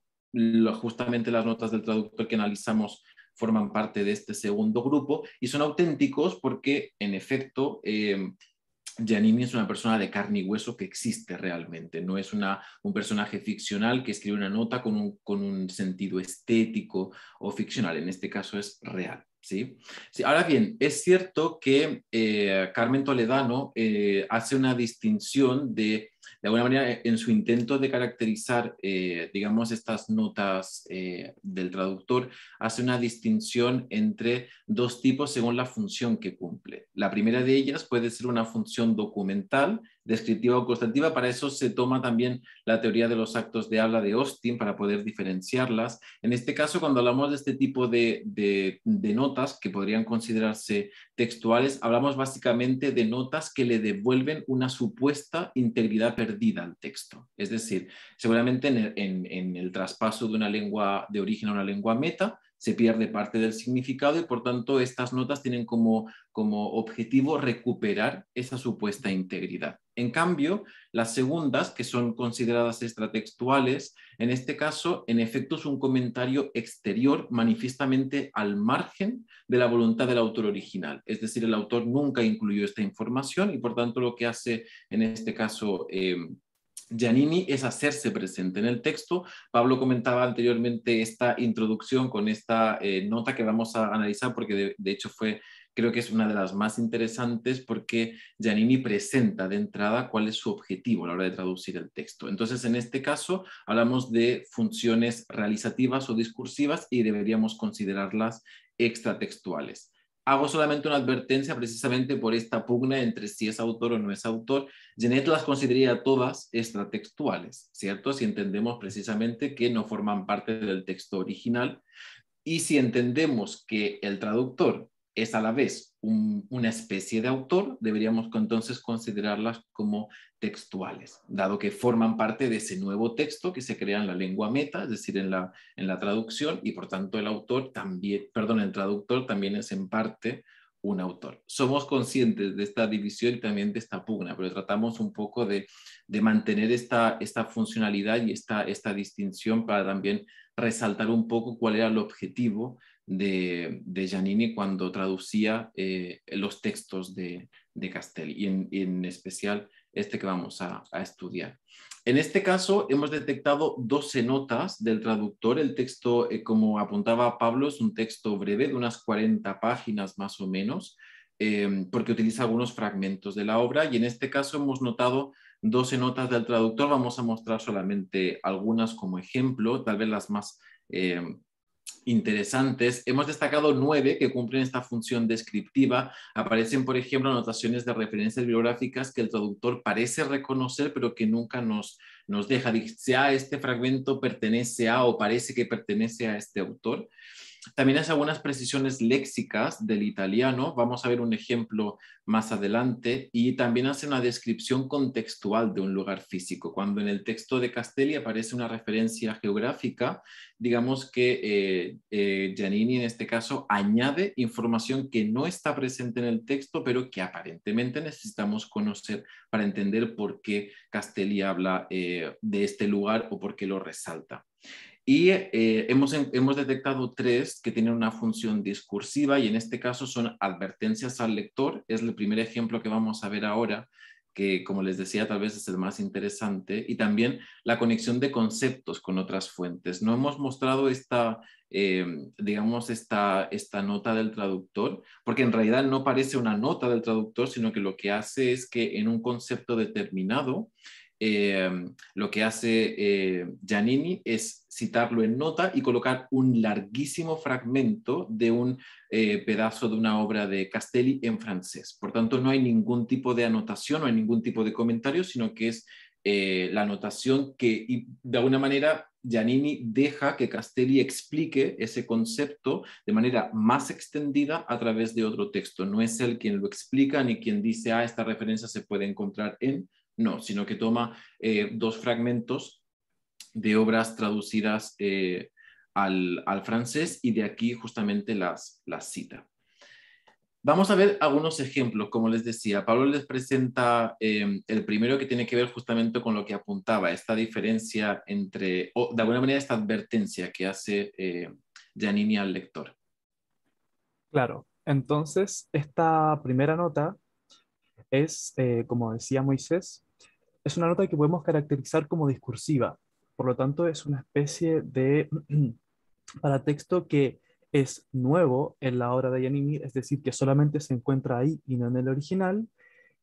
justamente las notas del traductor que analizamos forman parte de este segundo grupo y son auténticos porque, en efecto, em, Giannini es una persona de carne y hueso que existe realmente, no es una, un personaje ficcional que escribe una nota con un, sentido estético o ficcional, en este caso es real. ¿sí? ahora bien, es cierto que eh, Carmen Toledano eh, hace una distinción de de alguna manera, eh, en su intento de caracterizar, eh, digamos, estas notas eh, del traductor, hace una distinción entre dos tipos según la función que cumple. La primera de ellas puede ser una función documental, descriptiva o constativa, Para eso se toma también la teoría de los actos de habla de Austin para poder diferenciarlas. En este caso, cuando hablamos de este tipo de, notas que podrían considerarse textuales, hablamos básicamente de notas que le devuelven una supuesta integridad perdida al texto. Es decir, seguramente en el, traspaso de una lengua de origen a una lengua meta, se pierde parte del significado y por tanto estas notas tienen como objetivo recuperar esa supuesta integridad. En cambio, las segundas, que son consideradas extratextuales, en este caso, en efecto, es un comentario exterior manifiestamente al margen de la voluntad del autor original. Es decir, el autor nunca incluyó esta información y, por tanto, lo que hace en este caso... Eh, es hacerse presente en el texto. Pablo comentaba anteriormente esta introducción con esta eh, nota que vamos a analizar porque de hecho fue creo que es una de las más interesantes porque Giannini presenta de entrada cuál es su objetivo a la hora de traducir el texto. Entonces, en este caso, hablamos de funciones realizativas o discursivas y deberíamos considerarlas extratextuales. Hago solamente una advertencia precisamente por esta pugna entre si es autor o no es autor. Genet las consideraría todas extratextuales, ¿cierto? Si entendemos precisamente que no forman parte del texto original y si entendemos que el traductor es a la vez una especie de autor, deberíamos entonces considerarlas como textuales, dado que forman parte de ese nuevo texto que se crea en la lengua meta, es decir, en la, en la traducción, y por tanto el autor también, perdón, el traductor también es en parte un autor. Somos conscientes de esta división y también de esta pugna, pero tratamos un poco de, de mantener esta, esta funcionalidad y esta, esta distinción para también resaltar un poco cuál era el objetivo de, de Giannini cuando traducía eh, los textos de, de y en, especial este que vamos a, estudiar. En este caso hemos detectado 12 notas del traductor. El texto, eh, como apuntaba Pablo, es un texto breve de unas 40 páginas más o menos, eh, porque utiliza algunos fragmentos de la obra y en este caso hemos notado 12 notas del traductor. Vamos a mostrar solamente algunas como ejemplo, tal vez las más interesantes. Hemos destacado nueve que cumplen esta función descriptiva. Aparecen, por ejemplo, anotaciones de referencias bibliográficas que el traductor parece reconocer, pero que nunca nos, nos deja. Dice, ¿a ah, este fragmento pertenece a o parece que pertenece a este autor. También hace algunas precisiones léxicas del italiano, vamos a ver un ejemplo más adelante, y también hace una descripción contextual de un lugar físico. Cuando en el texto de Castelli aparece una referencia geográfica, digamos que eh, eh Giannini en este caso añade información que no está presente en el texto, pero que aparentemente necesitamos conocer para entender por qué Castelli habla eh, de este lugar o por qué lo resalta. Y eh, hemos, hemos detectado tres que tienen una función discursiva y en este caso son advertencias al lector. Es el primer ejemplo que vamos a ver ahora, que como les decía tal vez es el más interesante, y también la conexión de conceptos con otras fuentes. No hemos mostrado esta, eh, digamos, esta nota del traductor, porque en realidad no parece una nota del traductor, sino que lo que hace es que en un concepto determinado, Em, lo que hace eh, Giannini es citarlo en nota y colocar un larguísimo fragmento de un eh, pedazo de una obra de Castelli en francés. Por tanto, no hay ningún tipo de anotación, no hay ningún tipo de comentario, sino que es eh, la anotación que, de alguna manera, Giannini deja que Castelli explique ese concepto de manera más extendida a través de otro texto. No es él quien lo explica ni quien dice, ah, esta referencia se puede encontrar en, no, sino que toma eh, dos fragmentos de obras traducidas eh, al, francés y de aquí justamente las, cita. Vamos a ver algunos ejemplos, como les decía. Pablo les presenta em, el primero que tiene que ver justamente con lo que apuntaba, esta diferencia entre, o de alguna manera esta advertencia que hace eh, al lector. Claro, entonces esta primera nota es, eh, como decía Moisés, es una nota que podemos caracterizar como discursiva. Por lo tanto, es una especie de paratexto que es nuevo en la obra de Yanini, es decir, que solamente se encuentra ahí y no en el original,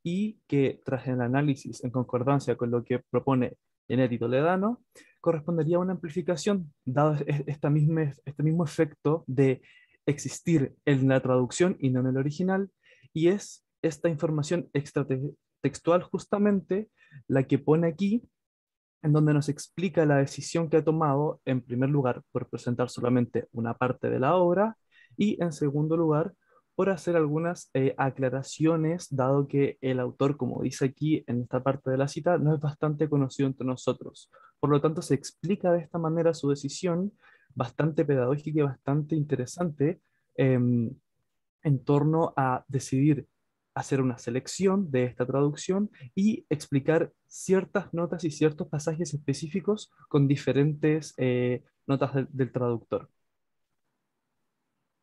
y que tras el análisis en concordancia con lo que propone Enérito Ledano, correspondería a una amplificación, dado este mismo efecto de existir en la traducción y no en el original, y es esta información extratextual justamente la que pone aquí, en donde nos explica la decisión que ha tomado, en primer lugar, por presentar solamente una parte de la obra y, en segundo lugar, por hacer algunas eh, aclaraciones, dado que el autor, como dice aquí en esta parte de la cita, no es bastante conocido entre nosotros. Por lo tanto, se explica de esta manera su decisión, bastante pedagógica y bastante interesante, em, en torno a decidir hacer una selección de esta traducción y explicar ciertas notas y ciertos pasajes específicos con diferentes eh, notas del traductor.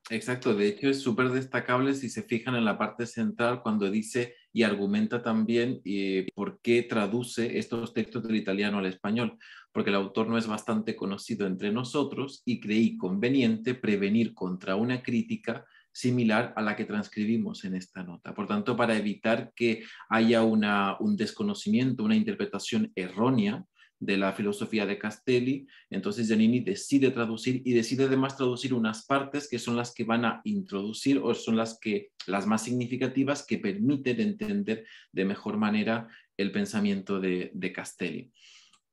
Exacto, de hecho es súper destacable si se fijan en la parte central cuando dice y argumenta también eh, por qué traduce estos textos del italiano al español, porque el autor no es bastante conocido entre nosotros y creí conveniente prevenir contra una crítica similar a la que transcribimos en esta nota. Por tanto, para evitar que haya un desconocimiento, una interpretación errónea de la filosofía de Castelli, entonces Giannini decide traducir y decide además traducir unas partes que son las que van a introducir o son las, que, las más significativas que permiten entender de mejor manera el pensamiento de Castelli.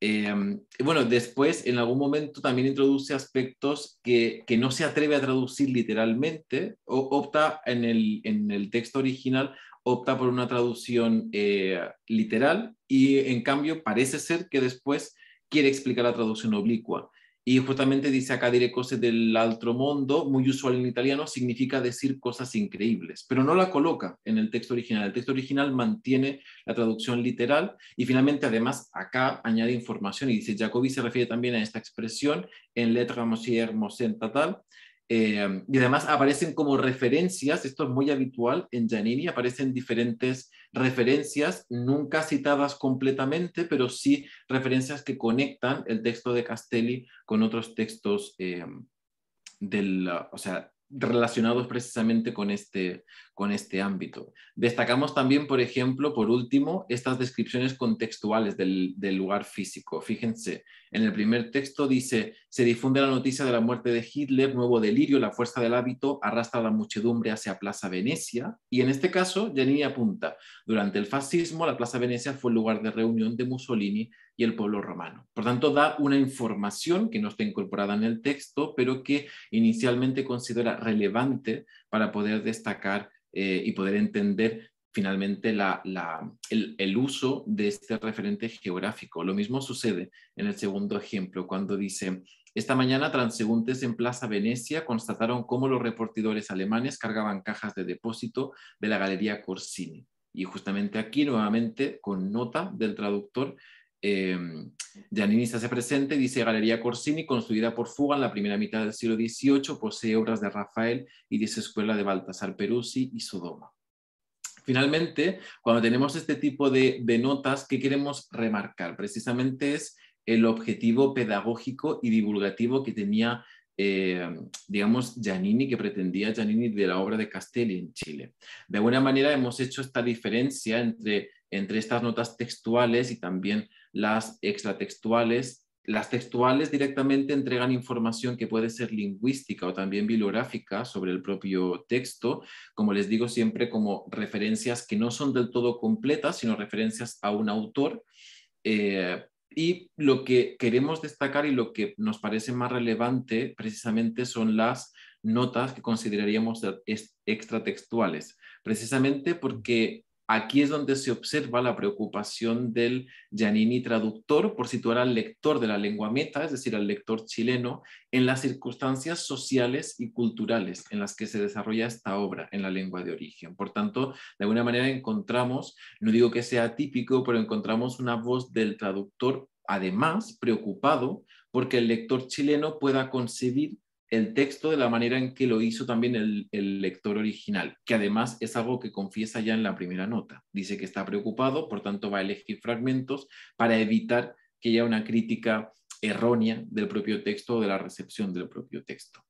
Em, bueno, después en algún momento también introduce aspectos que, no se atreve a traducir literalmente, o, opta en el, texto original, opta por una traducción eh, literal y en cambio parece ser que después quiere explicar la traducción oblicua. Y justamente dice acá dire del otro mundo muy usual en italiano, significa decir cosas increíbles, pero no la coloca en el texto original. El texto original mantiene la traducción literal y finalmente además acá añade información y dice Jacobi se refiere también a esta expresión en letra monsieur mosenta tal. Eh, y además aparecen como referencias, esto es muy habitual en Janini aparecen diferentes referencias nunca citadas completamente, pero sí referencias que conectan el texto de Castelli con otros textos eh, del, o sea, relacionados precisamente con este, con este ámbito. Destacamos también, por ejemplo, por último, estas descripciones contextuales del, del, lugar físico. Fíjense, en el primer texto dice, se difunde la noticia de la muerte de Hitler, nuevo delirio, la fuerza del hábito arrastra a la muchedumbre hacia Plaza Venecia. Y en este caso, Janini apunta, durante el fascismo, la Plaza Venecia fue el lugar de reunión de Mussolini y el pueblo romano. Por tanto, da una información que no está incorporada en el texto, pero que inicialmente considera relevante para poder destacar eh, y poder entender finalmente la, el, uso de este referente geográfico. Lo mismo sucede en el segundo ejemplo, cuando dice, esta mañana transeúntes en Plaza Venecia constataron cómo los reportidores alemanes cargaban cajas de depósito de la Galería Corsini. Y justamente aquí, nuevamente, con nota del traductor, Giannini em, se hace presente, dice Galería Corsini, construida por Fuga en la primera mitad del siglo XVIII, posee obras de Rafael y de escuela de Baltasar Peruzzi y Sodoma. Finalmente, cuando tenemos este tipo de, notas, ¿qué queremos remarcar? Precisamente es el objetivo pedagógico y divulgativo que tenía em, digamos, Giannini, que pretendía Giannini de la obra de Castelli en Chile. De alguna manera hemos hecho esta diferencia entre, entre estas notas textuales y también las extratextuales. Las textuales directamente entregan información que puede ser lingüística o también bibliográfica sobre el propio texto, como les digo siempre, como referencias que no son del todo completas, sino referencias a un autor. Eh, y lo que queremos destacar y lo que nos parece más relevante precisamente son las notas que consideraríamos extratextuales, precisamente porque Aquí es donde se observa la preocupación del Giannini traductor por situar al lector de la lengua meta, es decir, al lector chileno, en las circunstancias sociales y culturales en las que se desarrolla esta obra en la lengua de origen. Por tanto, de alguna manera encontramos, no digo que sea típico, pero encontramos una voz del traductor, además, preocupado porque el lector chileno pueda concebir el texto de la manera en que lo hizo también el, lector original, que además es algo que confiesa ya en la primera nota. Dice que está preocupado, por tanto va a elegir fragmentos para evitar que haya una crítica errónea del propio texto o de la recepción del propio texto.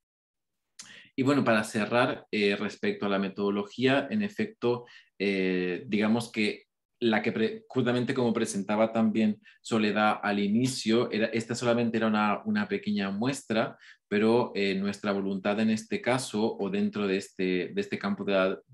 Y bueno, para cerrar eh, respecto a la metodología, en efecto, eh, digamos que la que justamente como presentaba también Soledad al inicio, era, esta solamente era una, pequeña muestra, pero eh, nuestra voluntad en este caso o dentro de este, este campo de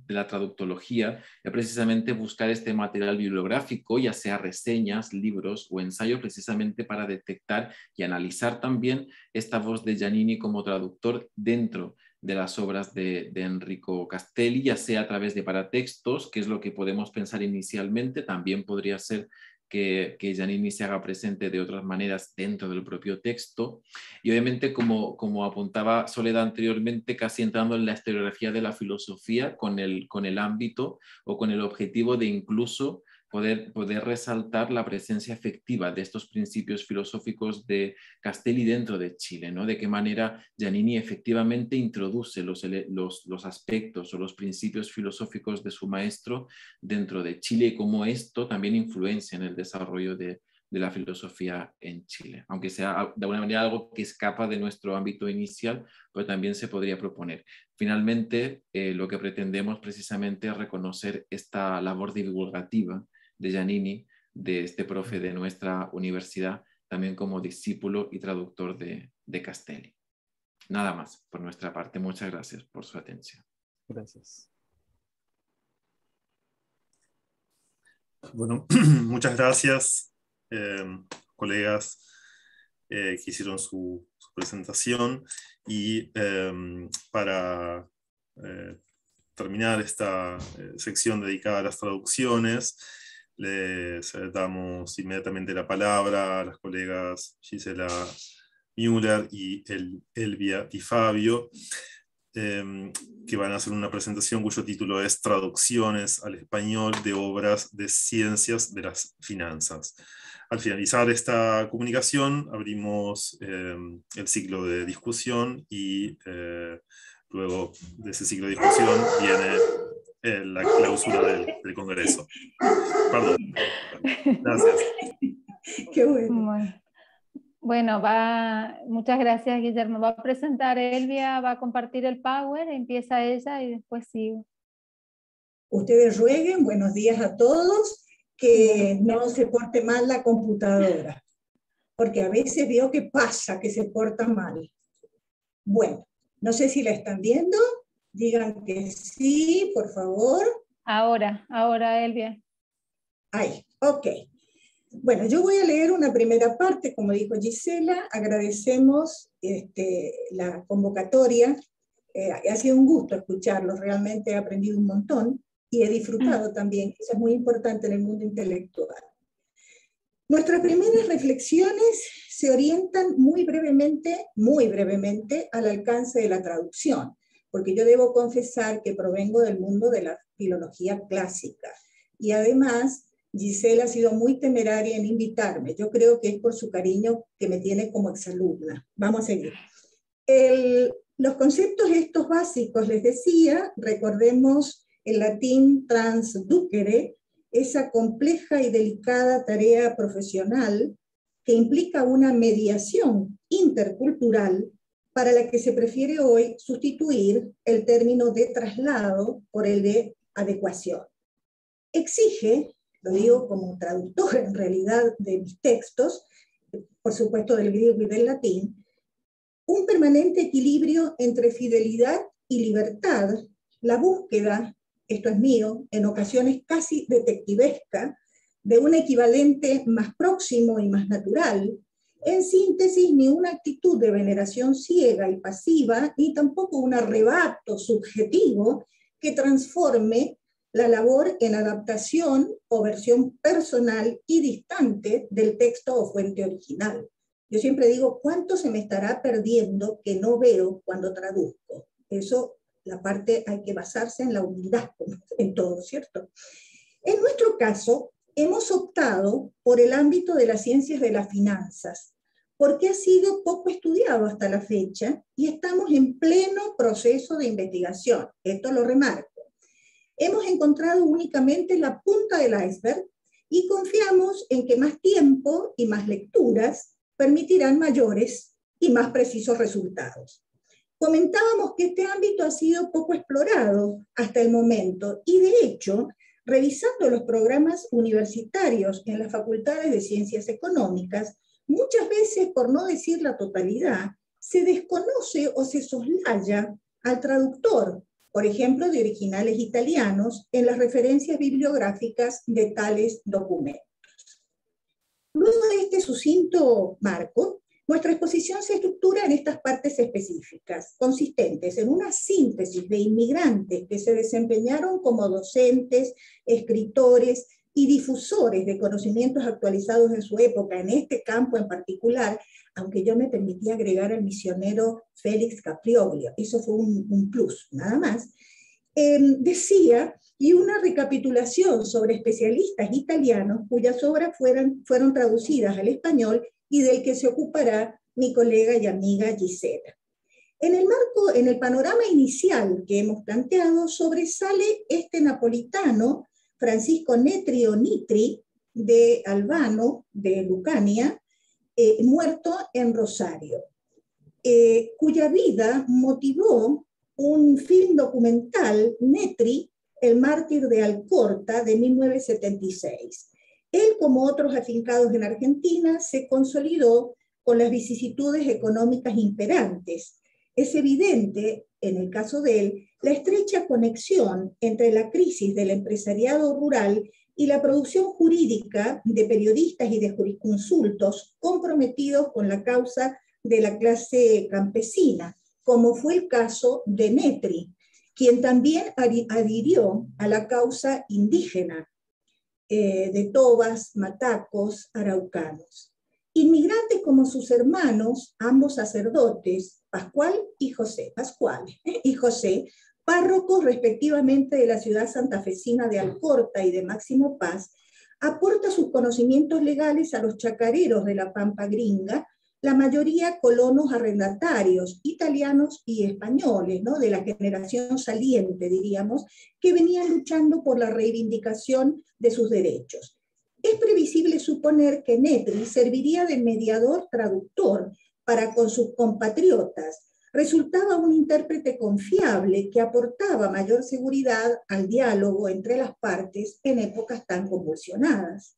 la, traductología es precisamente buscar este material bibliográfico, ya sea reseñas, libros o ensayos, precisamente para detectar y analizar también esta voz de Giannini como traductor dentro de las obras de, de, Enrico Castelli, ya sea a través de paratextos, que es lo que podemos pensar inicialmente, también podría ser que, que Giannini se haga presente de otras maneras dentro del propio texto. Y obviamente, como, como apuntaba Soledad anteriormente, casi entrando en la historiografía de la filosofía con el, con el ámbito o con el objetivo de incluso poder, poder resaltar la presencia efectiva de estos principios filosóficos de Castelli dentro de Chile, ¿no? De qué manera Giannini efectivamente introduce los, los, aspectos o los principios filosóficos de su maestro dentro de Chile y cómo esto también influencia en el desarrollo de, de la filosofía en Chile, aunque sea de alguna manera algo que escapa de nuestro ámbito inicial, pues también se podría proponer. Finalmente, eh, lo que pretendemos precisamente es reconocer esta labor divulgativa de Giannini, de este profe de nuestra universidad, también como discípulo y traductor de, Castelli. Nada más por nuestra parte. Muchas gracias por su atención. Gracias. Bueno, muchas gracias, em, colegas eh, que hicieron su, presentación. Y em, para eh, terminar esta eh, sección dedicada a las traducciones, les damos inmediatamente la palabra a las colegas Gisela Müller y el, Elvia y Fabio, em, que van a hacer una presentación cuyo título es Traducciones al español de obras de ciencias de las finanzas. Al finalizar esta comunicación, abrimos em, el ciclo de discusión y eh, luego de ese ciclo de discusión viene eh, la clausura del, del, Congreso. Perdón. Gracias. Qué bueno. Bueno, va, muchas gracias Guillermo. Va a presentar Elvia, va a compartir el Power, empieza ella y después sigo. Ustedes rueguen, buenos días a todos, que no se porte mal la computadora, porque a veces veo que pasa que se porta mal. Bueno, no sé si la están viendo. Digan que sí, por favor. Ahora, ahora, Elvia. Ay, ok. Bueno, yo voy a leer una primera parte, como dijo Gisela, agradecemos este, la convocatoria, eh, ha sido un gusto escucharlos, realmente he aprendido un montón y he disfrutado mm. también, eso es muy importante en el mundo intelectual. Nuestras primeras reflexiones se orientan muy brevemente, muy brevemente, al alcance de la traducción porque yo debo confesar que provengo del mundo de la filología clásica. Y además, Gisela ha sido muy temeraria en invitarme. Yo creo que es por su cariño que me tiene como exalumna. Vamos a seguir. los conceptos estos básicos, les decía, recordemos el latín transducere, esa compleja y delicada tarea profesional que implica una mediación intercultural para la que se prefiere hoy sustituir el término de traslado por el de adecuación. Exige, lo digo como traductor en realidad de mis textos, por supuesto del griego y del latín, un permanente equilibrio entre fidelidad y libertad, la búsqueda, esto es mío, en ocasiones casi detectivesca, de un equivalente más próximo y más natural, en síntesis, ni una actitud de veneración ciega y pasiva, ni tampoco un arrebato subjetivo que transforme la labor en adaptación o versión personal y distante del texto o fuente original. Yo siempre digo, ¿cuánto se me estará perdiendo que no veo cuando traduzco? Eso, la parte, hay que basarse en la humildad, en todo, ¿cierto? En nuestro caso, hemos optado por el ámbito de las ciencias de las finanzas, porque ha sido poco estudiado hasta la fecha y estamos en pleno proceso de investigación. Esto lo remarco. Hemos encontrado únicamente la punta del iceberg y confiamos en que más tiempo y más lecturas permitirán mayores y más precisos resultados. Comentábamos que este ámbito ha sido poco explorado hasta el momento y de hecho revisando los programas universitarios en las facultades de ciencias económicas, muchas veces, por no decir la totalidad, se desconoce o se soslaya al traductor, por ejemplo, de originales italianos, en las referencias bibliográficas de tales documentos. Luego de este sucinto marco, nuestra exposición se estructura en estas partes específicas, consistentes en una síntesis de inmigrantes que se desempeñaron como docentes, escritores y difusores de conocimientos actualizados en su época, en este campo en particular, aunque yo me permití agregar al misionero Félix Caprioglio, eso fue un, plus, nada más, em, decía, y una recapitulación sobre especialistas italianos cuyas obras fueran, fueron traducidas al español y del que se ocupará mi colega y amiga Gisela. En el marco, en el panorama inicial que hemos planteado, sobresale este napolitano, Francisco Netrio Nitri, de Albano, de Lucania, eh, muerto en Rosario, eh, cuya vida motivó un film documental, Netri, el mártir de Alcorta, de 1976. Él, como otros afincados en Argentina, se consolidó con las vicisitudes económicas imperantes. Es evidente, en el caso de él, la estrecha conexión entre la crisis del empresariado rural y la producción jurídica de periodistas y de jurisconsultos comprometidos con la causa de la clase campesina, como fue el caso de Netri, quien también adhirió a la causa indígena eh, de tobas, matacos, araucanos. Inmigrantes como sus hermanos, ambos sacerdotes, Pascual y José, Pascual eh, y José, párrocos respectivamente de la ciudad santafesina de Alcorta y de Máximo Paz, aporta sus conocimientos legales a los chacareros de la Pampa Gringa, la mayoría colonos arrendatarios, italianos y españoles, de la generación saliente, diríamos, que venían luchando por la reivindicación de sus derechos. Es previsible suponer que Netri serviría de mediador traductor para con sus compatriotas. Resultaba un intérprete confiable que aportaba mayor seguridad al diálogo entre las partes en épocas tan convulsionadas.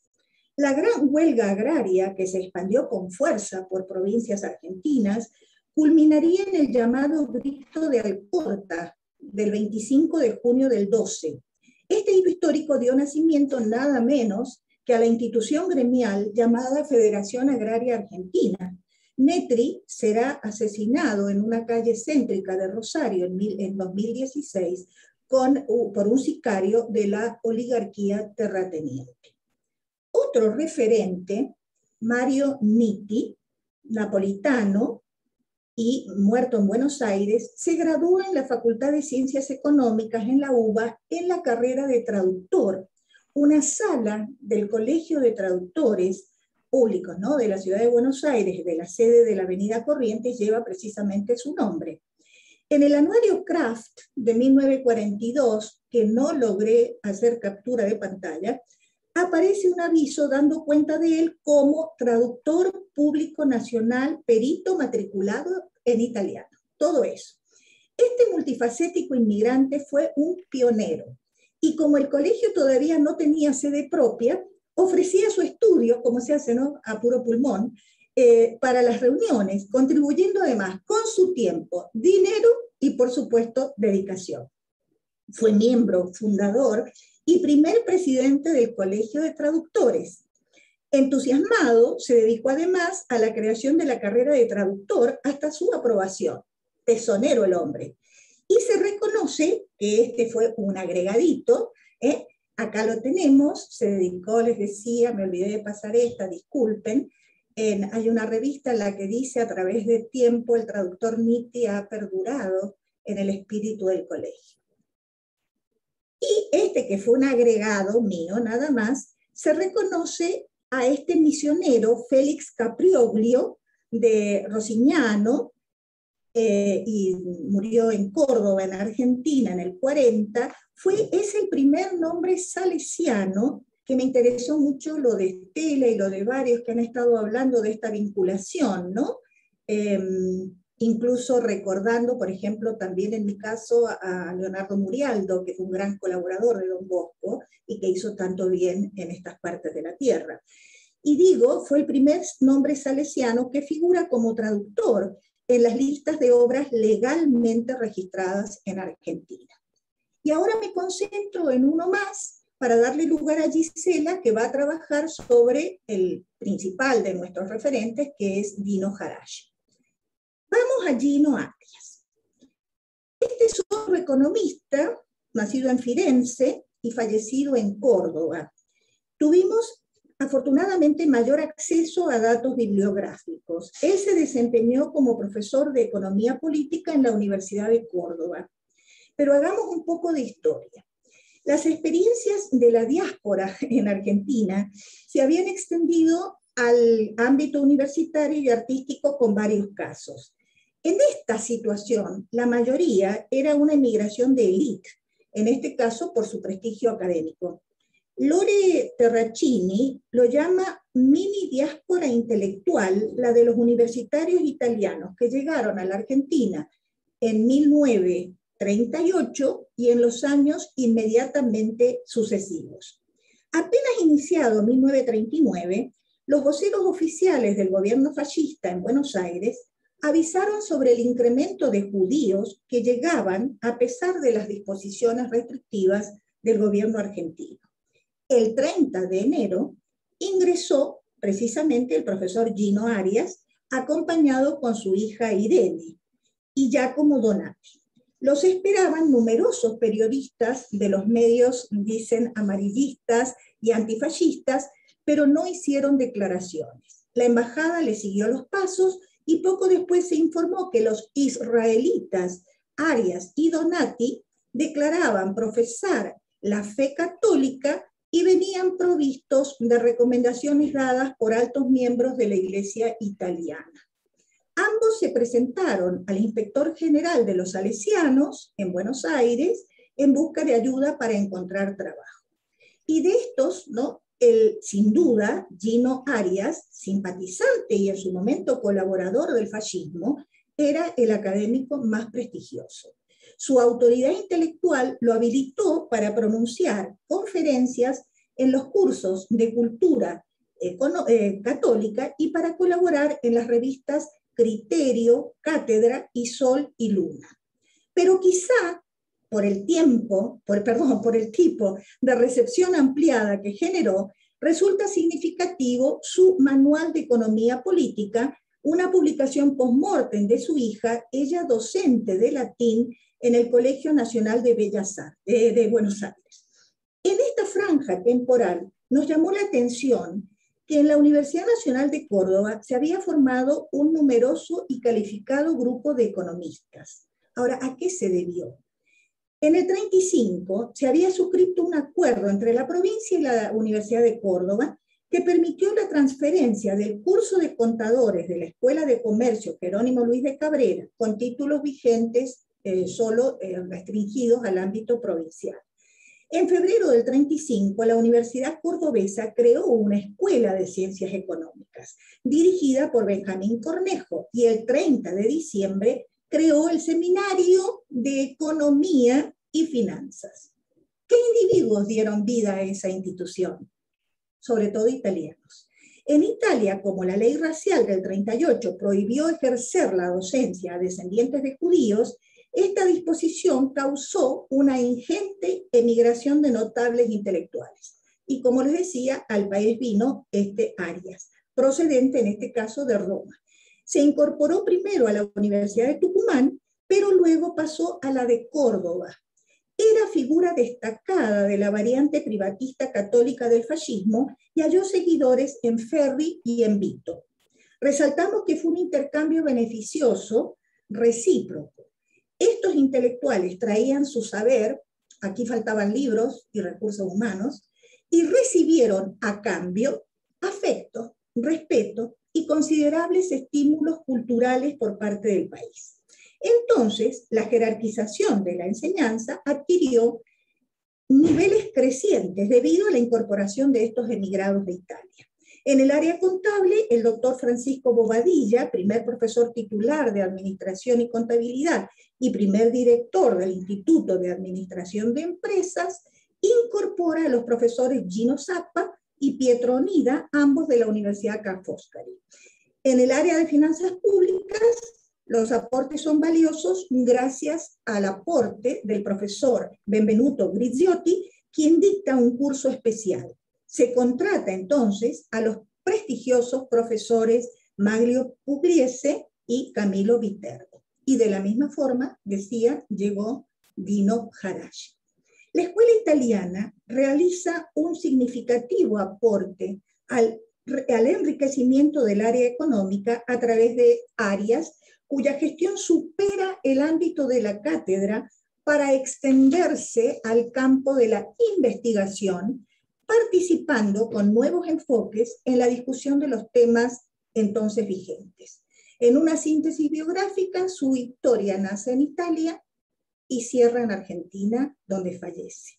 La gran huelga agraria, que se expandió con fuerza por provincias argentinas, culminaría en el llamado grito de Alcorta del 25 de junio del 12. Este hito histórico dio nacimiento nada menos que a la institución gremial llamada Federación Agraria Argentina. Netri será asesinado en una calle céntrica de Rosario en, 2016 por un sicario de la oligarquía terrateniente otro referente, Mario Nitti, napolitano y muerto en Buenos Aires, se gradúa en la Facultad de Ciencias Económicas en la UBA en la carrera de traductor, una sala del Colegio de Traductores Públicos ¿no? de la Ciudad de Buenos Aires, de la sede de la Avenida Corrientes, lleva precisamente su nombre. En el anuario craft de 1942, que no logré hacer captura de pantalla, aparece un aviso dando cuenta de él como traductor público nacional, perito matriculado en italiano. Todo eso. Este multifacético inmigrante fue un pionero y como el colegio todavía no tenía sede propia, ofrecía su estudio, como se hace ¿no? a puro pulmón, eh, para las reuniones, contribuyendo además con su tiempo, dinero y por supuesto dedicación. Fue miembro fundador y primer presidente del Colegio de Traductores. Entusiasmado, se dedicó además a la creación de la carrera de traductor hasta su aprobación. Tesonero el hombre. Y se reconoce que este fue un agregadito. ¿eh? Acá lo tenemos, se dedicó, les decía, me olvidé de pasar esta, disculpen. hay una revista en la que dice a través de tiempo el traductor Nitti ha perdurado en el espíritu del colegio. Y este que fue un agregado mío nada más, se reconoce a este misionero Félix Caprioglio de Rosignano, eh, y murió en Córdoba, en Argentina, en el 40, fue, es el primer nombre salesiano que me interesó mucho lo de Estela y lo de varios que han estado hablando de esta vinculación, ¿no? Em, incluso recordando, por ejemplo, también en mi caso a Leonardo Murialdo, que fue un gran colaborador de Don Bosco y que hizo tanto bien en estas partes de la tierra. Y digo, fue el primer nombre salesiano que figura como traductor en las listas de obras legalmente registradas en Argentina. Y ahora me concentro en uno más para darle lugar a Gisela, que va a trabajar sobre el principal de nuestros referentes, que es Dino Harashi. Vamos a Gino Arias. Este es otro economista, nacido en Firenze y fallecido en Córdoba. Tuvimos afortunadamente mayor acceso a datos bibliográficos. Él se desempeñó como profesor de economía política en la Universidad de Córdoba. Pero hagamos un poco de historia. Las experiencias de la diáspora en Argentina se habían extendido al ámbito universitario y artístico con varios casos. En esta situación, la mayoría era una emigración de élite, en este caso por su prestigio académico. Lore Terracini lo llama mini diáspora intelectual, la de los universitarios italianos que llegaron a la Argentina en 1938 y en los años inmediatamente sucesivos. Apenas iniciado 1939, los voceros oficiales del gobierno fascista en Buenos Aires avisaron sobre el incremento de judíos que llegaban a pesar de las disposiciones restrictivas del gobierno argentino. El 30 de enero ingresó precisamente el profesor Gino Arias, acompañado con su hija Irene y ya como Donati. Los esperaban numerosos periodistas de los medios, dicen amarillistas y antifascistas, pero no hicieron declaraciones. La embajada le siguió los pasos y poco después se informó que los israelitas Arias y Donati declaraban profesar la fe católica y venían provistos de recomendaciones dadas por altos miembros de la Iglesia italiana. Ambos se presentaron al inspector general de los salesianos en Buenos Aires en busca de ayuda para encontrar trabajo. Y de estos, ¿no? el, sin duda, Gino Arias, simpatizante y en su momento colaborador del fascismo, era el académico más prestigioso. Su autoridad intelectual lo habilitó para pronunciar conferencias en los cursos de cultura eh, católica y para colaborar en las revistas Criterio, Cátedra y Sol y Luna. Pero quizá por el tiempo, por, perdón, por el tipo de recepción ampliada que generó, resulta significativo su Manual de Economía Política, una publicación post-mortem de su hija, ella docente de latín en el Colegio Nacional de Bellas Artes eh, de Buenos Aires. En esta franja temporal nos llamó la atención que en la Universidad Nacional de Córdoba se había formado un numeroso y calificado grupo de economistas. Ahora, ¿a qué se debió? En el 35 se había suscrito un acuerdo entre la provincia y la Universidad de Córdoba que permitió la transferencia del curso de contadores de la Escuela de Comercio Jerónimo Luis de Cabrera, con títulos vigentes eh, solo eh, restringidos al ámbito provincial. En febrero del 35, la Universidad Cordobesa creó una escuela de ciencias económicas, dirigida por Benjamín Cornejo, y el 30 de diciembre creó el Seminario de Economía y Finanzas. ¿Qué individuos dieron vida a esa institución? Sobre todo italianos. En Italia, como la ley racial del 38 prohibió ejercer la docencia a descendientes de judíos, esta disposición causó una ingente emigración de notables intelectuales. Y como les decía, al país vino este Arias, procedente en este caso de Roma se incorporó primero a la Universidad de Tucumán, pero luego pasó a la de Córdoba. Era figura destacada de la variante privatista católica del fascismo y halló seguidores en Ferri y en Vito. Resaltamos que fue un intercambio beneficioso, recíproco. Estos intelectuales traían su saber, aquí faltaban libros y recursos humanos, y recibieron a cambio afecto, respeto, y considerables estímulos culturales por parte del país. Entonces, la jerarquización de la enseñanza adquirió niveles crecientes debido a la incorporación de estos emigrados de Italia. En el área contable, el doctor Francisco Bobadilla, primer profesor titular de Administración y Contabilidad y primer director del Instituto de Administración de Empresas, incorpora a los profesores Gino Zappa y Pietro Pietronida, ambos de la Universidad Ca' En el área de finanzas públicas, los aportes son valiosos gracias al aporte del profesor Benvenuto Griziotti, quien dicta un curso especial. Se contrata entonces a los prestigiosos profesores Maglio Pugliese y Camilo Viterbo. Y de la misma forma, decía, llegó Dino Harashi. La escuela italiana realiza un significativo aporte al, al enriquecimiento del área económica a través de áreas cuya gestión supera el ámbito de la cátedra para extenderse al campo de la investigación, participando con nuevos enfoques en la discusión de los temas entonces vigentes. En una síntesis biográfica, su historia nace en Italia y cierra en Argentina, donde fallece.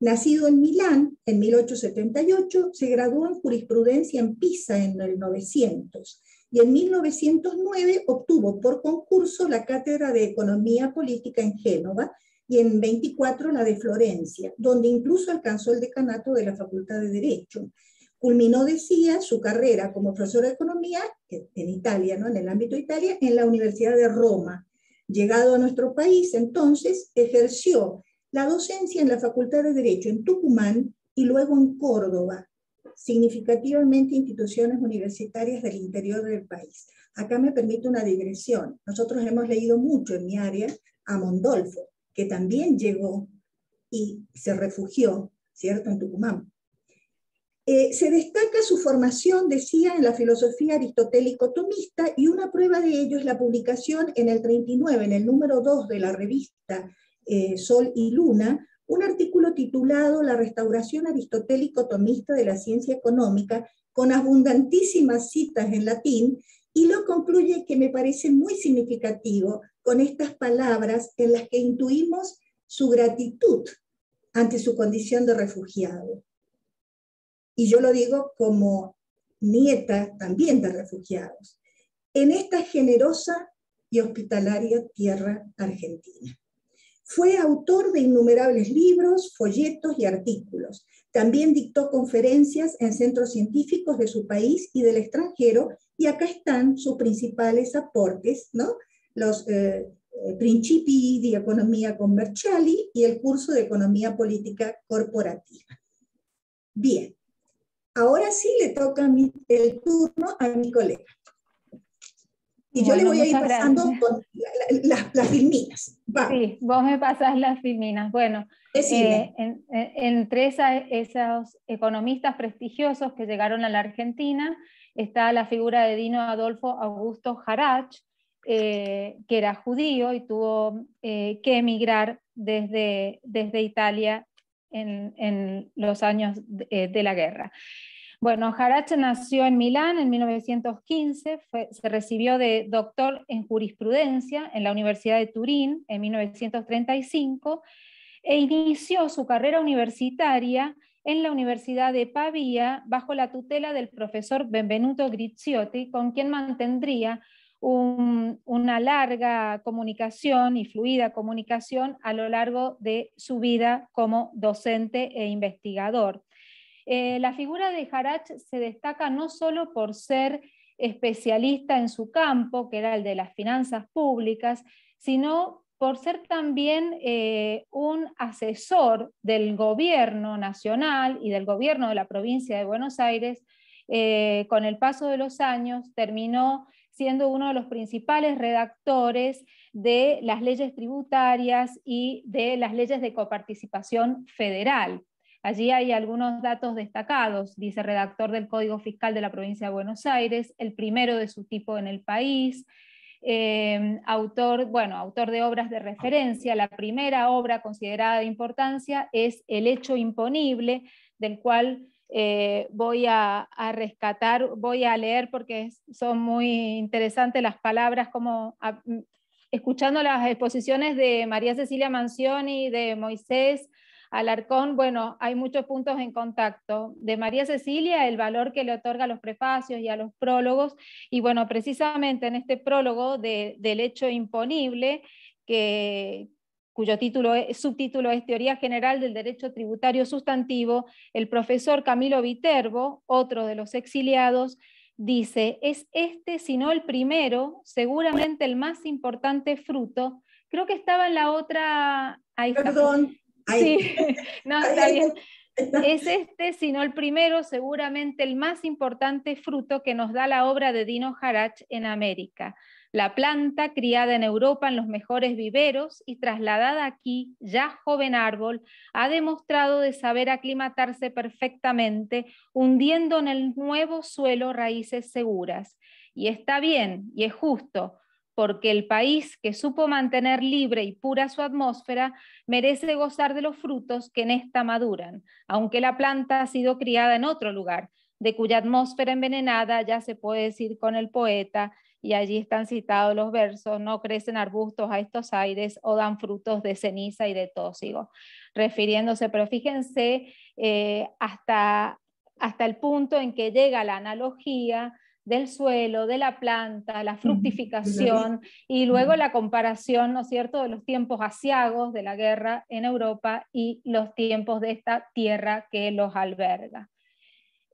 Nacido en Milán en 1878, se graduó en jurisprudencia en Pisa en el 900 y en 1909 obtuvo por concurso la cátedra de Economía Política en Génova y en 24 la de Florencia, donde incluso alcanzó el decanato de la Facultad de Derecho. Culminó, decía, su carrera como profesor de Economía en Italia, en el ámbito de Italia, en la Universidad de Roma, Llegado a nuestro país, entonces, ejerció la docencia en la Facultad de Derecho en Tucumán y luego en Córdoba, significativamente instituciones universitarias del interior del país. Acá me permite una digresión. Nosotros hemos leído mucho en mi área a Mondolfo, que también llegó y se refugió, ¿cierto?, en Tucumán. Eh, se destaca su formación, decía, en la filosofía aristotélico-tomista y una prueba de ello es la publicación en el 39, en el número 2 de la revista eh, Sol y Luna, un artículo titulado La restauración aristotélico-tomista de la ciencia económica, con abundantísimas citas en latín, y lo concluye que me parece muy significativo con estas palabras en las que intuimos su gratitud ante su condición de refugiado y yo lo digo como nieta también de refugiados, en esta generosa y hospitalaria tierra argentina. Fue autor de innumerables libros, folletos y artículos. También dictó conferencias en centros científicos de su país y del extranjero, y acá están sus principales aportes, ¿no? Los eh, eh, Principi de Economía Commerciali y el curso de Economía Política Corporativa. Bien, ahora sí le toca el turno a mi colega. Y yo le voy a ir pasando las filminas. Sí, vos me pasás las filminas. Bueno, eh, entre esos economistas prestigiosos que llegaron a la Argentina está la figura de Dino Adolfo Augusto Jarach, eh, que era judío y tuvo eh, que emigrar desde, desde Italia en, los años eh, de, la guerra. Bueno, Jarache nació en Milán en 1915, se recibió de doctor en jurisprudencia en la Universidad de Turín en 1935 e inició su carrera universitaria en la Universidad de Pavía bajo la tutela del profesor Benvenuto Grizziotti, con quien mantendría una larga comunicación y fluida comunicación a lo largo de su vida como docente e investigador. Eh, la figura de Jarach se destaca no solo por ser especialista en su campo, que era el de las finanzas públicas, sino por ser también eh, un asesor del gobierno nacional y del gobierno de la provincia de Buenos Aires, eh, con el paso de los años terminó siendo uno de los principales redactores de las leyes tributarias y de las leyes de coparticipación federal. Allí hay algunos datos destacados, dice redactor del Código Fiscal de la Provincia de Buenos Aires, el primero de su tipo en el país, eh, autor, bueno, autor de obras de referencia. La primera obra considerada de importancia es El hecho imponible, del cual eh, voy a, rescatar, voy a leer porque son muy interesantes las palabras, como escuchando las exposiciones de María Cecilia Mancioni, de Moisés Alarcón, bueno, hay muchos puntos en contacto. De María Cecilia, el valor que le otorga a los prefacios y a los prólogos, y bueno, precisamente en este prólogo del hecho imponible, que, cuyo título e, subtítulo es Teoría General del Derecho Tributario Sustantivo, el profesor Camilo Viterbo, otro de los exiliados, dice, es este, si el primero, seguramente el más importante fruto. Creo que estaba en la otra... Perdón. Sí, Es este, si no el primero, seguramente el más importante fruto que nos da la obra de Dino Harach en América. La planta, criada en Europa en los mejores viveros y trasladada aquí, ya joven árbol, ha demostrado de saber aclimatarse perfectamente, hundiendo en el nuevo suelo raíces seguras. Y está bien, y es justo, porque el país que supo mantener libre y pura su atmósfera merece gozar de los frutos que en esta maduran, aunque la planta ha sido criada en otro lugar, de cuya atmósfera envenenada ya se puede decir con el poeta, y allí están citados los versos, no crecen arbustos a estos aires o dan frutos de ceniza y de tósigo, refiriéndose, pero fíjense eh, hasta, hasta el punto en que llega la analogía del suelo, de la planta, la fructificación y luego la comparación, ¿no es cierto?, de los tiempos asiagos de la guerra en Europa y los tiempos de esta tierra que los alberga.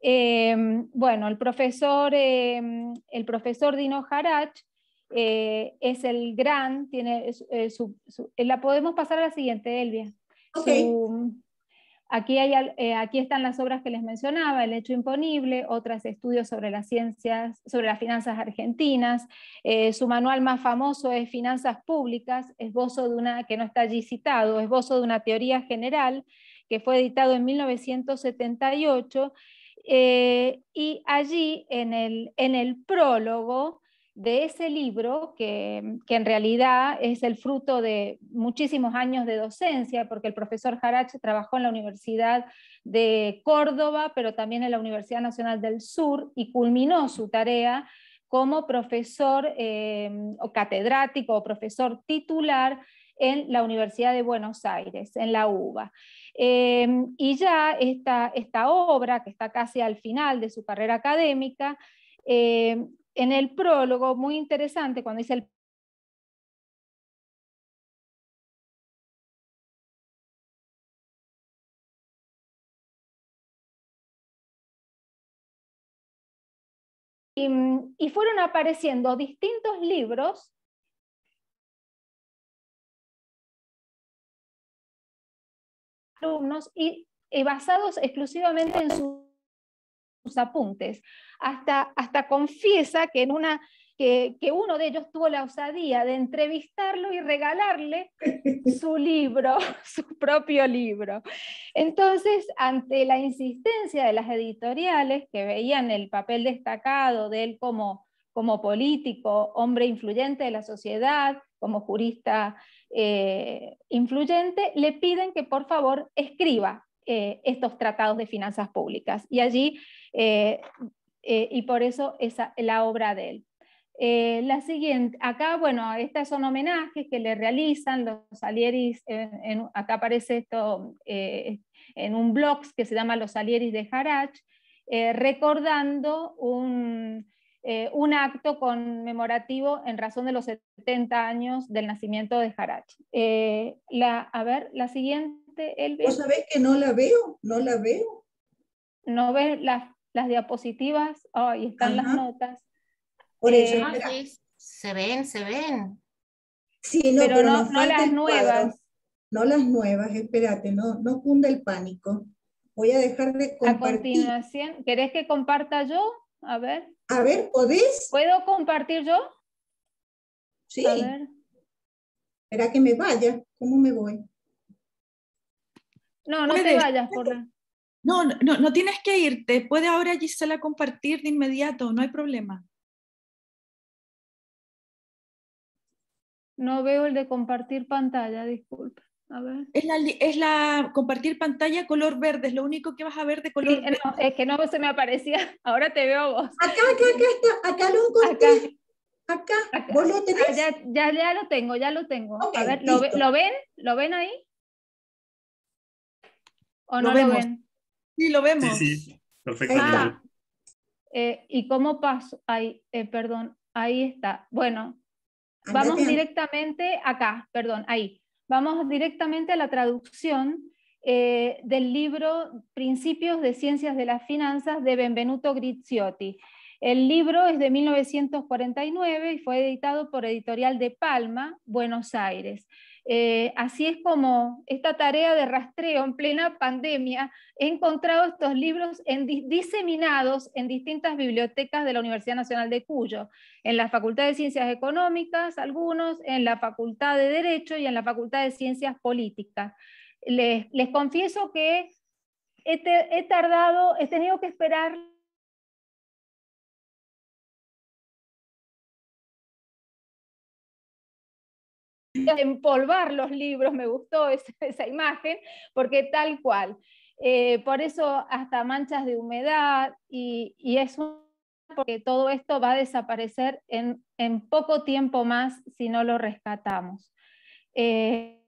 Em, bueno, el profesor, em, el profesor Dino Jarach eh, es el gran, tiene eh, su, eh, la podemos pasar a la siguiente, Elvia. aquí, aquí están las obras que les mencionaba, El hecho imponible, otras estudios sobre las ciencias, sobre las finanzas argentinas, su manual más famoso es Finanzas Públicas, esbozo de una, que no está allí citado, esbozo de una teoría general, que fue editado en 1978, eh, y allí en el, prólogo de ese libro, que, en realidad es el fruto de muchísimos años de docencia, porque el profesor Jarach trabajó en la Universidad de Córdoba, pero también en la Universidad Nacional del Sur, y culminó su tarea como profesor eh, o catedrático o profesor titular en la Universidad de Buenos Aires, en la UBA. Em, y ya esta, obra, que está casi al final de su carrera académica, em, en el prólogo, muy interesante, cuando dice el y fueron apareciendo distintos libros alumnos y, basados exclusivamente en sus, apuntes. Hasta, hasta confiesa que en una que, uno de ellos tuvo la osadía de entrevistarlo y regalarle su libro, su propio libro. Entonces, ante la insistencia de las editoriales que veían el papel destacado de él como, como político, hombre influyente de la sociedad, como jurista eh, influyente, le piden que por favor escriba eh, estos tratados de finanzas públicas. Y allí, eh, y por eso es la obra de él. la siguiente, acá, bueno, estas son homenajes que le realizan los Salieris, acá aparece esto en un blog que se llama Los Alieris de Harach, recordando un, eh, un acto conmemorativo en razón de los 70 años del nacimiento de Jarachi. Eh, a ver, la siguiente, ¿Vos sabés que no la veo? No la veo. ¿No ves las, las diapositivas? Ahí están las notas. Por eh, ah, se ven, se ven. no, pero, no, las nuevas. No las nuevas, espérate, no, no cunda el pánico. Voy a dejar de compartir. A continuación, ¿querés que comparta yo? A ver. A ver, ¿podés? ¿Puedo compartir yo? Sí. A ver. Espera que me vaya. ¿Cómo me voy? No, no te vayas, por No, no, no tienes que irte. Puede ahora Gisela compartir de inmediato, no hay problema. No veo el de compartir pantalla, disculpe. Es la, compartir pantalla color verde, es lo único que vas a ver de color verde. es que no se me aparecía, ahora te veo a vos. Acá, acá, acá está, acá lo encontré. Acá, acá. ¿vos lo ah, tenés? ya, ya, lo tengo, ya lo tengo. a ver, ¿lo, ven? ¿Lo ven ahí? ¿O no lo, ven? Sí, lo vemos. Sí, sí, eh, ¿Y cómo paso? Ahí, eh, perdón, ahí está. Bueno, vamos directamente acá, perdón, ahí vamos directamente a la traducción eh, del libro Principios de Ciencias de las Finanzas de Benvenuto Griziotti. El libro es de 1949 y fue editado por Editorial de Palma, Buenos Aires. Eh, así es como esta tarea de rastreo en plena pandemia, he encontrado estos libros en, diseminados en distintas bibliotecas de la Universidad Nacional de Cuyo, en la Facultad de Ciencias Económicas, algunos, en la Facultad de Derecho y en la Facultad de Ciencias Políticas. Les, confieso que he tardado, he tenido que esperar empolvar los libros, me gustó esa, imagen, porque tal cual. Eh, por eso hasta manchas de humedad y, y porque todo esto va a desaparecer en, poco tiempo más si no lo rescatamos. Eh,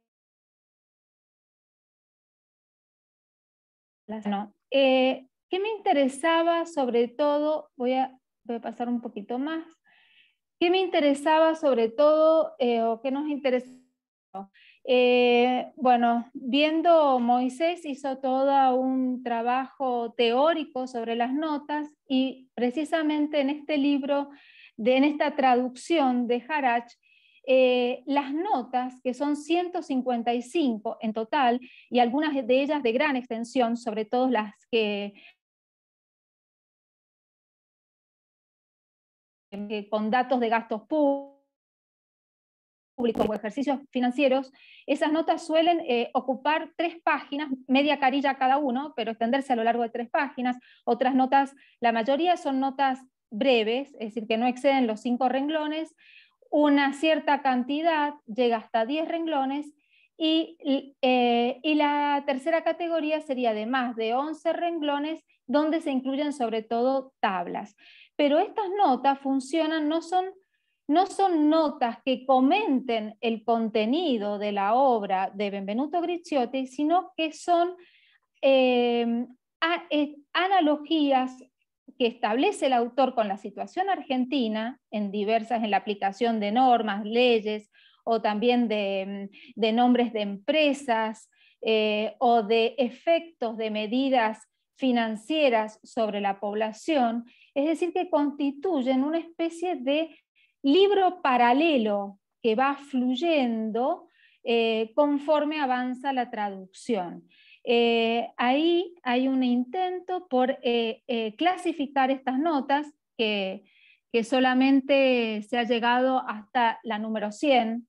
no. Eh, ¿Qué me interesaba sobre todo? Voy a, voy a pasar un poquito más. ¿Qué me interesaba sobre todo eh, o qué nos interesó? Eh, bueno, viendo Moisés hizo todo un trabajo teórico sobre las notas y precisamente en este libro, de, en esta traducción de Harach, eh, las notas, que son 155 en total, y algunas de ellas de gran extensión, sobre todo las que con datos de gastos públicos o ejercicios financieros, esas notas suelen eh, ocupar tres páginas, media carilla cada uno, pero extenderse a lo largo de tres páginas. Otras notas, la mayoría son notas breves, es decir, que no exceden los cinco renglones. Una cierta cantidad llega hasta diez renglones y, eh, y, la tercera categoría sería de más de 11 renglones, donde se incluyen sobre todo tablas pero estas notas funcionan, no son, notas que comenten el contenido de la obra de Benvenuto Gricciotti, sino que son em, eh, analogías que establece el autor con la situación argentina en diversas, en la aplicación de normas, leyes o también de, em, nombres de empresas eh, o de efectos de medidas financieras sobre la población es decir, que constituyen una especie de libro paralelo que va fluyendo eh, conforme avanza la traducción. Eh, ahí hay un intento por eh, clasificar estas notas que, que, solamente se ha llegado hasta la número 100,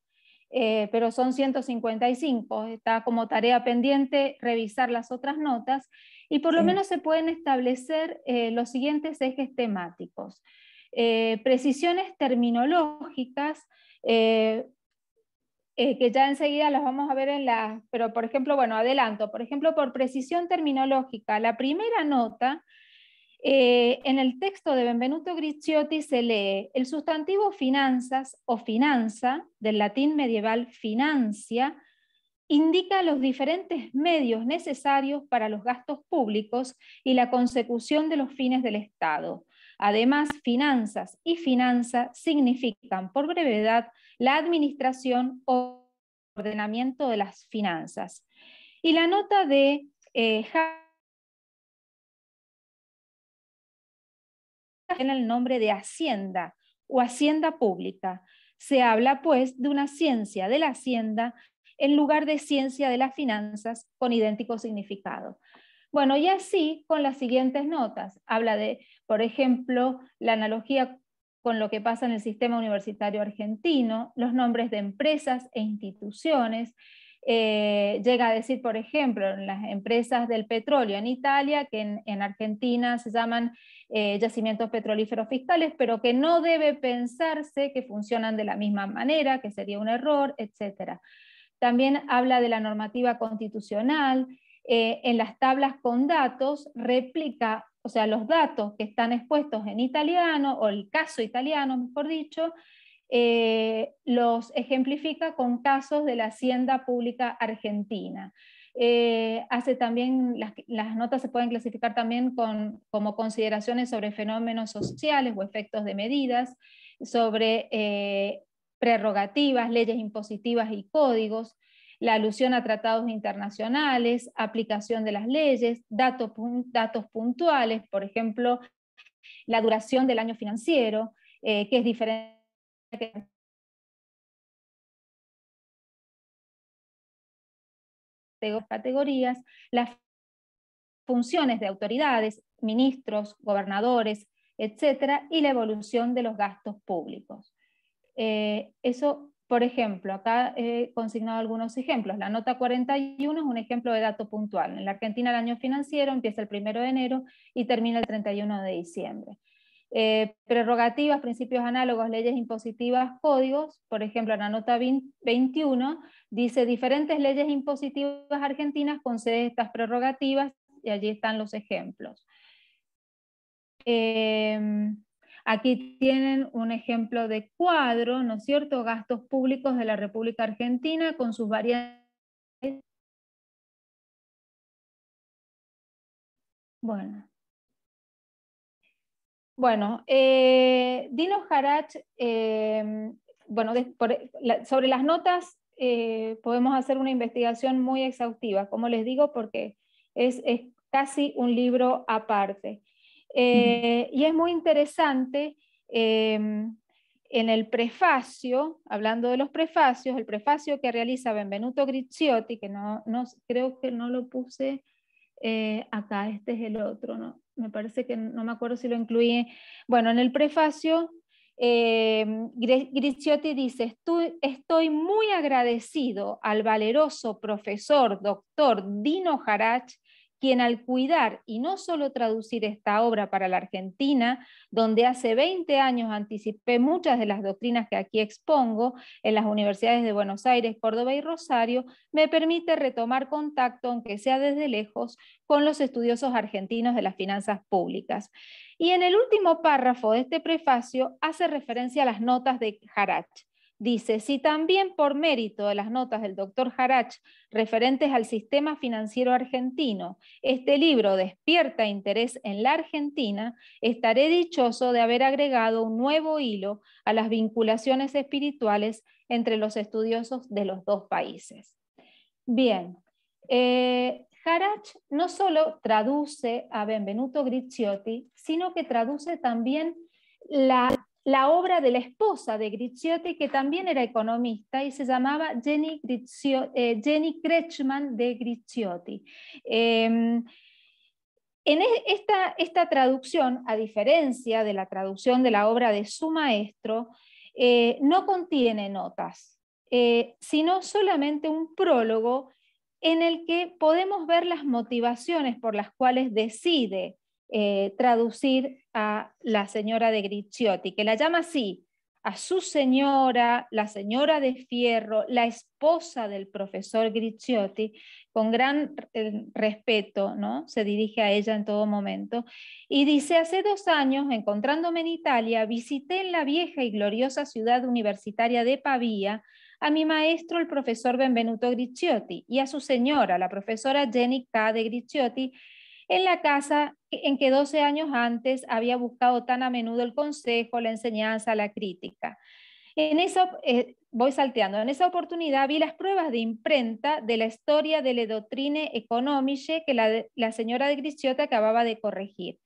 pero son 155. Está como tarea pendiente revisar las otras notas y por lo menos se pueden establecer eh, los siguientes ejes temáticos. Eh, precisiones terminológicas, eh, que ya enseguida las vamos a ver en las, pero por ejemplo, bueno, adelanto, por ejemplo, por precisión terminológica, la primera nota en el texto de Benvenuto Gricciotti se lee el sustantivo finanzas o finanza, del latín medieval financia, indica los diferentes medios necesarios para los gastos públicos y la consecución de los fines del Estado. Además, finanzas y finanza significan por brevedad la administración o ordenamiento de las finanzas. Y la nota de eh, en el nombre de Hacienda o Hacienda Pública. Se habla, pues, de una ciencia de la Hacienda en lugar de ciencia de las finanzas con idéntico significado. Bueno, y así con las siguientes notas. Habla de, por ejemplo, la analogía con lo que pasa en el sistema universitario argentino, los nombres de empresas e instituciones. Eh, llega a decir, por ejemplo, en las empresas del petróleo en Italia, que en, Argentina se llaman eh, yacimientos petrolíferos fiscales, pero que no debe pensarse que funcionan de la misma manera, que sería un error, etcétera. También habla de la normativa constitucional. Eh, en las tablas con datos replica, o sea, los datos que están expuestos en italiano, o el caso italiano, mejor dicho, eh, los ejemplifica con casos de la Hacienda Pública Argentina. Eh, hace también, las, notas se pueden clasificar también con, como consideraciones sobre fenómenos sociales o efectos de medidas, sobre prerrogativas, leyes impositivas y códigos, la alusión a tratados internacionales, aplicación de las leyes, datos, puntuales, por ejemplo, la duración del año financiero, eh, que es diferente categorías, las funciones de autoridades, ministros, gobernadores, etcétera, y la evolución de los gastos públicos. Eh, eso, por ejemplo, acá he consignado algunos ejemplos. La nota 41 es un ejemplo de dato puntual. En la Argentina el año financiero empieza el 1 de enero y termina el 31 de diciembre. Eh, prerrogativas, principios análogos, leyes impositivas, códigos, por ejemplo, en la nota 21 dice diferentes leyes impositivas argentinas conceden estas prerrogativas y allí están los ejemplos. Eh, Aquí tienen un ejemplo de cuadro, ¿no es cierto? Gastos públicos de la República Argentina con sus variantes. Bueno. Bueno, eh, Dino Harach, eh, bueno, sobre las notas eh, podemos hacer una investigación muy exhaustiva, como les digo, porque es casi un libro aparte. Eh, y es muy interesante, em, en el prefacio, hablando de los prefacios, el prefacio que realiza Benvenuto Grizziotti. que no, creo que no lo puse eh, acá, este es el otro, ¿no? me parece que no me acuerdo si lo incluí. Bueno, en el prefacio, em, Griziotti dice, estoy muy agradecido al valeroso profesor doctor Dino Jarach quien al cuidar y no solo traducir esta obra para la Argentina, donde hace 20 años anticipé muchas de las doctrinas que aquí expongo en las universidades de Buenos Aires, Córdoba y Rosario, me permite retomar contacto, aunque sea desde lejos, con los estudiosos argentinos de las finanzas públicas. Y en el último párrafo de este prefacio hace referencia a las notas de Jarach. Dice, si también por mérito de las notas del doctor Jarach, referentes al sistema financiero argentino, este libro despierta interés en la Argentina, estaré dichoso de haber agregado un nuevo hilo a las vinculaciones espirituales entre los estudiosos de los dos países. Bien, Jarach eh, no solo traduce a Benvenuto Gricciotti, sino que traduce también la la obra de la esposa de Gricciotti, que también era economista y se llamaba Jenny, eh, Jenny Kretschmann de Gricciotti. Em, en e, esta, traducción, a diferencia de la traducción de la obra de su maestro, eh, no contiene notas, eh, sino solamente un prólogo en el que podemos ver las motivaciones por las cuales decide eh, traducir a la señora de Gricciotti, que la llama así, a su señora, la señora de Fierro, la esposa del profesor Gricciotti, con gran eh, respeto, ¿no? Se dirige a ella en todo momento. Y dice, hace dos años, encontrándome en Italia, visité en la vieja y gloriosa ciudad universitaria de Pavía a mi maestro, el profesor Benvenuto Gricciotti, y a su señora, la profesora Jenny K. de Gricciotti, en la casa en que 12 años antes había buscado tan a menudo el consejo, la enseñanza, la crítica. En esa, eh, voy salteando, en esa oportunidad vi las pruebas de imprenta de la historia de la doctrine económica que la, señora de Grisiota acababa de corregir.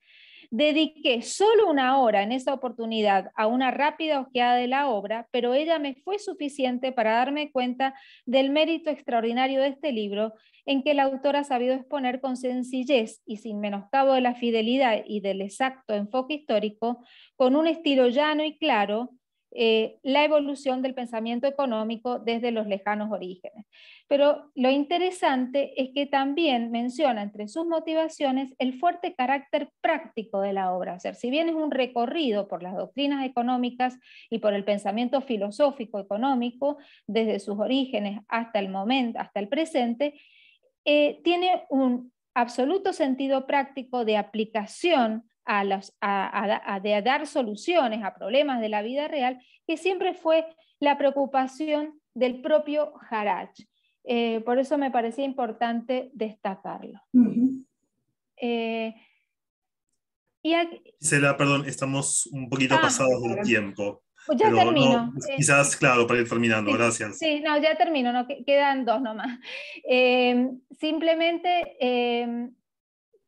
Dediqué solo una hora en esa oportunidad a una rápida ojeada de la obra, pero ella me fue suficiente para darme cuenta del mérito extraordinario de este libro, en que el autor ha sabido exponer con sencillez y sin menoscabo de la fidelidad y del exacto enfoque histórico, con un estilo llano y claro, eh, la evolución del pensamiento económico desde los lejanos orígenes. Pero lo interesante es que también menciona entre sus motivaciones el fuerte carácter práctico de la obra. O sea, si bien es un recorrido por las doctrinas económicas y por el pensamiento filosófico económico desde sus orígenes hasta el momento, hasta el presente, eh, tiene un absoluto sentido práctico de aplicación a, de dar soluciones a problemas de la vida real, que siempre fue la preocupación del propio Harach. Eh, por eso me parecía importante destacarlo. Uh y perdón, estamos un poquito ah, pasados del tiempo. Pues ya termino. Pues eh, quizás, claro, para ir terminando, gracias. Sí, no, ya termino, no, quedan dos nomás. simplemente en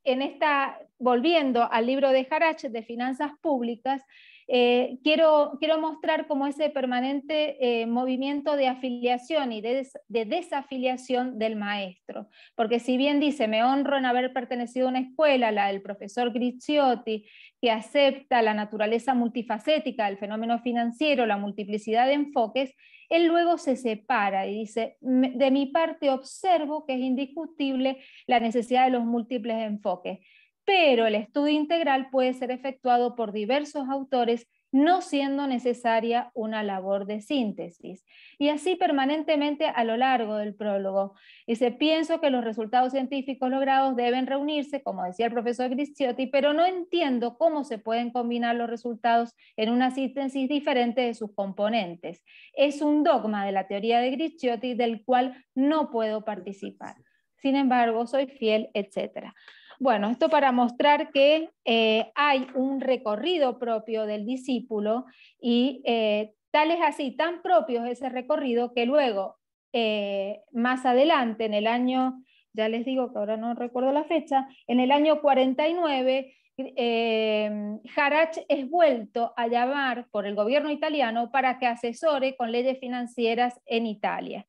esta volviendo al libro de Jarach de finanzas públicas, eh, quiero, mostrar cómo ese permanente eh, movimiento de afiliación y de, desafiliación del maestro. Porque si bien dice, me honro en haber pertenecido a una escuela, la del profesor Gricciotti, que acepta la naturaleza multifacética del fenómeno financiero, la multiplicidad de enfoques, él luego se separa y dice, de mi parte observo que es indiscutible la necesidad de los múltiples enfoques pero el estudio integral puede ser efectuado por diversos autores no siendo necesaria una labor de síntesis. Y así permanentemente a lo largo del prólogo. se pienso que los resultados científicos logrados deben reunirse, como decía el profesor Grisciotti, pero no entiendo cómo se pueden combinar los resultados en una síntesis diferente de sus componentes. Es un dogma de la teoría de Grisciotti del cual no puedo participar. Sin embargo, soy fiel, etcétera. Bueno, esto para mostrar que eh, hay un recorrido propio del discípulo y eh, tal es así, tan propio es ese recorrido que luego, eh, más adelante, en el año, ya les digo que ahora no recuerdo la fecha, en el año 49 Jarach eh, es vuelto a llamar por el gobierno italiano para que asesore con leyes financieras en Italia.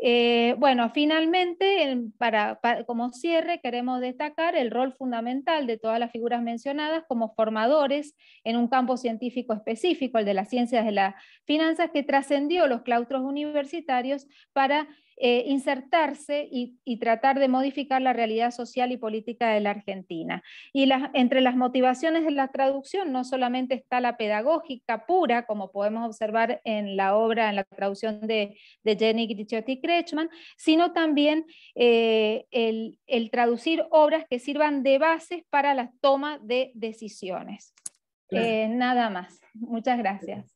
Eh, bueno, finalmente, como cierre, queremos destacar el rol fundamental de todas las figuras mencionadas como formadores en un campo científico específico, el de las ciencias de las finanzas, que trascendió los claustros universitarios para eh, insertarse y, tratar de modificar la realidad social y política de la Argentina. Y entre las motivaciones de la traducción no solamente está la pedagógica pura, como podemos observar en la obra, en la traducción de, Jenny y Kretschmann, sino también eh, el, traducir obras que sirvan de bases para la toma de decisiones. Eh, nada más. Muchas gracias.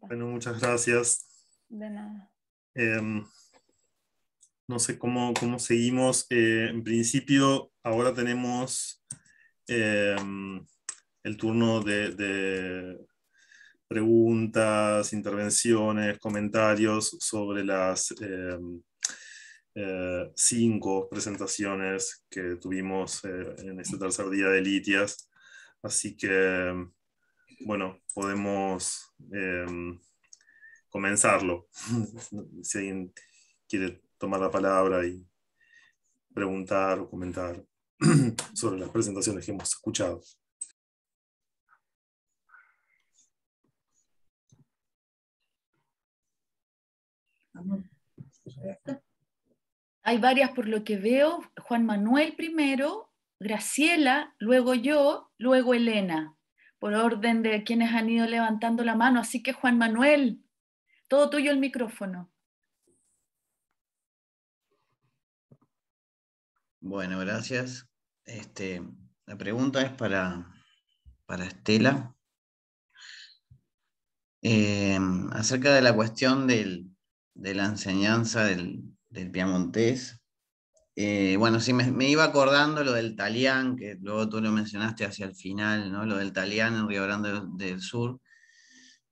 Bueno, muchas gracias. De nada. Em, no sé cómo, cómo seguimos. Eh, en principio, ahora tenemos em, el turno de, de, preguntas, intervenciones, comentarios sobre las em, eh, cinco presentaciones que tuvimos eh, en este tercer día de Litias. Así que bueno, podemos em, comenzarlo. si alguien quiere tomar la palabra y preguntar o comentar sobre las presentaciones que hemos escuchado. Hay varias por lo que veo. Juan Manuel primero, Graciela, luego yo, luego Elena por orden de quienes han ido levantando la mano. Así que Juan Manuel, todo tuyo el micrófono. Bueno, gracias. Este, la pregunta es para, Estela. Em, acerca de la cuestión de la enseñanza del, del piamontés eh, bueno, sí, me, iba acordando lo del Talián, que luego tú lo mencionaste hacia el final, ¿no? Lo del Talián en Río Grande del Sur.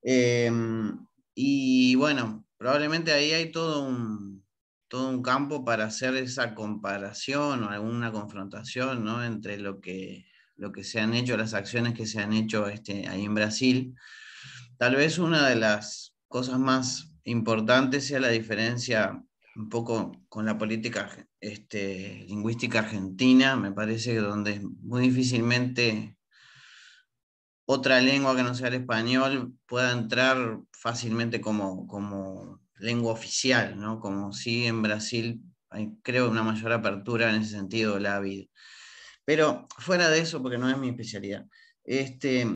Em, y bueno, probablemente ahí hay todo un, todo un campo para hacer esa comparación o alguna confrontación, ¿no? Entre lo que, lo que se han hecho, las acciones que se han hecho este, ahí en Brasil. Tal vez una de las cosas más importantes sea la diferencia un poco con la política este, lingüística argentina, me parece que donde muy difícilmente otra lengua que no sea el español pueda entrar fácilmente como, como lengua oficial, ¿no? Como si en Brasil hay, creo, una mayor apertura en ese sentido la vida. Pero fuera de eso, porque no es mi especialidad. Este,